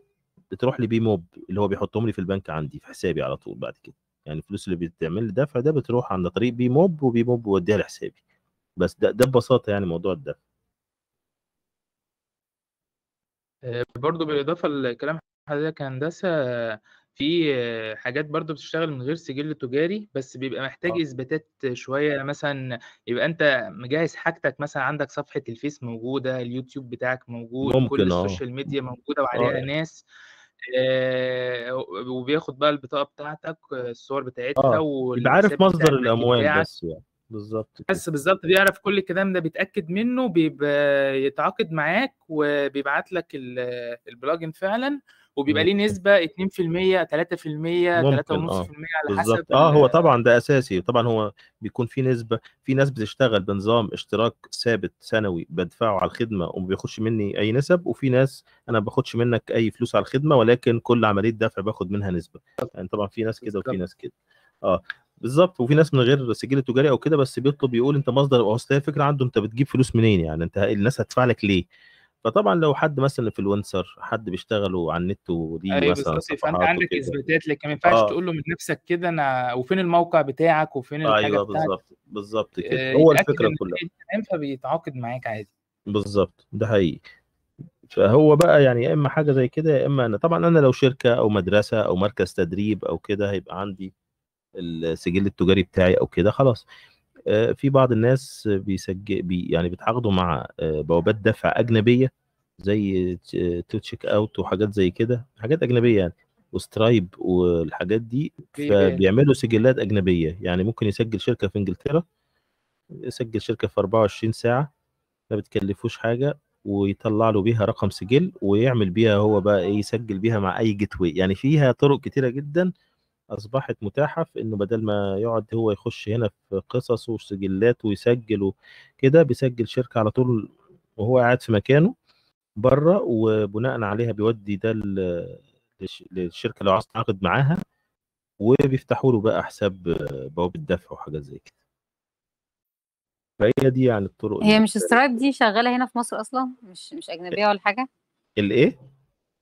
Speaker 1: بتروح لبي موب اللي هو بيحطهم لي في البنك عندي في حسابي على طول بعد كده يعني الفلوس اللي بتعمل لي دفع ده بتروح عن طريق بي موب وبي موب بوديها لحسابي بس ده ده ببساطه يعني موضوع الدفع
Speaker 3: آه، برضو بالإضافة لكلام حضرتك يا هندسة في حاجات برضو بتشتغل من غير سجل تجاري بس بيبقى محتاج آه. إثباتات شوية مثلا يبقى أنت مجهز حاجتك مثلا عندك صفحة الفيس موجودة اليوتيوب بتاعك موجود ممكن كل آه. السوشيال ميديا موجودة وعليها آه. ناس آه وبياخد بقى البطاقة بتاعتك الصور بتاعتها آه. يبقى عارف مصدر الأموال بس
Speaker 1: يعني بالظبط
Speaker 3: بس بالظبط بيعرف كل الكلام ده بيتاكد منه بيبقى يتعاقد معاك وبيبعت لك البلاجن فعلا وبيبقى ليه نسبه 2% 3% 3.5% آه. على حسب اه هو
Speaker 1: طبعا ده اساسي طبعا هو بيكون في نسبه في ناس بتشتغل بنظام اشتراك ثابت سنوي بدفعه على الخدمه وما بياخدش مني اي نسب وفي ناس انا ما باخدش منك اي فلوس على الخدمه ولكن كل عمليه دفع باخد منها نسبه يعني طبعا في ناس كده وفي ناس كده اه بالظبط وفي ناس من غير سجل تجاري او كده بس بيطلب يقول انت مصدر او فكره الفكره عنده انت بتجيب فلوس منين يعني انت الناس هتدفع لك ليه فطبعا لو حد مثلا انفلونسر حد بيشتغلوا على النت ودي ايوه مثلا فانت عندك اثباتات
Speaker 3: لكن ما ينفعش آه. تقول له من نفسك كده انا وفين الموقع بتاعك وفين الحاجه ايوه بالظبط
Speaker 1: بالظبط كده آه، هو الفكره كلها
Speaker 3: فبيتعاقد معاك عادي
Speaker 1: بالظبط ده حقيقي فهو بقى يعني يا اما حاجه زي كده يا اما انا طبعا انا لو شركه او مدرسه او مركز تدريب او كده هيبقى عندي السجل التجاري بتاعي او كده خلاص آه، في بعض الناس بيسجل بي يعني بيتعاقدوا مع آه، بوابات دفع اجنبيه زي آه، تو تشيك اوت وحاجات زي كده حاجات اجنبيه يعني وسترايب والحاجات دي فبيعملوا سجلات اجنبيه يعني ممكن يسجل شركه في انجلترا يسجل شركه في 24 ساعه ما بتكلفوش حاجه ويطلع له بيها رقم سجل ويعمل بيها هو بقى ايه يسجل بيها مع اي جيت يعني فيها طرق كتيره جدا اصبحت متاحه في انه بدل ما يقعد هو يخش هنا في قصصه وسجلاته ويسجل كده بيسجل شركه على طول وهو قاعد في مكانه بره وبناء عليها بيودي ده للشركه اللي عاوز تعاقد معاها وبيفتحوا له بقى حساب بوابه دفع وحاجات زي كده فهي دي يعني الطرق هي مش سترايب
Speaker 4: دي شغاله هنا في مصر اصلا مش مش اجنبيه ولا حاجه الايه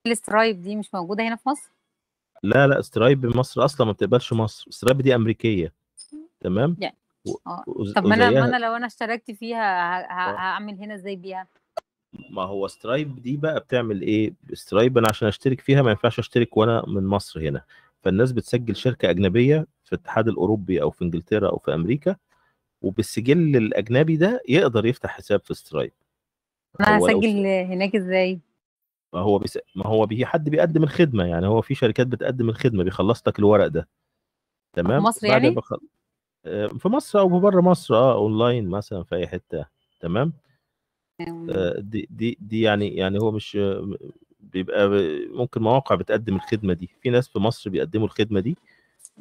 Speaker 4: السترايب دي مش موجوده هنا في مصر
Speaker 1: لا لا سترايب مصر اصلا ما بتقبلش مصر سترايب دي امريكيه تمام
Speaker 4: yeah. آه. و... طب ما انا انا لو انا اشتركت فيها ه... ه... آه. هعمل هنا ازاي بيها
Speaker 1: ما هو سترايب دي بقى بتعمل ايه سترايب انا عشان اشترك فيها ما ينفعش اشترك وانا من مصر هنا فالناس بتسجل شركه اجنبيه في الاتحاد الاوروبي او في انجلترا او في امريكا وبالسجل الاجنبي ده يقدر يفتح حساب في سترايب انا هسجل
Speaker 4: هناك ازاي
Speaker 1: ما هو بس... ما هو به حد بيقدم الخدمه يعني هو في شركات بتقدم الخدمه بيخلص لك الورق ده تمام في مصر يعني بخل... آه، في مصر او بره مصر اه اونلاين مثلا في اي حته تمام آه، دي دي دي يعني يعني هو مش بيبقى ممكن مواقع بتقدم الخدمه دي في ناس في مصر بيقدموا الخدمه دي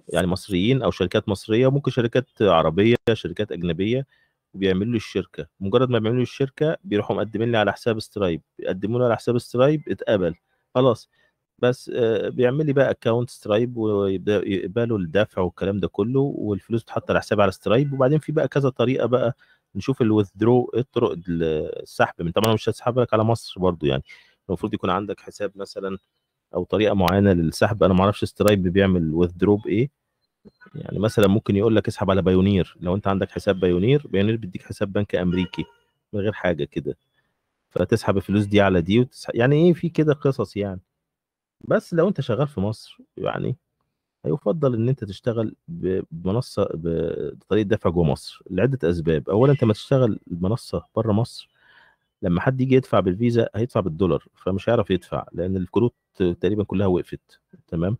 Speaker 1: يعني مصريين او شركات مصريه ممكن شركات عربيه شركات اجنبيه وبيعملوا لي الشركه مجرد ما بيعملوا الشركه بيروحوا مقدمين لي على حساب سترايب يقدموا لي على حساب سترايب اتقبل خلاص بس آه، بيعمل لي بقى اكونت سترايب ويبدا يقبلوا الدفع والكلام ده كله والفلوس تتحط على حساب على سترايب وبعدين في بقى كذا طريقه بقى نشوف الويذرو إيه الطرق السحب من طبعا مش هسحب لك على مصر برضو يعني المفروض يكون عندك حساب مثلا او طريقه معينه للسحب انا ما اعرفش سترايب بيعمل ويذرو بايه يعني مثلا ممكن يقول لك اسحب على بايونير لو انت عندك حساب بايونير بايونير بيديك حساب بنك امريكي من غير حاجه كده فتسحب الفلوس دي على دي وتسح... يعني ايه في كده قصص يعني بس لو انت شغال في مصر يعني هيفضل ان انت تشتغل بمنصه بطريقه دفع جوه مصر لعده اسباب اولا انت ما تشتغل المنصه بره مصر لما حد يجي يدفع بالفيزا هيدفع بالدولار فمش هيعرف يدفع لان الكروت تقريبا كلها وقفت تمام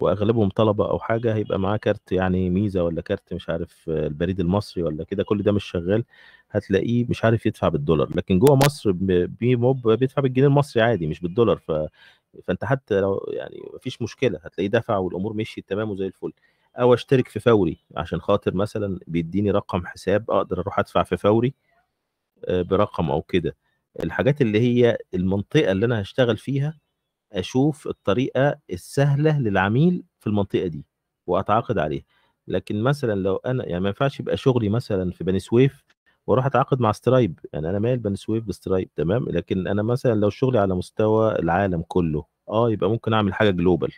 Speaker 1: واغلبهم طلبه او حاجه هيبقى معاه كارت يعني ميزه ولا كارت مش عارف البريد المصري ولا كده كل ده مش شغال هتلاقيه مش عارف يدفع بالدولار لكن جوه مصر بي موب بيدفع بالجنيه المصري عادي مش بالدولار ف فانت حتى لو يعني مفيش مشكله هتلاقيه دفع والامور مشيت تمام وزي الفل او اشترك في فوري عشان خاطر مثلا بيديني رقم حساب اقدر اروح ادفع في فوري آه، برقم او كده الحاجات اللي هي المنطقه اللي انا هشتغل فيها اشوف الطريقه السهله للعميل في المنطقه دي واتعاقد عليها لكن مثلا لو انا يعني ما ينفعش يبقى شغلي مثلا في بني سويف واروح اتعاقد مع سترايب يعني انا مايل بني سويف بسترايب تمام لكن انا مثلا لو شغلي على مستوى العالم كله اه يبقى ممكن اعمل حاجه جلوبال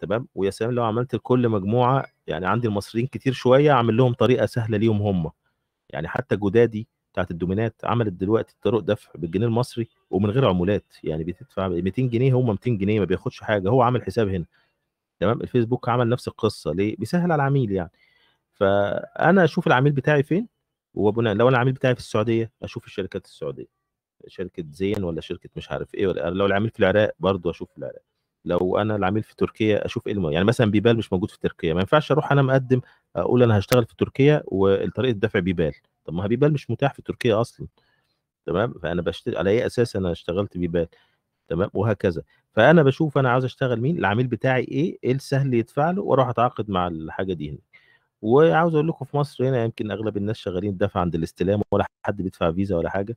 Speaker 1: تمام ويا سلام لو عملت لكل مجموعه يعني عندي المصريين كتير شويه اعمل لهم طريقه سهله ليهم هم يعني حتى جدادي بتاعت الدومينات عملت دلوقتي طرق دفع بالجنيه المصري ومن غير عمولات يعني بتدفع 200 جنيه هم 200 جنيه ما بياخدش حاجه هو عامل حساب هنا تمام الفيسبوك عمل نفس القصه ليه بيسهل على العميل يعني فانا اشوف العميل بتاعي فين وبناء لو انا العميل بتاعي في السعوديه اشوف الشركات السعوديه شركه زين ولا شركه مش عارف ايه ولا لو العميل في العراق برضه اشوف في العراق لو انا العميل في تركيا اشوف ايه يعني مثلا بيبال مش موجود في تركيا ما ينفعش اروح انا مقدم اقول انا هشتغل في تركيا والطريقه الدفع بيبال طب ما بيبال مش متاح في تركيا اصلا تمام فانا بشتغل على اي اساس انا اشتغلت بيبال تمام وهكذا فانا بشوف انا عاوز اشتغل مين العميل بتاعي ايه ايه السهل اللي يدفع له واروح اتعاقد مع الحاجه دي هنا وعاوز اقول لكم في مصر هنا يمكن اغلب الناس شغالين دفع عند الاستلام ولا حد بيدفع فيزا ولا حاجه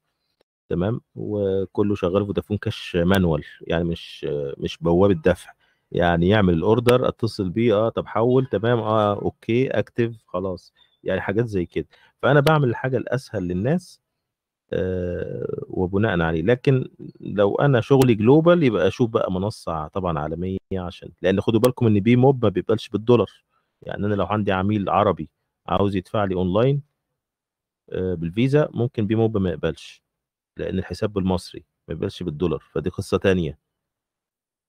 Speaker 1: تمام وكله شغال فودافون كاش مانوال يعني مش مش بوابه دفع يعني يعمل الاوردر اتصل بيه اه طب حول تمام اه اوكي اكتف خلاص يعني حاجات زي كده فانا بعمل الحاجه الاسهل للناس آه وبناء عليه لكن لو انا شغلي جلوبال يبقى اشوف بقى منصه طبعا عالميه عشان لان خدوا بالكم ان بي موب ما بيقبلش بالدولار يعني انا لو عندي عميل عربي عاوز يدفع لي اونلاين آه بالفيزا ممكن بي موب ما يقبلش لان الحساب بالمصري ما يقبلش بالدولار فدي قصه ثانيه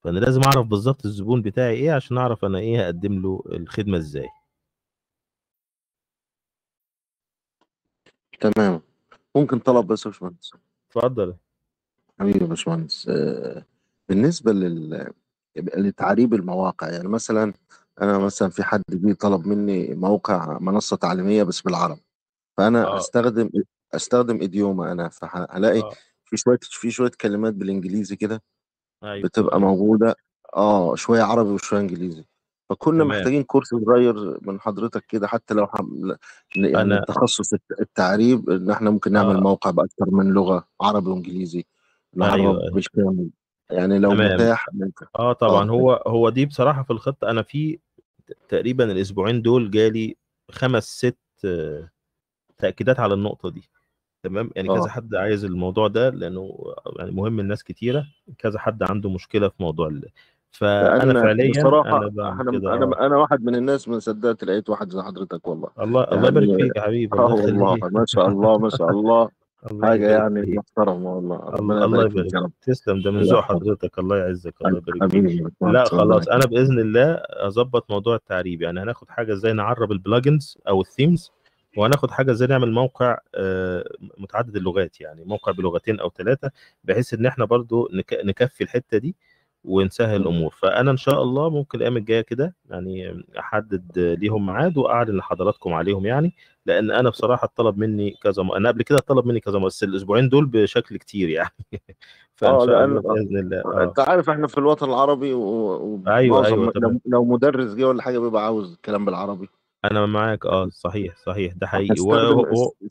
Speaker 1: فانا لازم اعرف بالظبط الزبون بتاعي ايه عشان اعرف انا ايه هقدم له الخدمه ازاي
Speaker 6: تمام ممكن طلب بس يا باشمهندس اتفضل حبيبي يا باشمهندس آه، بالنسبه لل لتعريب المواقع يعني مثلا انا مثلا في حد جه طلب مني موقع منصه تعليميه بس بالعربي فانا آه. استخدم استخدم ايديوما انا فهلاقي آه. في شويه في شويه كلمات بالانجليزي كده أيوه. بتبقى موجودة آه شوية عربي وشوية إنجليزي، فكنا تمام. محتاجين كورس صغير من حضرتك كده حتى لو حم... يعني أنا تخصُّص التعريب إن إحنا ممكن نعمل آه. موقع باكثر من لغة، عربي وإنجليزي، العرب أيوه،, أيوه. يعني لو تمام. متاح ممكن،
Speaker 1: آه آه. طبعًا، هو هو دي بصراحة في الخطة أنا في تقريبًا الأسبوعين دول جالي خمس ست تأكيدات على النقطة دي. تمام يعني كذا آه. حد عايز الموضوع ده لانه يعني مهم لناس كتيره كذا حد عنده مشكله في موضوع ال... فانا فعليا بصراحه انا انا, أنا,
Speaker 6: آه. أنا واحد من الناس ما صدقت لقيت واحد زي حضرتك والله
Speaker 1: الله يعني الله يبارك فيك يا حبيبي آه الله, والله ما شاء الله ما شاء الله
Speaker 6: حاجه يعني
Speaker 1: محترمه والله الله, الله يبارك فيك تسلم ده من ذوق حضرتك الله يعزك الله يبارك فيك لا خلاص انا باذن الله اظبط موضوع التعريب يعني هناخد حاجه ازاي نعرب البلجنز او الثيمز وهناخد حاجه زي نعمل موقع آه، متعدد اللغات يعني موقع بلغتين او ثلاثه بحيث ان احنا برضو نكفي الحته دي ونسهل الامور فانا ان شاء الله ممكن الايام الجايه كده يعني احدد ليهم ميعاد واعلن لحضراتكم عليهم يعني لان انا بصراحه اتطلب مني كذا م... انا قبل كده اتطلب مني كذا بس الاسبوعين دول بشكل كتير يعني فان آه، شاء الله باذن الله آه،, آه. انت
Speaker 6: عارف احنا في الوطن العربي و... و... ايوه ايوه لو, لو مدرس جه ولا حاجه بيبقى عاوز الكلام بالعربي
Speaker 1: انا معاك اه صحيح صحيح ده حقيقي و... و...